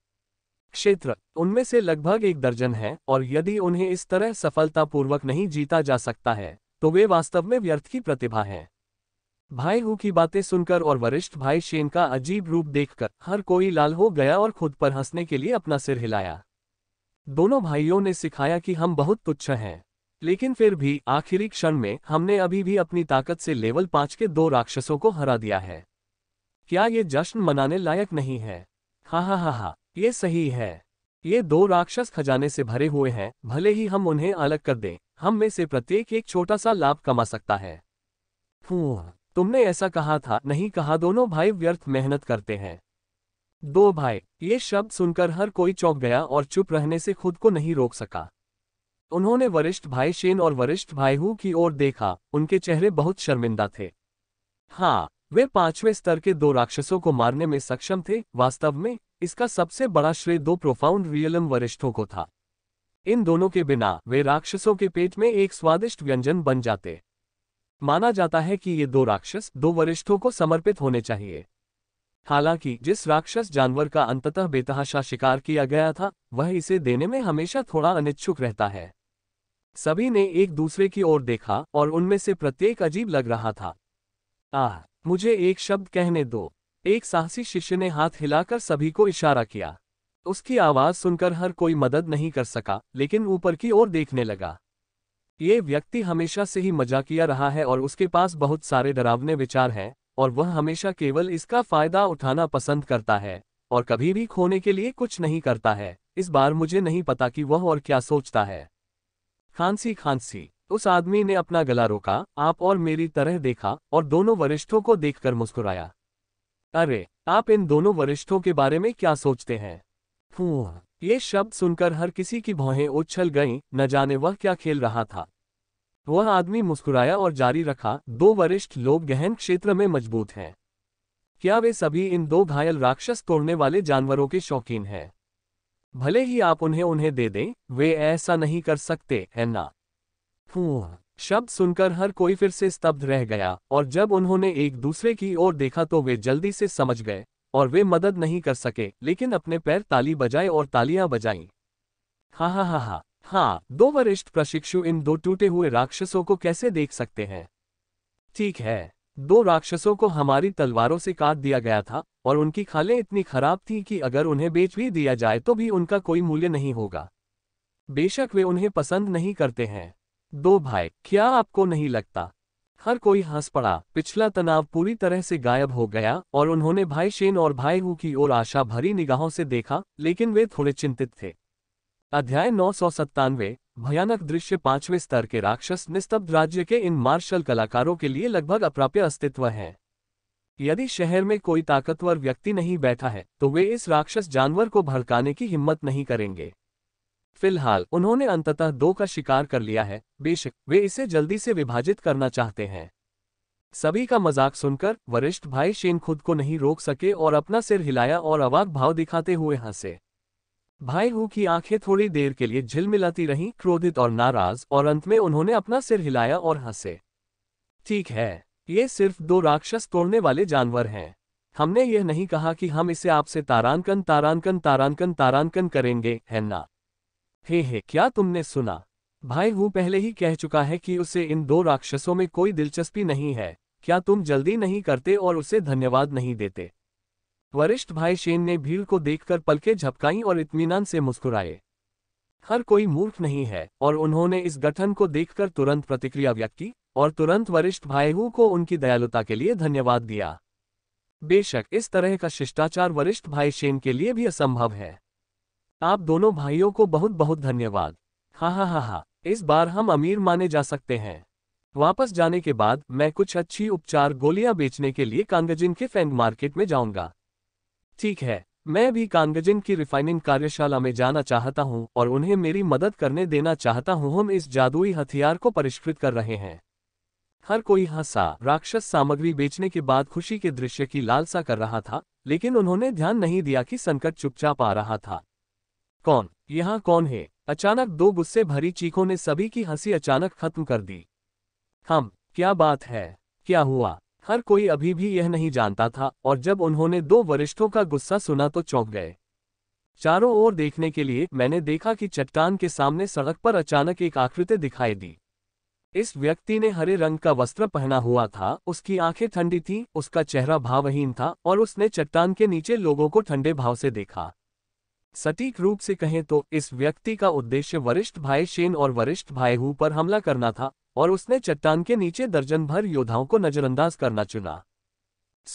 क्षेत्र उनमें से लगभग एक दर्जन है और यदि उन्हें इस तरह सफलतापूर्वक नहीं जीता जा सकता है तो वे वास्तव में व्यर्थ की प्रतिभा हैं भाई हु की बातें सुनकर और वरिष्ठ भाई शेन का अजीब रूप देखकर हर कोई लाल हो गया और खुद पर हंसने के लिए अपना सिर हिलाया दोनों भाइयों ने सिखाया कि हम बहुत तुच्छ हैं लेकिन फिर भी आखिरी क्षण में हमने अभी भी अपनी ताकत से लेवल पांच के दो राक्षसों को हरा दिया है क्या ये जश्न मनाने लायक नहीं है हा हा हा हा ये सही है ये दो राक्षस खजाने से भरे हुए हैं भले ही हम उन्हें अलग कर दें हम में से प्रत्येक एक छोटा सा लाभ कमा सकता है तुमने ऐसा कहा था नहीं कहा दोनों भाई व्यर्थ मेहनत करते हैं दो भाई ये शब्द सुनकर हर कोई चौंक गया और चुप रहने से खुद को नहीं रोक सका उन्होंने वरिष्ठ भाई शेन और वरिष्ठ भाई हु की ओर देखा उनके चेहरे बहुत शर्मिंदा थे हाँ वे पांचवें स्तर के दो राक्षसों को मारने में सक्षम थे वास्तव में इसका सबसे बड़ा श्रेय दो प्रोफाउंड रियलम वरिष्ठों को था इन दोनों के बिना वे राक्षसों के पेट में एक स्वादिष्ट व्यंजन बन जाते माना जाता है कि ये दो राक्षस दो वरिष्ठों को समर्पित होने चाहिए हालांकि जिस राक्षस जानवर का अंततः बेतहाशा शिकार किया गया था वह इसे देने में हमेशा थोड़ा अनिच्छुक रहता है सभी ने एक दूसरे की ओर देखा और उनमें से प्रत्येक अजीब लग रहा था आह मुझे एक शब्द कहने दो एक साहसी शिष्य ने हाथ हिलाकर सभी को इशारा किया उसकी आवाज सुनकर हर कोई मदद नहीं कर सका लेकिन ऊपर की ओर देखने लगा ये व्यक्ति हमेशा से ही मजाकिया रहा है और उसके पास बहुत सारे डरावने विचार हैं और वह हमेशा केवल इसका फायदा उठाना पसंद करता है और कभी भी खोने के लिए कुछ नहीं करता है इस बार मुझे नहीं पता कि वह और क्या सोचता है खांसी खांसी उस आदमी ने अपना गला रोका आप और मेरी तरह देखा और दोनों वरिष्ठों को देखकर मुस्कुराया अरे आप इन दोनों वरिष्ठों के बारे में क्या सोचते हैं ये शब्द सुनकर हर किसी की भौहें उछल गईं, न जाने वह क्या खेल रहा था वह आदमी मुस्कुराया और जारी रखा दो वरिष्ठ लोग गहन क्षेत्र में मजबूत हैं क्या वे सभी इन दो घायल राक्षस तोड़ने वाले जानवरों के शौकीन हैं भले ही आप उन्हें उन्हें दे दें वे ऐसा नहीं कर सकते है ना शब्द सुनकर हर कोई फिर से स्तब्ध रह गया और जब उन्होंने एक दूसरे की ओर देखा तो वे जल्दी से समझ गए और वे मदद नहीं कर सके लेकिन अपने पैर ताली बजाए और तालियां बजाईं हा हा हा हा हाँ दो वरिष्ठ प्रशिक्षु इन दो टूटे हुए राक्षसों को कैसे देख सकते हैं ठीक है दो राक्षसों को हमारी तलवारों से काट दिया गया था और उनकी खालें इतनी खराब थीं कि अगर उन्हें बेच भी दिया जाए तो भी उनका कोई मूल्य नहीं होगा बेशक वे उन्हें पसंद नहीं करते हैं दो भाई क्या आपको नहीं लगता हर कोई हंस पड़ा पिछला तनाव पूरी तरह से गायब हो गया और उन्होंने भाई शेन और भाई हु की ओर आशा भरी निगाहों से देखा लेकिन वे थोड़े चिंतित थे अध्याय नौ सौ सत्तानवे भयानक दृश्य पांचवें स्तर के राक्षस निस्तब्ध राज्य के इन मार्शल कलाकारों के लिए लगभग अप्राप्य अस्तित्व हैं यदि शहर में कोई ताकतवर व्यक्ति नहीं बैठा है तो वे इस राक्षस जानवर को भड़काने की हिम्मत नहीं करेंगे फिलहाल उन्होंने अंततः दो का शिकार कर लिया है बेशक वे इसे जल्दी से विभाजित करना चाहते हैं सभी का मजाक सुनकर वरिष्ठ भाई शेन खुद को नहीं रोक सके और अपना सिर हिलाया और अवाक भाव दिखाते हुए हंसे भाई हु की आंखें थोड़ी देर के लिए झिलमिलाती रहीं क्रोधित और नाराज और अंत में उन्होंने अपना सिर हिलाया और हंसे ठीक है ये सिर्फ दो राक्षस तोड़ने वाले जानवर हैं हमने यह नहीं कहा कि हम इसे आपसे तारानकन तारानकन तारानकन तारानकन करेंगे है ना हे हे क्या तुमने सुना भाई वो पहले ही कह चुका है कि उसे इन दो राक्षसों में कोई दिलचस्पी नहीं है क्या तुम जल्दी नहीं करते और उसे धन्यवाद नहीं देते वरिष्ठ भाई शेन ने भीड़ को देखकर पलके झपकाई और इत्मीनान से मुस्कुराए हर कोई मूर्ख नहीं है और उन्होंने इस गठन को देखकर तुरंत प्रतिक्रिया व्यक्त की और तुरंत वरिष्ठ भाईहू को उनकी दयालुता के लिए धन्यवाद दिया बेशक इस तरह का शिष्टाचार वरिष्ठ भाई शेन के लिए भी असंभव है आप दोनों भाइयों को बहुत बहुत धन्यवाद हाँ हाँ हाँ हाँ इस बार हम अमीर माने जा सकते हैं वापस जाने के बाद मैं कुछ अच्छी उपचार गोलियां बेचने के लिए कांगजिन के फेंग मार्केट में जाऊंगा ठीक है मैं भी कांगजिन की रिफाइनिंग कार्यशाला में जाना चाहता हूं और उन्हें मेरी मदद करने देना चाहता हूं हम इस जादुई हथियार को परिष्कृत कर रहे हैं हर कोई हंसा राक्षस सामग्री बेचने के बाद खुशी के दृश्य की लालसा कर रहा था लेकिन उन्होंने ध्यान नहीं दिया कि संकट चुपचाप आ रहा था कौन यहाँ कौन है अचानक दो गुस्से भरी चीखों ने सभी की हंसी अचानक खत्म कर दी हम क्या बात है क्या हुआ हर कोई अभी भी यह नहीं जानता था और जब उन्होंने दो वरिष्ठों का गुस्सा सुना तो चौंक गए चारों ओर देखने के लिए मैंने देखा कि चट्टान के सामने सड़क पर अचानक एक आकृति दिखाई दी इस व्यक्ति ने हरे रंग का वस्त्र पहना हुआ था उसकी आंखें ठंडी थीं, उसका चेहरा भावहीन था और उसने चट्टान के नीचे लोगों को ठंडे भाव से देखा सटीक रूप से कहें तो इस व्यक्ति का उद्देश्य वरिष्ठ भाई शेन और वरिष्ठ भाई हु पर हमला करना था और उसने चट्टान के नीचे दर्जन भर योद्धाओं को नजरअंदाज करना चुना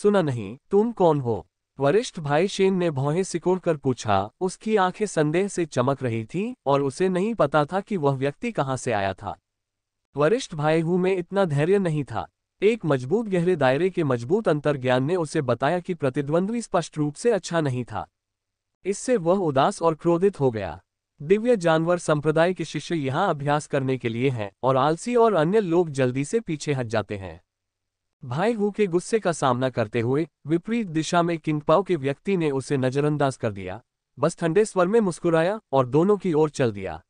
सुना नहीं तुम कौन हो वरिष्ठ भाई शेन ने भौहें सिकोड़ कर पूछा उसकी आंखें संदेह से चमक रही थीं और उसे नहीं पता था कि वह व्यक्ति कहां से आया था वरिष्ठ भाई हु में इतना धैर्य नहीं था एक मजबूत गहरे दायरे के मजबूत अंतर्ज्ञान ने उसे बताया कि प्रतिद्वंद्वी स्पष्ट रूप से अच्छा नहीं था इससे वह उदास और क्रोधित हो गया दिव्य जानवर संप्रदाय के शिष्य यहाँ अभ्यास करने के लिए हैं और आलसी और अन्य लोग जल्दी से पीछे हट जाते हैं भाई हु के गुस्से का सामना करते हुए विपरीत दिशा में किंगपाओ के व्यक्ति ने उसे नजरअंदाज कर दिया बस ठंडे स्वर में मुस्कुराया और दोनों की ओर चल दिया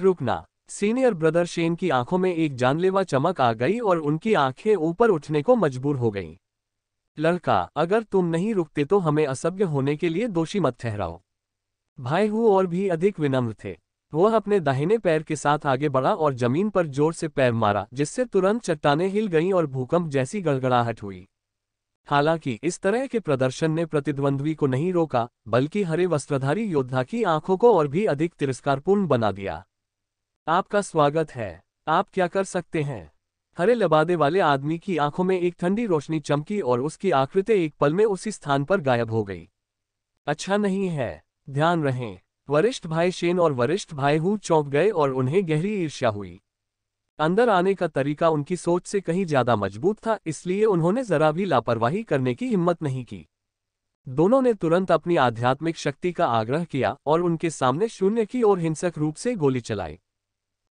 रुकना सीनियर ब्रदर शेन की आंखों में एक जानलेवा चमक आ गई और उनकी आंखें ऊपर उठने को मजबूर हो गईं। लड़का अगर तुम नहीं रुकते तो हमें असभ्य होने के लिए दोषी मत ठहराओ भाई हु और भी अधिक विनम्र थे वह अपने दाहिने पैर के साथ आगे बढ़ा और जमीन पर जोर से पैर मारा जिससे तुरंत चट्टाने हिल गईं और भूकंप जैसी गड़गड़ाहट हुई हालांकि इस तरह के प्रदर्शन ने प्रतिद्वंद्वी को नहीं रोका बल्कि हरे वस्त्रधारी योद्धा की आंखों को और भी अधिक तिरस्कारपूर्ण बना दिया आपका स्वागत है आप क्या कर सकते हैं हरे लबादे वाले आदमी की आंखों में एक ठंडी रोशनी चमकी और उसकी आकृतें एक पल में उसी स्थान पर गायब हो गई अच्छा नहीं है ध्यान रहें वरिष्ठ भाई शेन और वरिष्ठ भाई हु चौंक गए और उन्हें गहरी ईर्ष्या हुई अंदर आने का तरीका उनकी सोच से कहीं ज्यादा मजबूत था इसलिए उन्होंने जरा भी लापरवाही करने की हिम्मत नहीं की दोनों ने तुरंत अपनी आध्यात्मिक शक्ति का आग्रह किया और उनके सामने शून्य की ओर हिंसक रूप से गोली चलाई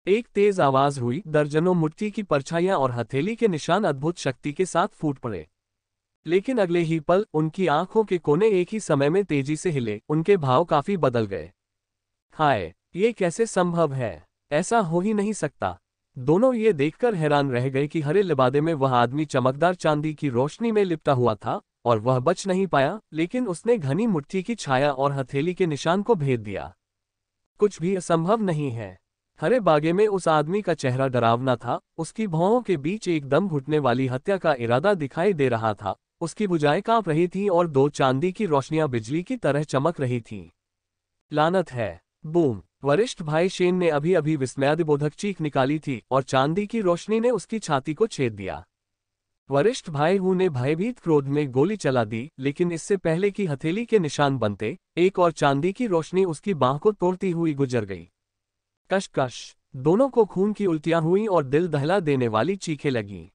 एक तेज आवाज हुई दर्जनों मुट्ठी की परछाइयां और हथेली के निशान अद्भुत शक्ति के साथ फूट पड़े लेकिन अगले ही पल उनकी आंखों के कोने एक ही समय में तेजी से हिले उनके भाव काफी बदल गए हाय ये कैसे संभव है ऐसा हो ही नहीं सकता दोनों ये देखकर हैरान रह गए कि हरे लिबादे में वह आदमी चमकदार चांदी की रोशनी में लिपटा हुआ था और वह बच नहीं पाया लेकिन उसने घनी मुट्ठी की छाया और हथेली के निशान को भेद दिया कुछ भी असंभव नहीं है हरे बागे में उस आदमी का चेहरा डरावना था उसकी भौहों के बीच एक दम घुटने वाली हत्या का इरादा दिखाई दे रहा था उसकी बुझाएं कांप रही थीं और दो चांदी की रोशनियां बिजली की तरह चमक रही थीं। लानत है बूम वरिष्ठ भाई शेन ने अभी अभी विस्मयादिबोधक चीख निकाली थी और चांदी की रोशनी ने उसकी छाती को छेद दिया वरिष्ठ भाई हु ने भयभीत क्रोध में गोली चला दी लेकिन इससे पहले कि हथेली के निशान बनते एक और चांदी की रोशनी उसकी बाह को तोड़ती हुई गुजर गई कशकश दोनों को खून की उल्टियां हुई और दिल दहला देने वाली चीखे लगी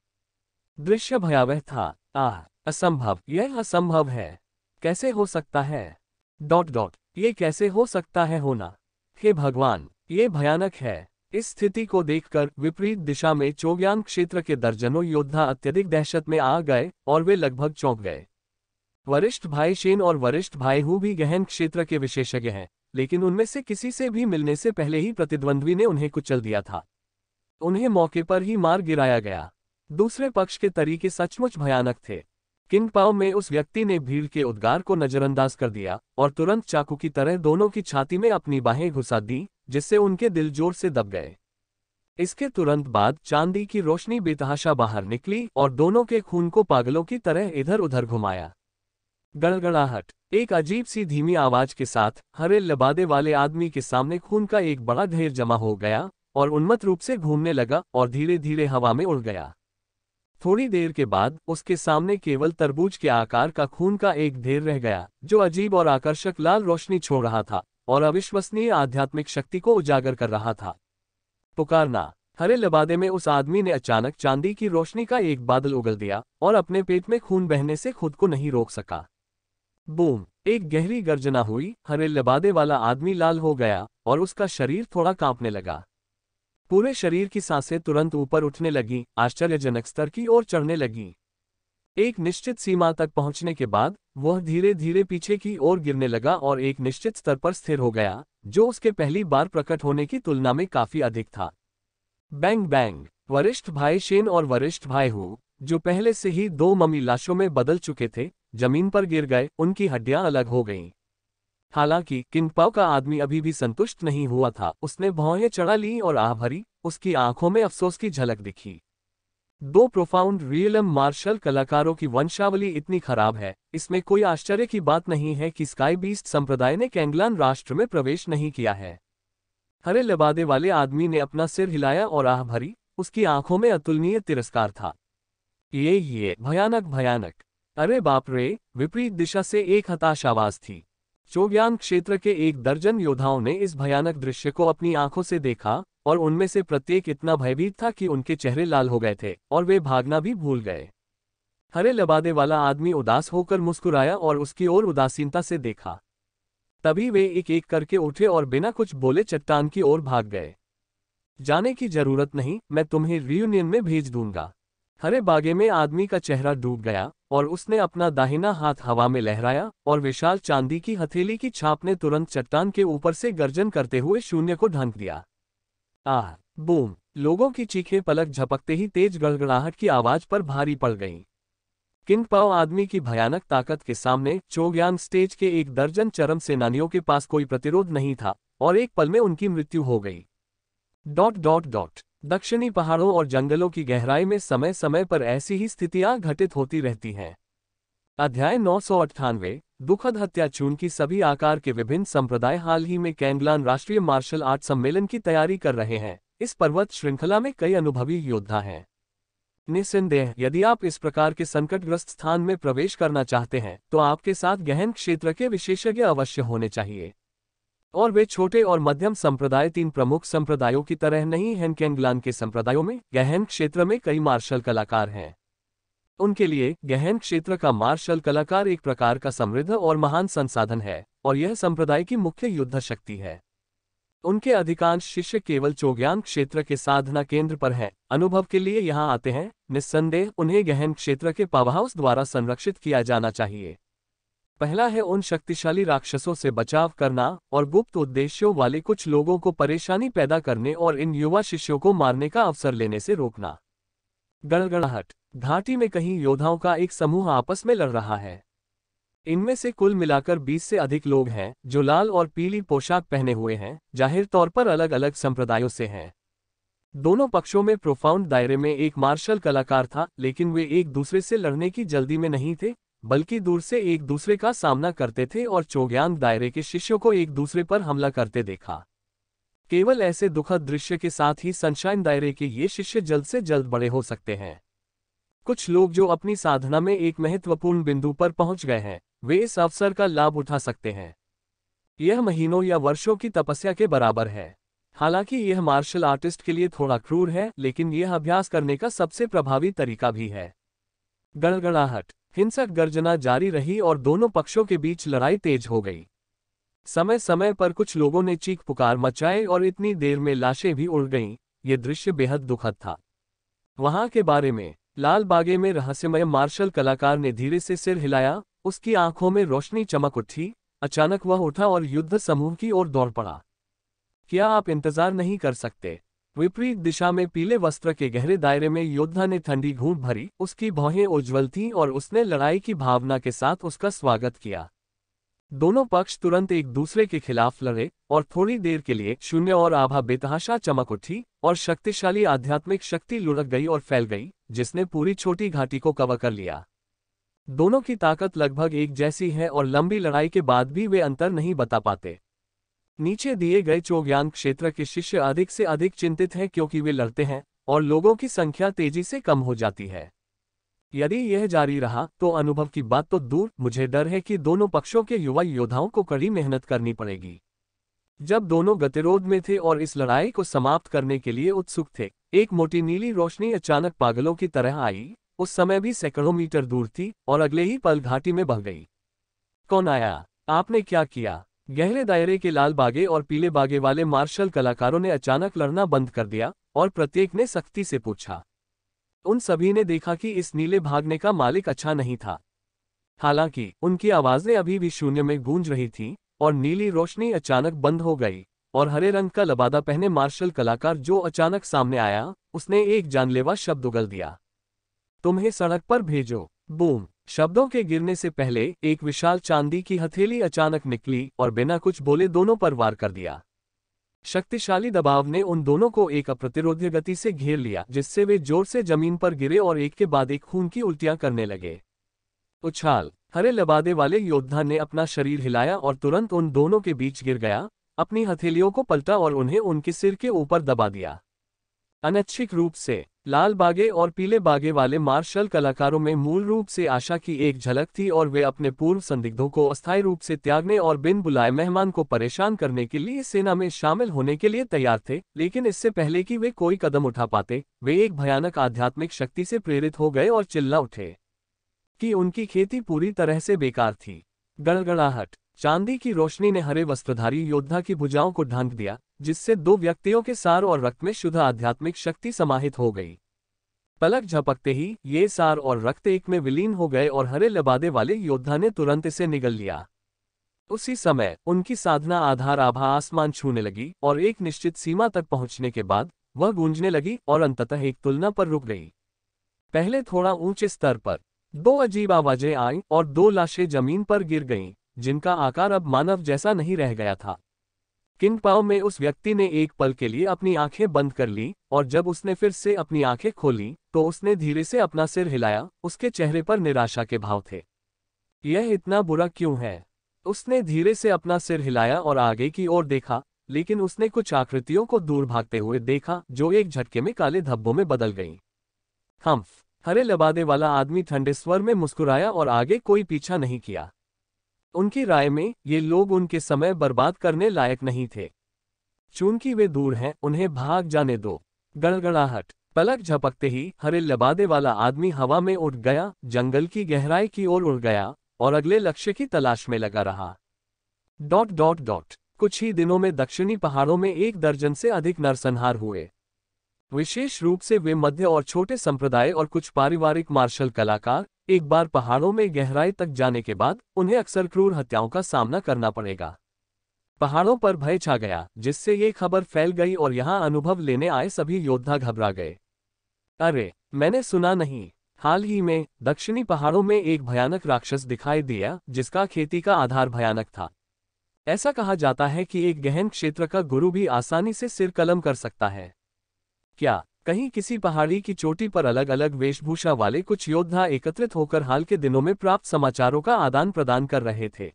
दृश्य भयावह था आह असंभव यह असंभव है कैसे हो सकता है डॉट डॉट ये कैसे हो सकता है होना हे भगवान ये भयानक है इस स्थिति को देखकर विपरीत दिशा में चोग्यान क्षेत्र के दर्जनों योद्धा अत्यधिक दहशत में आ गए और वे लगभग चौंक गए वरिष्ठ भाई शेन और वरिष्ठ भाई हु भी गहन क्षेत्र के विशेषज्ञ हैं लेकिन उनमें से किसी से भी मिलने से पहले ही प्रतिद्वंद्वी ने उन्हें कुचल दिया था उन्हें मौके पर ही मार गिराया गया दूसरे पक्ष के तरीके सचमुच भयानक थे किंग पाव में उस व्यक्ति ने भीड़ के उद्गार को नजरअंदाज कर दिया और तुरंत चाकू की तरह दोनों की छाती में अपनी बाहें घुसा दी जिससे उनके दिल जोर से दब गए इसके तुरंत बाद चांदी की रोशनी बेतहाशा बाहर निकली और दोनों के खून को पागलों की तरह इधर उधर घुमाया गड़गड़ाहट एक अजीब सी धीमी आवाज के साथ हरे लबादे वाले आदमी के सामने खून का एक बड़ा ढेर जमा हो गया और उन्मत रूप से घूमने लगा और धीरे धीरे हवा में उड़ गया थोड़ी देर के बाद उसके सामने केवल तरबूज के आकार का खून का एक ढेर रह गया जो अजीब और आकर्षक लाल रोशनी छोड़ रहा था और अविश्वसनीय आध्यात्मिक शक्ति को उजागर कर रहा था पुकारना हरे लबादे में उस आदमी ने अचानक चांदी की रोशनी का एक बादल उगल दिया और अपने पेट में खून बहने से खुद को नहीं रोक सका बूम एक गहरी गर्जना हुई हरे लबादे वाला आदमी लाल हो गया और उसका शरीर थोड़ा कांपने लगा पूरे शरीर की सांसें तुरंत ऊपर उठने लगीं आश्चर्यजनक स्तर की ओर चढ़ने लगीं एक निश्चित सीमा तक पहुंचने के बाद वह धीरे धीरे पीछे की ओर गिरने लगा और एक निश्चित स्तर पर स्थिर हो गया जो उसके पहली बार प्रकट होने की तुलना में काफी अधिक था बैंग बैंग वरिष्ठ भाई शेन और वरिष्ठ भाई हु जो पहले से ही दो ममी लाशों में बदल चुके थे जमीन पर गिर गए उनकी हड्डियां अलग हो गईं हालांकि किंगपाव का आदमी अभी भी संतुष्ट नहीं हुआ था उसने भौहें चढ़ा ली और आह भरी उसकी आंखों में अफसोस की झलक दिखी दो प्रोफाउंड रियलम मार्शल कलाकारों की वंशावली इतनी खराब है इसमें कोई आश्चर्य की बात नहीं है कि स्काई बीस्ट संप्रदाय ने कैंगलान राष्ट्र में प्रवेश नहीं किया है हरे लबादे वाले आदमी ने अपना सिर हिलाया और आह भरी उसकी आंखों में अतुलनीय तिरस्कार था ये ये भयानक भयानक अरे बाप रे विपरीत दिशा से एक हताश आवाज थी चोग्यान क्षेत्र के एक दर्जन योद्धाओं ने इस भयानक दृश्य को अपनी आंखों से देखा और उनमें से प्रत्येक इतना भयभीत था कि उनके चेहरे लाल हो गए थे और वे भागना भी भूल गए हरे लबादे वाला आदमी उदास होकर मुस्कुराया और उसकी ओर उदासीनता से देखा तभी वे एक एक करके उठे और बिना कुछ बोले चट्टान की ओर भाग गए जाने की जरूरत नहीं मैं तुम्हें रियूनियन में भेज दूंगा हरे बागे में आदमी का चेहरा डूब गया और उसने अपना दाहिना हाथ हवा में लहराया और विशाल चांदी की हथेली की छाप ने तुरंत चट्टान के ऊपर से गर्जन करते हुए शून्य को ढंक दिया आह बूम लोगों की चीखें पलक झपकते ही तेज गड़गड़ाहट की आवाज पर भारी पड़ गईं। किंग पाओ आदमी की भयानक ताकत के सामने चोग्यान स्टेज के एक दर्जन चरम सेनानियों के पास कोई प्रतिरोध नहीं था और एक पल में उनकी मृत्यु हो गई डॉट डॉट डॉट दक्षिणी पहाड़ों और जंगलों की गहराई में समय समय पर ऐसी ही स्थितियां घटित होती रहती हैं अध्याय नौ सौ अट्ठानवे दुखद हत्याचून की सभी आकार के विभिन्न संप्रदाय हाल ही में कैंगलान राष्ट्रीय मार्शल आर्ट सम्मेलन की तैयारी कर रहे हैं इस पर्वत श्रृंखला में कई अनुभवी योद्धा हैं निस्संदेह यदि आप इस प्रकार के संकटग्रस्त स्थान में प्रवेश करना चाहते हैं तो आपके साथ गहन क्षेत्र के विशेषज्ञ अवश्य होने चाहिए और वे छोटे और मध्यम संप्रदाय तीन प्रमुख संप्रदायों की तरह नहीं हैं कैंगलान के संप्रदायों में गहन क्षेत्र में कई मार्शल कलाकार हैं उनके लिए गहन क्षेत्र का मार्शल कलाकार एक प्रकार का समृद्ध और महान संसाधन है और यह संप्रदाय की मुख्य युद्ध शक्ति है उनके अधिकांश शिष्य केवल चोग्यान क्षेत्र के साधना केंद्र पर हैं अनुभव के लिए यहाँ आते हैं निस्संदेह उन्हें गहन क्षेत्र के पावहाउस द्वारा संरक्षित किया जाना चाहिए पहला है उन शक्तिशाली राक्षसों से बचाव करना और गुप्त उद्देश्यों वाले कुछ लोगों को परेशानी पैदा करने और इन युवा शिष्यों को मारने का अवसर लेने से रोकना गड़गड़ाहट घाटी में कहीं योद्धाओं का एक समूह आपस में लड़ रहा है इनमें से कुल मिलाकर 20 से अधिक लोग हैं जो लाल और पीली पोशाक पहने हुए हैं जाहिर तौर पर अलग अलग संप्रदायों से हैं दोनों पक्षों में प्रोफाउंड दायरे में एक मार्शल कलाकार था लेकिन वे एक दूसरे से लड़ने की जल्दी में नहीं थे बल्कि दूर से एक दूसरे का सामना करते थे और चोग्यांग दायरे के शिष्यों को एक दूसरे पर हमला करते देखा केवल ऐसे दुखद दृश्य के साथ ही सनशाइन दायरे के ये शिष्य जल्द से जल्द बड़े हो सकते हैं कुछ लोग जो अपनी साधना में एक महत्वपूर्ण बिंदु पर पहुंच गए हैं वे इस अवसर का लाभ उठा सकते हैं यह महीनों या वर्षों की तपस्या के बराबर है हालांकि यह मार्शल आर्टिस्ट के लिए थोड़ा क्रूर है लेकिन यह अभ्यास करने का सबसे प्रभावी तरीका भी है गड़गड़ाहट हिंसक गर्जना जारी रही और दोनों पक्षों के बीच लड़ाई तेज हो गई समय समय पर कुछ लोगों ने चीख पुकार मचाए और इतनी देर में लाशें भी उड़ गईं ये दृश्य बेहद दुखद था वहां के बारे में लाल बागे में रहस्यमय मार्शल कलाकार ने धीरे से सिर हिलाया उसकी आंखों में रोशनी चमक उठी अचानक वह उठा और युद्ध समूह की ओर दौड़ पड़ा क्या आप इंतजार नहीं कर सकते विपरीत दिशा में पीले वस्त्र के गहरे दायरे में योद्धा ने ठंडी घूंट भरी उसकी भौहें उज्ज्वल थीं और उसने लड़ाई की भावना के साथ उसका स्वागत किया दोनों पक्ष तुरंत एक दूसरे के खिलाफ लड़े और थोड़ी देर के लिए शून्य और आभा बेतहाशा चमक उठी और शक्तिशाली आध्यात्मिक शक्ति लुढ़क गई और फैल गई जिसने पूरी छोटी घाटी को कवर कर लिया दोनों की ताकत लगभग एक जैसी है और लंबी लड़ाई के बाद भी वे अंतर नहीं बता पाते नीचे दिए गए चोग्यांग क्षेत्र के शिष्य अधिक से अधिक चिंतित हैं क्योंकि वे लड़ते हैं और लोगों की संख्या तेजी से कम हो जाती है यदि यह जारी रहा तो अनुभव की बात तो दूर मुझे डर है कि दोनों पक्षों के युवा योद्धाओं को कड़ी मेहनत करनी पड़ेगी जब दोनों गतिरोध में थे और इस लड़ाई को समाप्त करने के लिए उत्सुक थे एक मोटी नीली रोशनी अचानक पागलों की तरह आई उस समय भी सैकड़ों मीटर दूर थी और अगले ही पल घाटी में बह गई कौन आया आपने क्या किया गहरे दायरे के लाल बागे और पीले बागे वाले मार्शल कलाकारों ने अचानक लड़ना बंद कर दिया और प्रत्येक ने सख्ती से पूछा उन सभी ने देखा कि इस नीले भागने का मालिक अच्छा नहीं था हालांकि उनकी आवाजें अभी भी शून्य में गूंज रही थीं और नीली रोशनी अचानक बंद हो गई और हरे रंग का लबादा पहने मार्शल कलाकार जो अचानक सामने आया उसने एक जानलेवा शब्द उगल दिया तुम्हें सड़क पर भेजो बूम शब्दों के गिरने से पहले एक विशाल चांदी की हथेली अचानक निकली और बिना कुछ बोले दोनों पर वार कर दिया शक्तिशाली दबाव ने उन दोनों को एक अप्रतिरोध्य गति से घेर लिया जिससे वे जोर से जमीन पर गिरे और एक के बाद एक खून की उल्टियां करने लगे उछाल हरे लबादे वाले योद्धा ने अपना शरीर हिलाया और तुरंत उन दोनों के बीच गिर गया अपनी हथेलियों को पलटा और उन्हें उनके सिर के ऊपर दबा दिया अनैच्छिक रूप से लाल बागे और पीले बागे वाले मार्शल कलाकारों में मूल रूप से आशा की एक झलक थी और वे अपने पूर्व संदिग्धों को अस्थायी रूप से त्यागने और बिन बुलाए मेहमान को परेशान करने के लिए सेना में शामिल होने के लिए तैयार थे लेकिन इससे पहले कि वे कोई कदम उठा पाते वे एक भयानक आध्यात्मिक शक्ति से प्रेरित हो गए और चिल्ला उठे कि उनकी खेती पूरी तरह से बेकार थी गड़गड़ाहट चांदी की रोशनी ने हरे वस्त्रधारी योद्धा की भुजाओं को ढांक दिया जिससे दो व्यक्तियों के सार और रक्त में शुद्ध आध्यात्मिक शक्ति समाहित हो गई पलक झपकते ही ये सार और रक्त एक में विलीन हो गए और हरे लबादे वाले योद्धा ने तुरंत इसे निगल लिया उसी समय उनकी साधना आधार आभा आसमान छूने लगी और एक निश्चित सीमा तक पहुंचने के बाद वह गूंजने लगी और अंततः एक तुलना पर रुक गई पहले थोड़ा ऊंचे स्तर पर दो अजीब आवाजें आईं और दो लाशें जमीन पर गिर गईं जिनका आकार अब मानव जैसा नहीं रह गया था पाओ में उस व्यक्ति ने एक पल के लिए अपनी आंखें बंद कर ली और जब उसने फिर से अपनी आंखें खोली तो उसने धीरे से अपना सिर हिलाया उसके चेहरे पर निराशा के भाव थे यह इतना बुरा क्यों है उसने धीरे से अपना सिर हिलाया और आगे की ओर देखा लेकिन उसने कुछ आकृतियों को दूर भागते हुए देखा जो एक झटके में काले धब्बों में बदल गई हम्फ हरे लबादे वाला आदमी ठंडे स्वर में मुस्कुराया और आगे कोई पीछा नहीं किया उनकी राय में ये लोग उनके समय बर्बाद करने लायक नहीं थे चूंकि वे दूर हैं उन्हें भाग जाने दो गड़गड़ाहट पलक झपकते ही हरे लबादे वाला आदमी हवा में उड़ गया जंगल की गहराई की ओर उड़ गया और अगले लक्ष्य की तलाश में लगा रहा डॉट डॉट डॉट कुछ ही दिनों में दक्षिणी पहाड़ों में एक दर्जन से अधिक नरसंहार हुए विशेष रूप से वे मध्य और छोटे संप्रदाय और कुछ पारिवारिक मार्शल कलाकार एक बार पहाड़ों में गहराई तक जाने के बाद उन्हें अक्सर क्रूर हत्याओं का सामना करना पड़ेगा पहाड़ों पर भय छा गया जिससे ये खबर फैल गई और यहाँ अनुभव लेने आए सभी योद्धा घबरा गए अरे मैंने सुना नहीं हाल ही में दक्षिणी पहाड़ों में एक भयानक राक्षस दिखाई दिया जिसका खेती का आधार भयानक था ऐसा कहा जाता है कि एक गहन क्षेत्र का गुरु भी आसानी से सिर कलम कर सकता है क्या कहीं किसी पहाड़ी की चोटी पर अलग अलग वेशभूषा वाले कुछ योद्धा एकत्रित होकर हाल के दिनों में प्राप्त समाचारों का आदान प्रदान कर रहे थे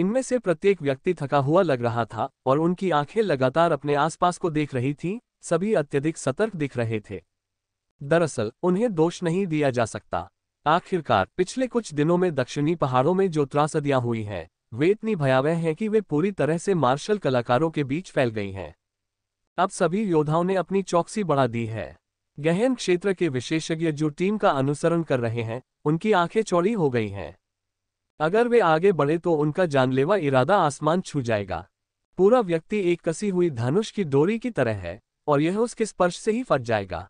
इनमें से प्रत्येक व्यक्ति थका हुआ लग रहा था और उनकी आंखें लगातार अपने आसपास को देख रही थीं, सभी अत्यधिक सतर्क दिख रहे थे दरअसल उन्हें दोष नहीं दिया जा सकता आखिरकार पिछले कुछ दिनों में दक्षिणी पहाड़ों में जो त्रासदियां हुई हैं वे इतनी भयावह हैं कि वे पूरी तरह से मार्शल कलाकारों के बीच फैल गई हैं अब सभी योद्धाओं ने अपनी चौकसी बढ़ा दी है गहन क्षेत्र के विशेषज्ञ जो टीम का अनुसरण कर रहे हैं उनकी आंखें चौड़ी हो गई हैं अगर वे आगे बढ़े तो उनका जानलेवा इरादा आसमान छू जाएगा पूरा व्यक्ति एक कसी हुई धनुष की डोरी की तरह है और यह उसके स्पर्श से ही फट जाएगा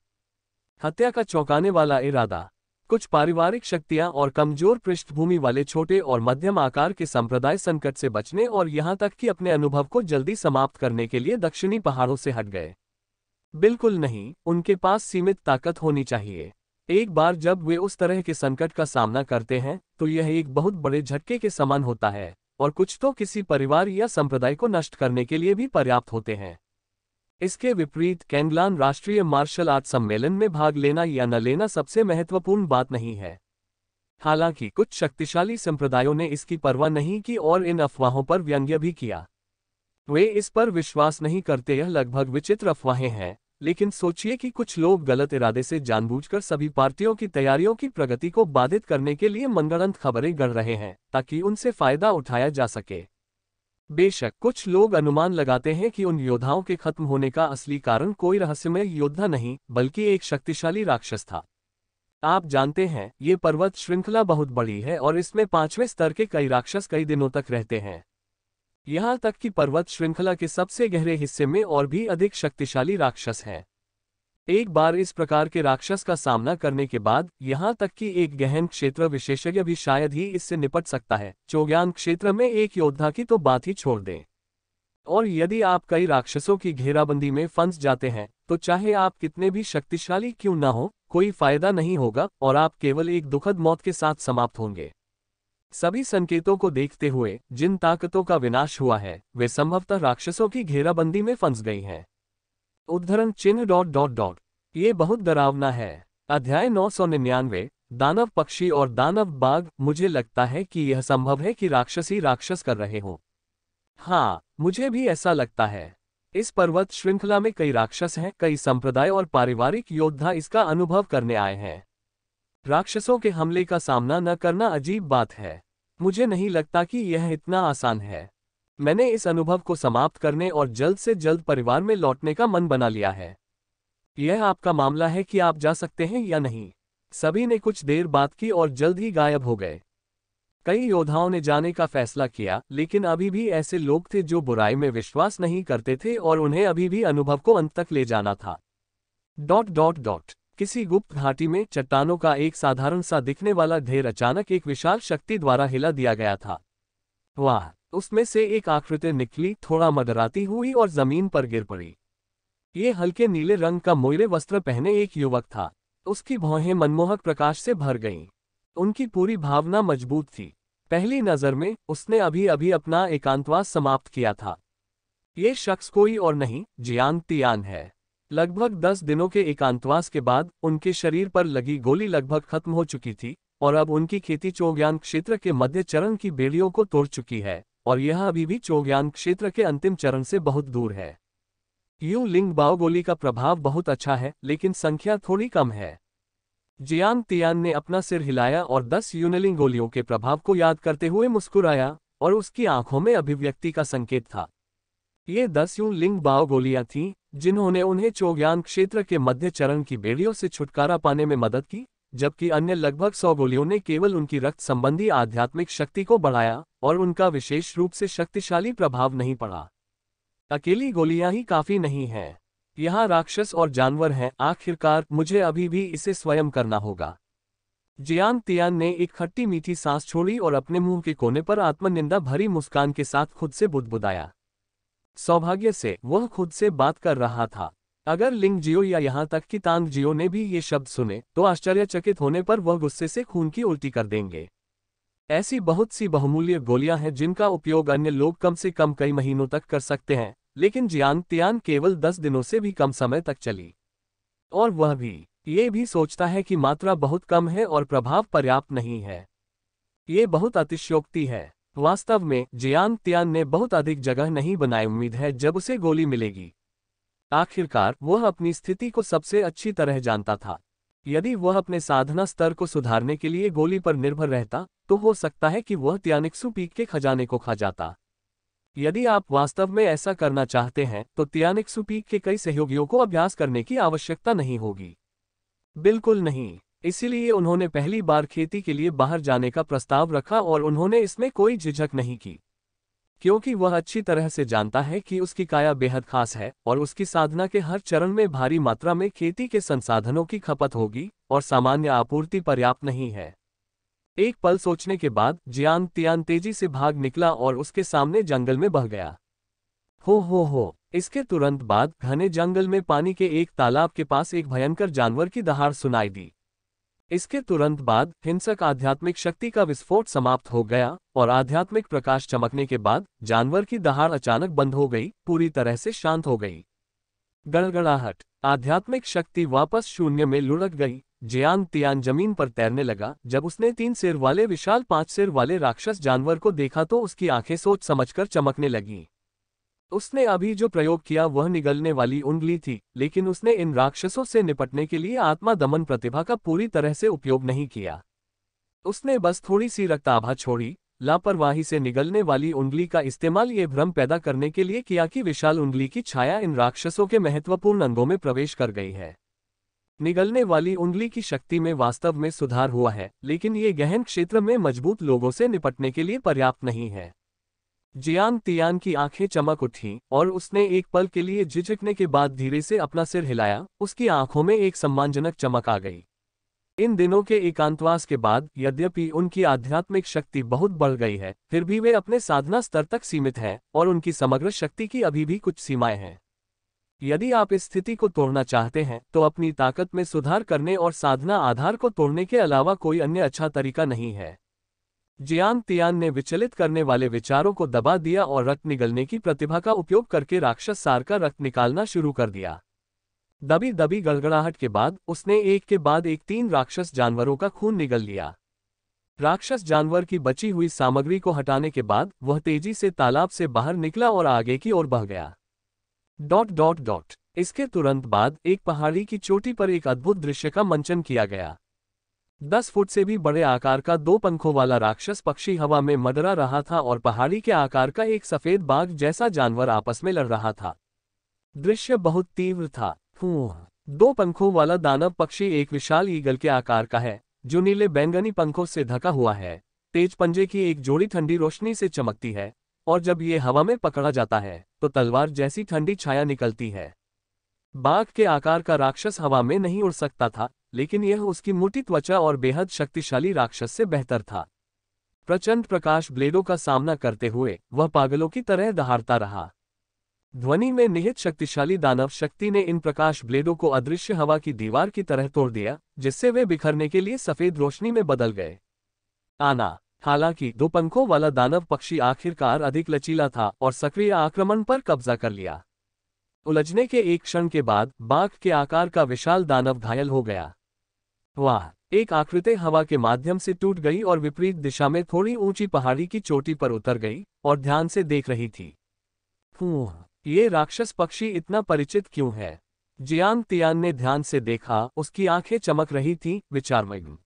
हत्या का चौंकाने वाला इरादा कुछ पारिवारिक शक्तियां और कमजोर पृष्ठभूमि वाले छोटे और मध्यम आकार के संप्रदाय संकट से बचने और यहां तक कि अपने अनुभव को जल्दी समाप्त करने के लिए दक्षिणी पहाड़ों से हट गए बिल्कुल नहीं उनके पास सीमित ताकत होनी चाहिए एक बार जब वे उस तरह के संकट का सामना करते हैं तो यह एक बहुत बड़े झटके के समान होता है और कुछ तो किसी परिवार या संप्रदाय को नष्ट करने के लिए भी पर्याप्त होते हैं इसके विपरीत कैंगलान राष्ट्रीय मार्शल आर्ट सम्मेलन में भाग लेना या न लेना सबसे महत्वपूर्ण बात नहीं है हालांकि कुछ शक्तिशाली संप्रदायों ने इसकी परवाह नहीं की और इन अफवाहों पर व्यंग्य भी किया वे इस पर विश्वास नहीं करते यह लगभग विचित्र अफवाहें हैं लेकिन सोचिए कि कुछ लोग गलत इरादे से जानबूझकर सभी पार्टियों की तैयारियों की प्रगति को बाधित करने के लिए मंगलंत खबरें गढ़ रहे हैं ताकि उनसे फायदा उठाया जा सके बेशक कुछ लोग अनुमान लगाते हैं कि उन योद्धाओं के खत्म होने का असली कारण कोई रहस्यमय योद्धा नहीं बल्कि एक शक्तिशाली राक्षस था आप जानते हैं ये पर्वत श्रृंखला बहुत बड़ी है और इसमें पांचवें स्तर के कई राक्षस कई दिनों तक रहते हैं यहाँ तक कि पर्वत श्रृंखला के सबसे गहरे हिस्से में और भी अधिक शक्तिशाली राक्षस हैं एक बार इस प्रकार के राक्षस का सामना करने के बाद यहाँ तक कि एक गहन क्षेत्र विशेषज्ञ भी शायद ही इससे निपट सकता है चौज्ञान क्षेत्र में एक योद्धा की तो बात ही छोड़ दें और यदि आप कई राक्षसों की घेराबंदी में फंस जाते हैं तो चाहे आप कितने भी शक्तिशाली क्यों ना हो कोई फायदा नहीं होगा और आप केवल एक दुखद मौत के साथ समाप्त होंगे सभी संकेतों को देखते हुए जिन ताकतों का विनाश हुआ है वे संभवतः राक्षसों की घेराबंदी में फंस गई हैं उद्धरण चिन्ह डॉट डॉट डॉट ये बहुत डरावना है अध्याय नौ सौ निन्यानवे दानव पक्षी और दानव बाघ मुझे लगता है कि यह संभव है कि राक्षसी राक्षस कर रहे हों हाँ मुझे भी ऐसा लगता है इस पर्वत श्रृंखला में कई राक्षस हैं कई संप्रदाय और पारिवारिक योद्धा इसका अनुभव करने आए हैं राक्षसों के हमले का सामना न करना अजीब बात है मुझे नहीं लगता कि यह इतना आसान है मैंने इस अनुभव को समाप्त करने और जल्द से जल्द परिवार में लौटने का मन बना लिया है यह आपका मामला है कि आप जा सकते हैं या नहीं सभी ने कुछ देर बात की और जल्द ही गायब हो गए कई योद्धाओं ने जाने का फैसला किया लेकिन अभी भी ऐसे लोग थे जो बुराई में विश्वास नहीं करते थे और उन्हें अभी भी अनुभव को अंत तक ले जाना था डॉट डॉट डॉट किसी गुप्त घाटी में चट्टानों का एक साधारण सा दिखने वाला ढेर अचानक एक विशाल शक्ति द्वारा हिला दिया गया था वाह उसमें से एक आकृति निकली थोड़ा मदराती हुई और जमीन पर गिर पड़ी ये हल्के नीले रंग का मोयरे वस्त्र पहने एक युवक था उसकी भौहें मनमोहक प्रकाश से भर गईं उनकी पूरी भावना मजबूत थी पहली नज़र में उसने अभी अभी अपना एकांतवास समाप्त किया था ये शख्स कोई और नहीं जियान तियान है लगभग दस दिनों के एकांतवास के बाद उनके शरीर पर लगी गोली लगभग खत्म हो चुकी थी और अब उनकी खेती चोग्यान क्षेत्र के मध्य चरण की बेड़ियों को तोड़ चुकी है और यह अभी भी चोग्यान क्षेत्र के अंतिम चरण से बहुत दूर है यू लिंग बाओगोली का प्रभाव बहुत अच्छा है लेकिन संख्या थोड़ी कम है जियांग तियान ने अपना सिर हिलाया और दस यूनलिंग गोलियों के प्रभाव को याद करते हुए मुस्कुराया और उसकी आंखों में अभिव्यक्ति का संकेत था ये दस यू लिंग बाओ गोलियां थीं जिन्होंने उन्हें चोग्यान क्षेत्र के मध्य चरण की बेड़ियों से छुटकारा पाने में मदद की जबकि अन्य लगभग सौ गोलियों ने केवल उनकी रक्त संबंधी आध्यात्मिक शक्ति को बढ़ाया और उनका विशेष रूप से शक्तिशाली प्रभाव नहीं पड़ा अकेली गोलियां ही काफी नहीं हैं यहाँ राक्षस और जानवर हैं आखिरकार मुझे अभी भी इसे स्वयं करना होगा जियान तियान ने एक खट्टी मीठी सांस छोड़ी और अपने मुंह के कोने पर आत्मनिंदा भरी मुस्कान के साथ खुद से बुदबुदाया सौभाग्य से वह खुद से बात कर रहा था अगर लिंग जियो या यहाँ तक कि तांग जियो ने भी ये शब्द सुने तो आश्चर्यचकित होने पर वह गुस्से से खून की उल्टी कर देंगे ऐसी बहुत सी बहुमूल्य गोलियां हैं जिनका उपयोग अन्य लोग कम से कम कई महीनों तक कर सकते हैं लेकिन जियांग तियान केवल दस दिनों से भी कम समय तक चली और वह भी ये भी सोचता है कि मात्रा बहुत कम है और प्रभाव पर्याप्त नहीं है ये बहुत अतिशयोक्ति है वास्तव में जियांग तियान ने बहुत अधिक जगह नहीं बनाई उम्मीद है जब उसे गोली मिलेगी आखिरकार वह अपनी स्थिति को सबसे अच्छी तरह जानता था यदि वह अपने साधना स्तर को सुधारने के लिए गोली पर निर्भर रहता तो हो सकता है कि वह त्यानिक्सु पीक के खजाने को खा जाता यदि आप वास्तव में ऐसा करना चाहते हैं तो त्यानिक्सु पीक के कई सहयोगियों को अभ्यास करने की आवश्यकता नहीं होगी बिल्कुल नहीं इसीलिए उन्होंने पहली बार खेती के लिए बाहर जाने का प्रस्ताव रखा और उन्होंने इसमें कोई झिझक नहीं की क्योंकि वह अच्छी तरह से जानता है कि उसकी काया बेहद खास है और उसकी साधना के हर चरण में भारी मात्रा में खेती के संसाधनों की खपत होगी और सामान्य आपूर्ति पर्याप्त नहीं है एक पल सोचने के बाद जियान तियान तेजी से भाग निकला और उसके सामने जंगल में बह गया हो हो हो इसके तुरंत बाद घने जंगल में पानी के एक तालाब के पास एक भयंकर जानवर की दहाड़ सुनाई दी इसके तुरंत बाद हिंसक आध्यात्मिक शक्ति का विस्फोट समाप्त हो गया और आध्यात्मिक प्रकाश चमकने के बाद जानवर की दहाड़ अचानक बंद हो गई पूरी तरह से शांत हो गई गड़गड़ाहट आध्यात्मिक शक्ति वापस शून्य में लुढ़क गई जियांग तियान जमीन पर तैरने लगा जब उसने तीन सिर वाले विशाल पांच सिर वाले राक्षस जानवर को देखा तो उसकी आंखें सोच समझकर चमकने लगीं उसने अभी जो प्रयोग किया वह निगलने वाली उंगली थी लेकिन उसने इन राक्षसों से निपटने के लिए आत्मा दमन प्रतिभा का पूरी तरह से उपयोग नहीं किया उसने बस थोड़ी सी रक्ताभा छोड़ी लापरवाही से निगलने वाली उंगली का इस्तेमाल ये भ्रम पैदा करने के लिए किया कि विशाल उंगली की छाया इन राक्षसों के महत्वपूर्ण अंगों में प्रवेश कर गई है निगलने वाली उंगली की शक्ति में वास्तव में सुधार हुआ है लेकिन ये गहन क्षेत्र में मजबूत लोगों से निपटने के लिए पर्याप्त नहीं है जियान तियान की आंखें चमक उठी और उसने एक पल के लिए झिझकने के बाद धीरे से अपना सिर हिलाया उसकी आंखों में एक सम्मानजनक चमक आ गई इन दिनों के एकांतवास के बाद यद्यपि उनकी आध्यात्मिक शक्ति बहुत बढ़ गई है फिर भी वे अपने साधना स्तर तक सीमित हैं और उनकी समग्र शक्ति की अभी भी कुछ सीमाएं हैं यदि आप इस स्थिति को तोड़ना चाहते हैं तो अपनी ताकत में सुधार करने और साधना आधार को तोड़ने के अलावा कोई अन्य अच्छा तरीका नहीं है जियांग तियान ने विचलित करने वाले विचारों को दबा दिया और रक्त निगलने की प्रतिभा का उपयोग करके राक्षस सार का रक्त निकालना शुरू कर दिया दबी दबी गड़गड़ाहट के बाद उसने एक के बाद एक तीन राक्षस जानवरों का खून निगल लिया राक्षस जानवर की बची हुई सामग्री को हटाने के बाद वह तेजी से तालाब से बाहर निकला और आगे की ओर बह गया डॉट डॉट डॉट इसके तुरंत बाद एक पहाड़ी की चोटी पर एक अद्भुत दृश्य का मंचन किया गया दस फुट से भी बड़े आकार का दो पंखों वाला राक्षस पक्षी हवा में मदरा रहा था और पहाड़ी के आकार का एक सफेद बाघ जैसा जानवर आपस में लड़ रहा था दृश्य बहुत तीव्र था दो पंखों वाला दानव पक्षी एक विशाल ईगल के आकार का है जो नीले बैंगनी पंखों से ढका हुआ है तेज पंजे की एक जोड़ी ठंडी रोशनी से चमकती है और जब ये हवा में पकड़ा जाता है तो तलवार जैसी ठंडी छाया निकलती है बाघ के आकार का राक्षस हवा में नहीं उड़ सकता था लेकिन यह उसकी मोटी त्वचा और बेहद शक्तिशाली राक्षस से बेहतर था प्रचंड प्रकाश ब्लेडों का सामना करते हुए वह पागलों की तरह दहाड़ता रहा ध्वनि में निहित शक्तिशाली दानव शक्ति ने इन प्रकाश ब्लेडों को अदृश्य हवा की दीवार की तरह तोड़ दिया जिससे वे बिखरने के लिए सफेद रोशनी में बदल गए आना हालांकि दो पंखों वाला दानव पक्षी आखिरकार अधिक लचीला था और सक्रिय आक्रमण पर कब्जा कर लिया उलझने के एक क्षण के बाद बाघ के आकार का विशाल दानव घायल हो गया वाह एक आकृति हवा के माध्यम से टूट गई और विपरीत दिशा में थोड़ी ऊंची पहाड़ी की चोटी पर उतर गई और ध्यान से देख रही थी ये राक्षस पक्षी इतना परिचित क्यों है जियांग तियान ने ध्यान से देखा उसकी आंखें चमक रही थीं विचारमग्न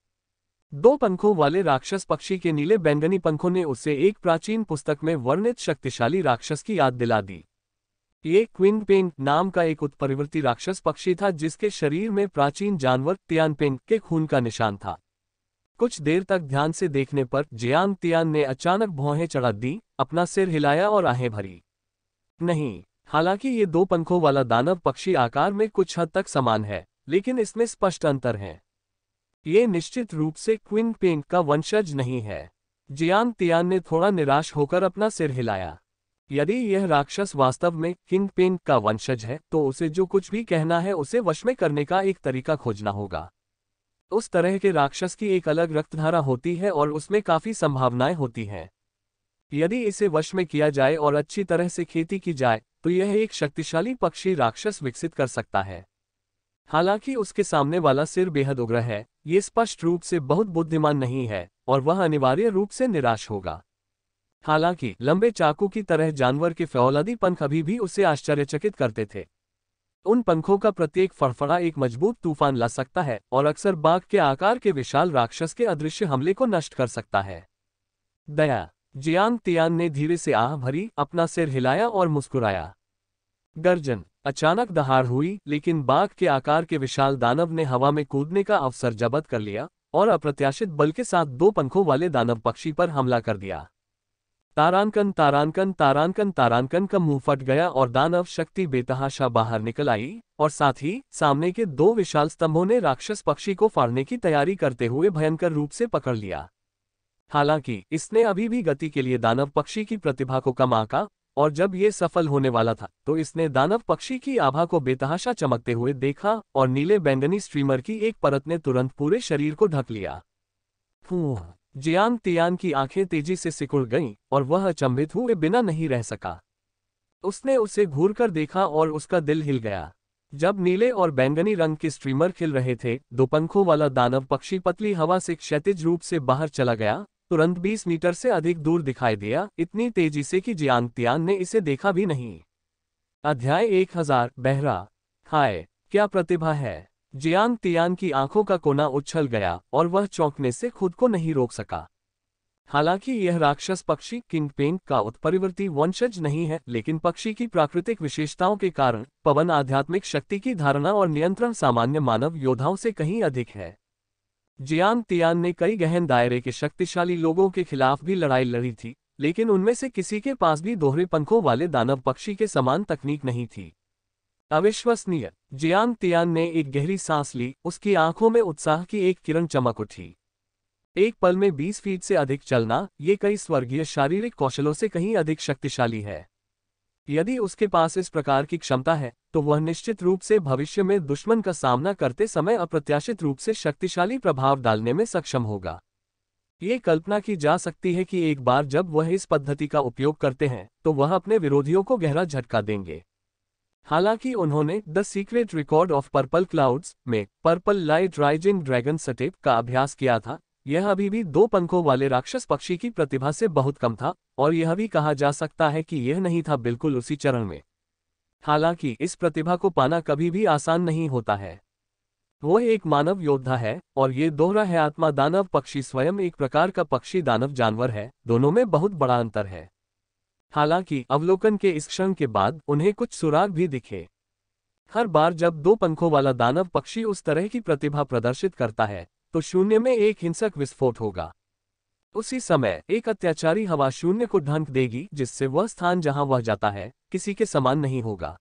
दो पंखों वाले राक्षस पक्षी के नीले बैंगनी पंखों ने उसे एक प्राचीन पुस्तक में वर्णित शक्तिशाली राक्षस की याद दिला दी ये क्विन पेंट नाम का एक उत्परिवर्ती राक्षस पक्षी था जिसके शरीर में प्राचीन जानवर तियान पेंट के खून का निशान था कुछ देर तक ध्यान से देखने पर जियान तियान ने अचानक भौहें चढ़ा दी अपना सिर हिलाया और आहें भरी नहीं हालांकि ये दो पंखों वाला दानव पक्षी आकार में कुछ हद तक समान है लेकिन इसमें स्पष्ट अंतर है ये निश्चित रूप से क्विन पेंट का वंशज नहीं है जियान तियान ने थोड़ा निराश होकर अपना सिर हिलाया यदि यह राक्षस वास्तव में किंग पेन का वंशज है तो उसे जो कुछ भी कहना है उसे वश में करने का एक तरीका खोजना होगा उस तरह के राक्षस की एक अलग रक्तधारा होती है और उसमें काफी संभावनाएं होती हैं यदि इसे वश में किया जाए और अच्छी तरह से खेती की जाए तो यह एक शक्तिशाली पक्षी राक्षस विकसित कर सकता है हालांकि उसके सामने वाला सिर बेहद उग्र है ये स्पष्ट रूप से बहुत बुद्धिमान नहीं है और वह अनिवार्य रूप से निराश होगा हालांकि लंबे चाकू की तरह जानवर के फौलादी पंख अभी भी उसे आश्चर्यचकित करते थे उन पंखों का प्रत्येक फड़फड़ा एक मजबूत तूफान ला सकता है और अक्सर बाघ के आकार के विशाल राक्षस के अदृश्य हमले को नष्ट कर सकता है दया जियांग तियान ने धीरे से आह भरी अपना सिर हिलाया और मुस्कुराया गर्जन अचानक दहाड़ हुई लेकिन बाघ के आकार के विशाल दानव ने हवा में कूदने का अवसर जबत कर लिया और अप्रत्याशित बल के साथ दो पंखों वाले दानव पक्षी पर हमला कर दिया तारानकन तारानकन तारानकन तारानकन का मुंह फट गया और दानव शक्ति बेतहाशा बाहर निकल आई और साथ ही सामने के दो विशाल स्तंभों ने राक्षस पक्षी को फाड़ने की तैयारी करते हुए भयंकर रूप से पकड़ लिया हालांकि इसने अभी भी गति के लिए दानव पक्षी की प्रतिभा को कम आका और जब ये सफल होने वाला था तो इसने दानव पक्षी की आभा को बेतहाशा चमकते हुए देखा और नीले बैंगनी स्ट्रीमर की एक परत ने तुरंत पूरे शरीर को ढक लिया जियांग तियान की आंखें तेजी से सिकुड़ गईं और वह अचंभित हुए बिना नहीं रह सका उसने उसे कर देखा और उसका दिल हिल गया जब नीले और बैंगनी रंग के स्ट्रीमर खिल रहे थे दोपंखों वाला दानव पक्षी पतली हवा से क्षतिज रूप से बाहर चला गया तुरंत 20 मीटर से अधिक दूर दिखाई दिया इतनी तेजी से कि जियांग तियान ने इसे देखा भी नहीं अध्याय 1000 बहरा हाय क्या प्रतिभा है जियांग तियान की आंखों का कोना उछल गया और वह चौंकने से खुद को नहीं रोक सका हालांकि यह राक्षस पक्षी किंग पेंग का उत्परिवर्ती वंशज नहीं है लेकिन पक्षी की प्राकृतिक विशेषताओं के कारण पवन आध्यात्मिक शक्ति की धारणा और नियंत्रण सामान्य मानव योद्धाओं से कहीं अधिक है जियांग तियान ने कई गहन दायरे के शक्तिशाली लोगों के खिलाफ भी लड़ाई लड़ी थी लेकिन उनमें से किसी के पास भी दोहरे पंखों वाले दानव पक्षी के समान तकनीक नहीं थी अविश्वसनीय जियान तियान ने एक गहरी सांस ली उसकी आंखों में उत्साह की एक किरण चमक उठी एक पल में 20 फीट से अधिक चलना ये कई स्वर्गीय शारीरिक कौशलों से कहीं अधिक शक्तिशाली है यदि उसके पास इस प्रकार की क्षमता है तो वह निश्चित रूप से भविष्य में दुश्मन का सामना करते समय अप्रत्याशित रूप से शक्तिशाली प्रभाव डालने में सक्षम होगा ये कल्पना की जा सकती है कि एक बार जब वह इस पद्धति का उपयोग करते हैं तो वह अपने विरोधियों को गहरा झटका देंगे हालांकि उन्होंने the secret record of purple clouds में purple light rising dragon step का अभ्यास किया था यह अभी भी दो पंखों वाले राक्षस पक्षी की प्रतिभा से बहुत कम था और यह भी कहा जा सकता है कि यह नहीं था बिल्कुल उसी चरण में हालांकि इस प्रतिभा को पाना कभी भी आसान नहीं होता है वह एक मानव योद्धा है और ये दोहरा है आत्मा दानव पक्षी स्वयं एक प्रकार का पक्षी दानव जानवर है दोनों में बहुत बड़ा अंतर है हालांकि अवलोकन के इस क्षण के बाद उन्हें कुछ सुराग भी दिखे हर बार जब दो पंखों वाला दानव पक्षी उस तरह की प्रतिभा प्रदर्शित करता है तो शून्य में एक हिंसक विस्फोट होगा उसी समय एक अत्याचारी हवा शून्य को ढंक देगी जिससे वह स्थान जहां वह जाता है किसी के समान नहीं होगा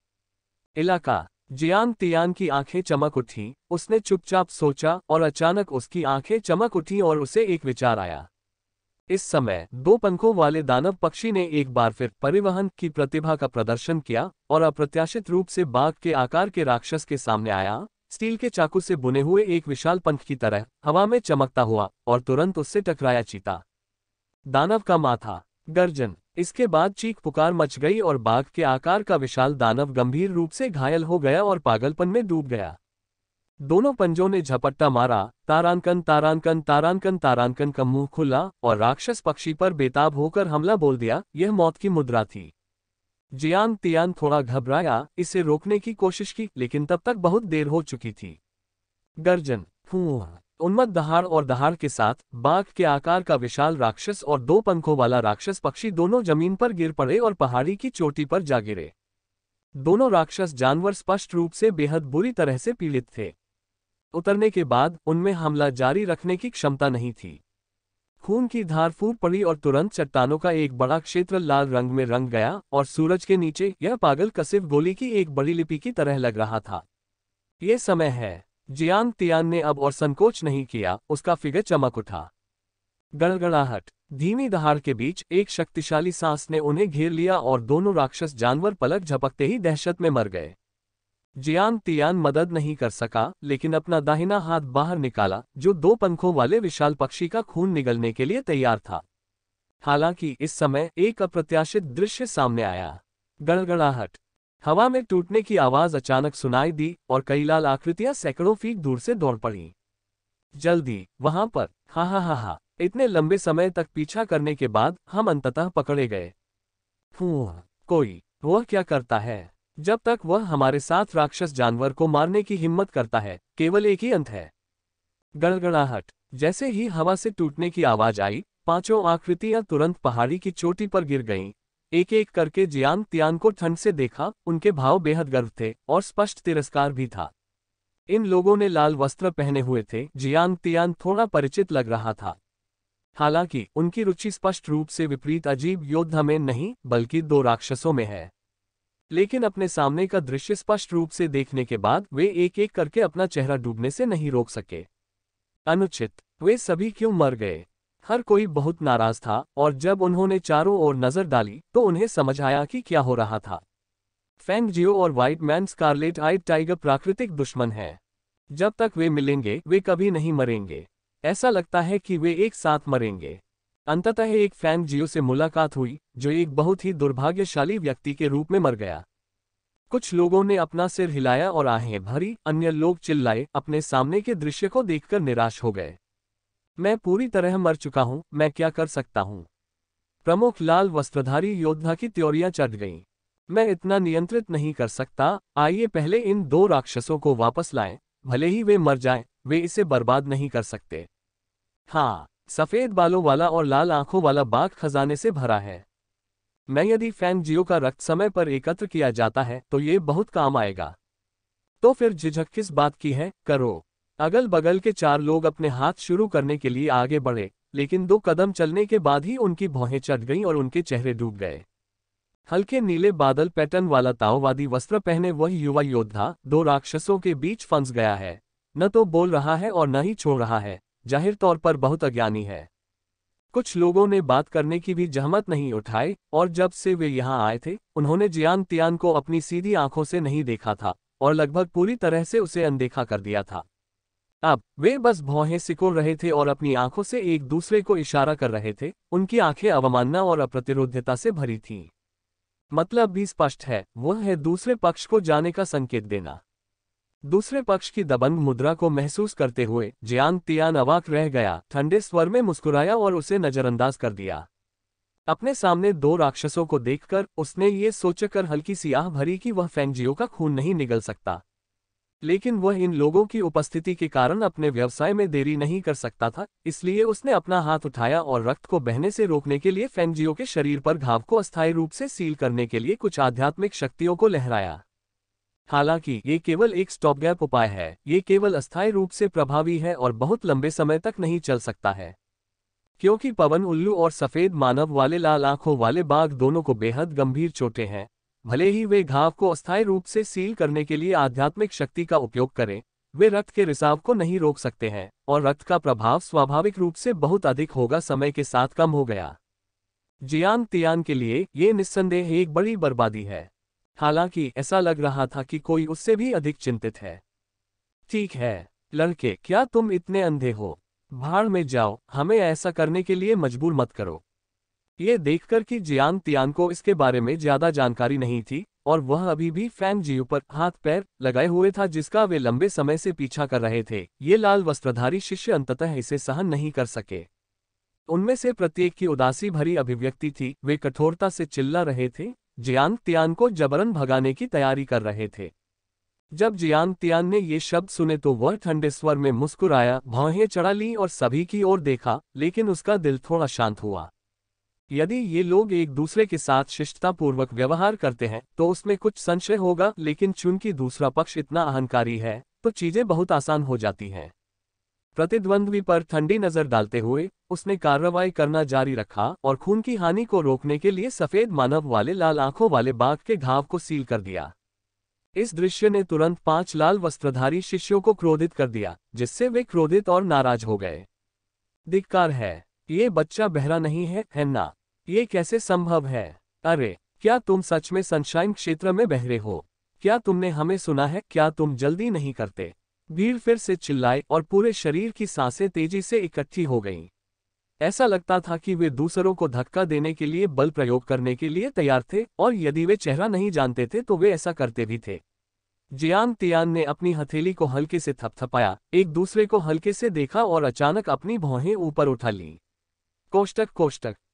इलाका जियान तियान की आंखें चमक उठी उसने चुपचाप सोचा और अचानक उसकी आंखें चमक उठी और उसे एक विचार आया इस समय दो पंखों वाले दानव पक्षी ने एक बार फिर परिवहन की प्रतिभा का प्रदर्शन किया और अप्रत्याशित रूप से बाघ के आकार के राक्षस के सामने आया स्टील के चाकू से बुने हुए एक विशाल पंख की तरह हवा में चमकता हुआ और तुरंत उससे टकराया चीता दानव का माथा गर्जन इसके बाद चीख पुकार मच गई और बाघ के आकार का विशाल दानव गंभीर रूप से घायल हो गया और पागलपन में डूब गया दोनों पंजों ने झपट्टा मारा तारानकन तारानकन तारानकन तारानकन का मुंह खुला और राक्षस पक्षी पर बेताब होकर हमला बोल दिया यह मौत की मुद्रा थी जियान तियान थोड़ा घबराया इसे रोकने की कोशिश की लेकिन तब तक बहुत देर हो चुकी थी गर्जन फूह उन्मत दहाड़ और दहाड़ के साथ बाघ के आकार का विशाल राक्षस और दो पंखों वाला राक्षस पक्षी दोनों जमीन पर गिर पड़े और पहाड़ी की चोटी पर जा गिरे दोनों राक्षस जानवर स्पष्ट रूप से बेहद बुरी तरह से पीड़ित थे उतरने के बाद उनमें हमला जारी रखने की क्षमता नहीं थी खून की धार फूट पड़ी और तुरंत चट्टानों का एक बड़ा क्षेत्र लाल रंग में रंग गया और सूरज के नीचे यह पागल कसिफ गोली की एक बड़ी लिपि की तरह लग रहा था ये समय है जियान तियान ने अब और संकोच नहीं किया उसका फिगर चमक उठा गड़गड़ाहट धीमी दहाड़ के बीच एक शक्तिशाली सांस ने उन्हें घेर लिया और दोनों राक्षस जानवर पलक झपकते ही दहशत में मर गए जियान तियान मदद नहीं कर सका लेकिन अपना दाहिना हाथ बाहर निकाला जो दो पंखों वाले विशाल पक्षी का खून निगलने के लिए तैयार था हालांकि इस समय एक अप्रत्याशित दृश्य सामने आया गड़गड़ाहट हवा में टूटने की आवाज अचानक सुनाई दी और कई लाल आकृतियां सैकड़ों फीट दूर से दौड़ पड़ी जल्दी वहां पर हा हा हा हा इतने लंबे समय तक पीछा करने के बाद हम अंततः पकड़े गए कोई वह क्या करता है जब तक वह हमारे साथ राक्षस जानवर को मारने की हिम्मत करता है केवल एक ही अंत है गड़गड़ाहट जैसे ही हवा से टूटने की आवाज आई पांचों आकृतियां तुरंत पहाड़ी की चोटी पर गिर गईं। एक एक करके जियान तियान को ठंड से देखा उनके भाव बेहद गर्व थे और स्पष्ट तिरस्कार भी था इन लोगों ने लाल वस्त्र पहने हुए थे जियांग तियान थोड़ा परिचित लग रहा था हालांकि उनकी रुचि स्पष्ट रूप से विपरीत अजीब योद्धा में नहीं बल्कि दो राक्षसों में है लेकिन अपने सामने का दृश्य स्पष्ट रूप से देखने के बाद वे एक एक करके अपना चेहरा डूबने से नहीं रोक सके अनुचित वे सभी क्यों मर गए हर कोई बहुत नाराज था और जब उन्होंने चारों ओर नजर डाली तो उन्हें समझ आया कि क्या हो रहा था फैंग जियो और white man scarlet eyed tiger प्राकृतिक दुश्मन हैं जब तक वे मिलेंगे वे कभी नहीं मरेंगे ऐसा लगता है कि वे एक साथ मरेंगे अंततः एक फैन जियो से मुलाकात हुई जो एक बहुत ही दुर्भाग्यशाली व्यक्ति के रूप में मर गया कुछ लोगों ने अपना सिर हिलाया और आहें भरी अन्य लोग चिल्लाए अपने सामने के दृश्य को देखकर निराश हो गए मैं पूरी तरह मर चुका हूं मैं क्या कर सकता हूं प्रमुख लाल वस्त्रधारी योद्धा की त्योरियां चढ़ गईं मैं इतना नियंत्रित नहीं कर सकता आइए पहले इन दो राक्षसों को वापस लाएं भले ही वे मर जाएं वे इसे बर्बाद नहीं कर सकते हाँ सफेद बालों वाला और लाल आंखों वाला बाघ खजाने से भरा है मैं यदि फैन जियो का रक्त समय पर एकत्र किया जाता है तो ये बहुत काम आएगा तो फिर झिझक किस बात की है करो अगल बगल के चार लोग अपने हाथ शुरू करने के लिए आगे बढ़े लेकिन दो कदम चलने के बाद ही उनकी भौहें चट गईं और उनके चेहरे डूब गए हल्के नीले बादल पैटर्न वाला ताओवादी वस्त्र पहने वह युवा योद्धा दो राक्षसों के बीच फंस गया है न तो बोल रहा है और न ही छोड़ रहा है जाहिर तौर पर बहुत अज्ञानी है कुछ लोगों ने बात करने की भी जहमत नहीं उठाई और जब से वे यहाँ आए थे उन्होंने जियान तियान को अपनी सीधी आंखों से नहीं देखा था और लगभग पूरी तरह से उसे अनदेखा कर दिया था अब वे बस भौहें सिकोड़ रहे थे और अपनी आंखों से एक दूसरे को इशारा कर रहे थे उनकी आंखें अवमानना और अप्रतिरोध्यता से भरी थीं मतलब भी स्पष्ट है वह है दूसरे पक्ष को जाने का संकेत देना दूसरे पक्ष की दबंग मुद्रा को महसूस करते हुए जियांग तियान अवाक रह गया ठंडे स्वर में मुस्कुराया और उसे नजरअंदाज कर दिया अपने सामने दो राक्षसों को देखकर उसने ये सोचकर हल्की सी आह भरी कि वह फैंजियो का खून नहीं निगल सकता लेकिन वह इन लोगों की उपस्थिति के कारण अपने व्यवसाय में देरी नहीं कर सकता था इसलिए उसने अपना हाथ उठाया और रक्त को बहने से रोकने के लिए फेंगजियो के शरीर पर घाव को अस्थायी रूप से सील करने के लिए कुछ आध्यात्मिक शक्तियों को लहराया हालांकि ये केवल एक स्टॉपगैप उपाय है ये केवल अस्थायी रूप से प्रभावी है और बहुत लंबे समय तक नहीं चल सकता है क्योंकि पवन उल्लू और सफेद मानव वाले लाल आंखों वाले बाघ दोनों को बेहद गंभीर चोटें हैं भले ही वे घाव को अस्थायी रूप से सील करने के लिए आध्यात्मिक शक्ति का उपयोग करें वे रक्त के रिसाव को नहीं रोक सकते हैं और रक्त का प्रभाव स्वाभाविक रूप से बहुत अधिक होगा समय के साथ कम हो गया जियान तियान के लिए ये निस्संदेह एक बड़ी बर्बादी है हालांकि ऐसा लग रहा था कि कोई उससे भी अधिक चिंतित है ठीक है लड़के क्या तुम इतने अंधे हो भाड़ में जाओ हमें ऐसा करने के लिए मजबूर मत करो ये देखकर कि जियान तियान को इसके बारे में ज्यादा जानकारी नहीं थी और वह अभी भी फैन जियो पर हाथ पैर लगाए हुए था जिसका वे लंबे समय से पीछा कर रहे थे ये लाल वस्त्रधारी शिष्य अंततः इसे सहन नहीं कर सके उनमें से प्रत्येक की उदासी भरी अभिव्यक्ति थी वे कठोरता से चिल्ला रहे थे जियांग तियान को जबरन भगाने की तैयारी कर रहे थे जब जियांग तियान ने ये शब्द सुने तो वह ठंडे स्वर में मुस्कुराया भौहें चढ़ा ली और सभी की ओर देखा लेकिन उसका दिल थोड़ा शांत हुआ यदि ये लोग एक दूसरे के साथ शिष्टतापूर्वक व्यवहार करते हैं तो उसमें कुछ संशय होगा लेकिन चूंकि दूसरा पक्ष इतना अहंकारी है तो चीजें बहुत आसान हो जाती हैं प्रतिद्वंद्वी पर ठंडी नजर डालते हुए उसने कार्रवाई करना जारी रखा और खून की हानि को रोकने के लिए सफेद मानव वाले लाल आंखों वाले बाघ के घाव को सील कर दिया इस दृश्य ने तुरंत पांच लाल वस्त्रधारी शिष्यों को क्रोधित कर दिया जिससे वे क्रोधित और नाराज हो गए धिक्कार है ये बच्चा बहरा नहीं है है ना ये कैसे संभव है अरे क्या तुम सच में सनशाइन क्षेत्र में बहरे हो क्या तुमने हमें सुना है क्या तुम जल्दी नहीं करते भीड़ फिर से चिल्लाई और पूरे शरीर की सांसें तेजी से इकट्ठी हो गईं। ऐसा लगता था कि वे दूसरों को धक्का देने के लिए बल प्रयोग करने के लिए तैयार थे और यदि वे चेहरा नहीं जानते थे तो वे ऐसा करते भी थे जियान तियान ने अपनी हथेली को हल्के से थपथपाया एक दूसरे को हल्के से देखा और अचानक अपनी भौहें ऊपर उठा लीं कोष्टक कोष्टक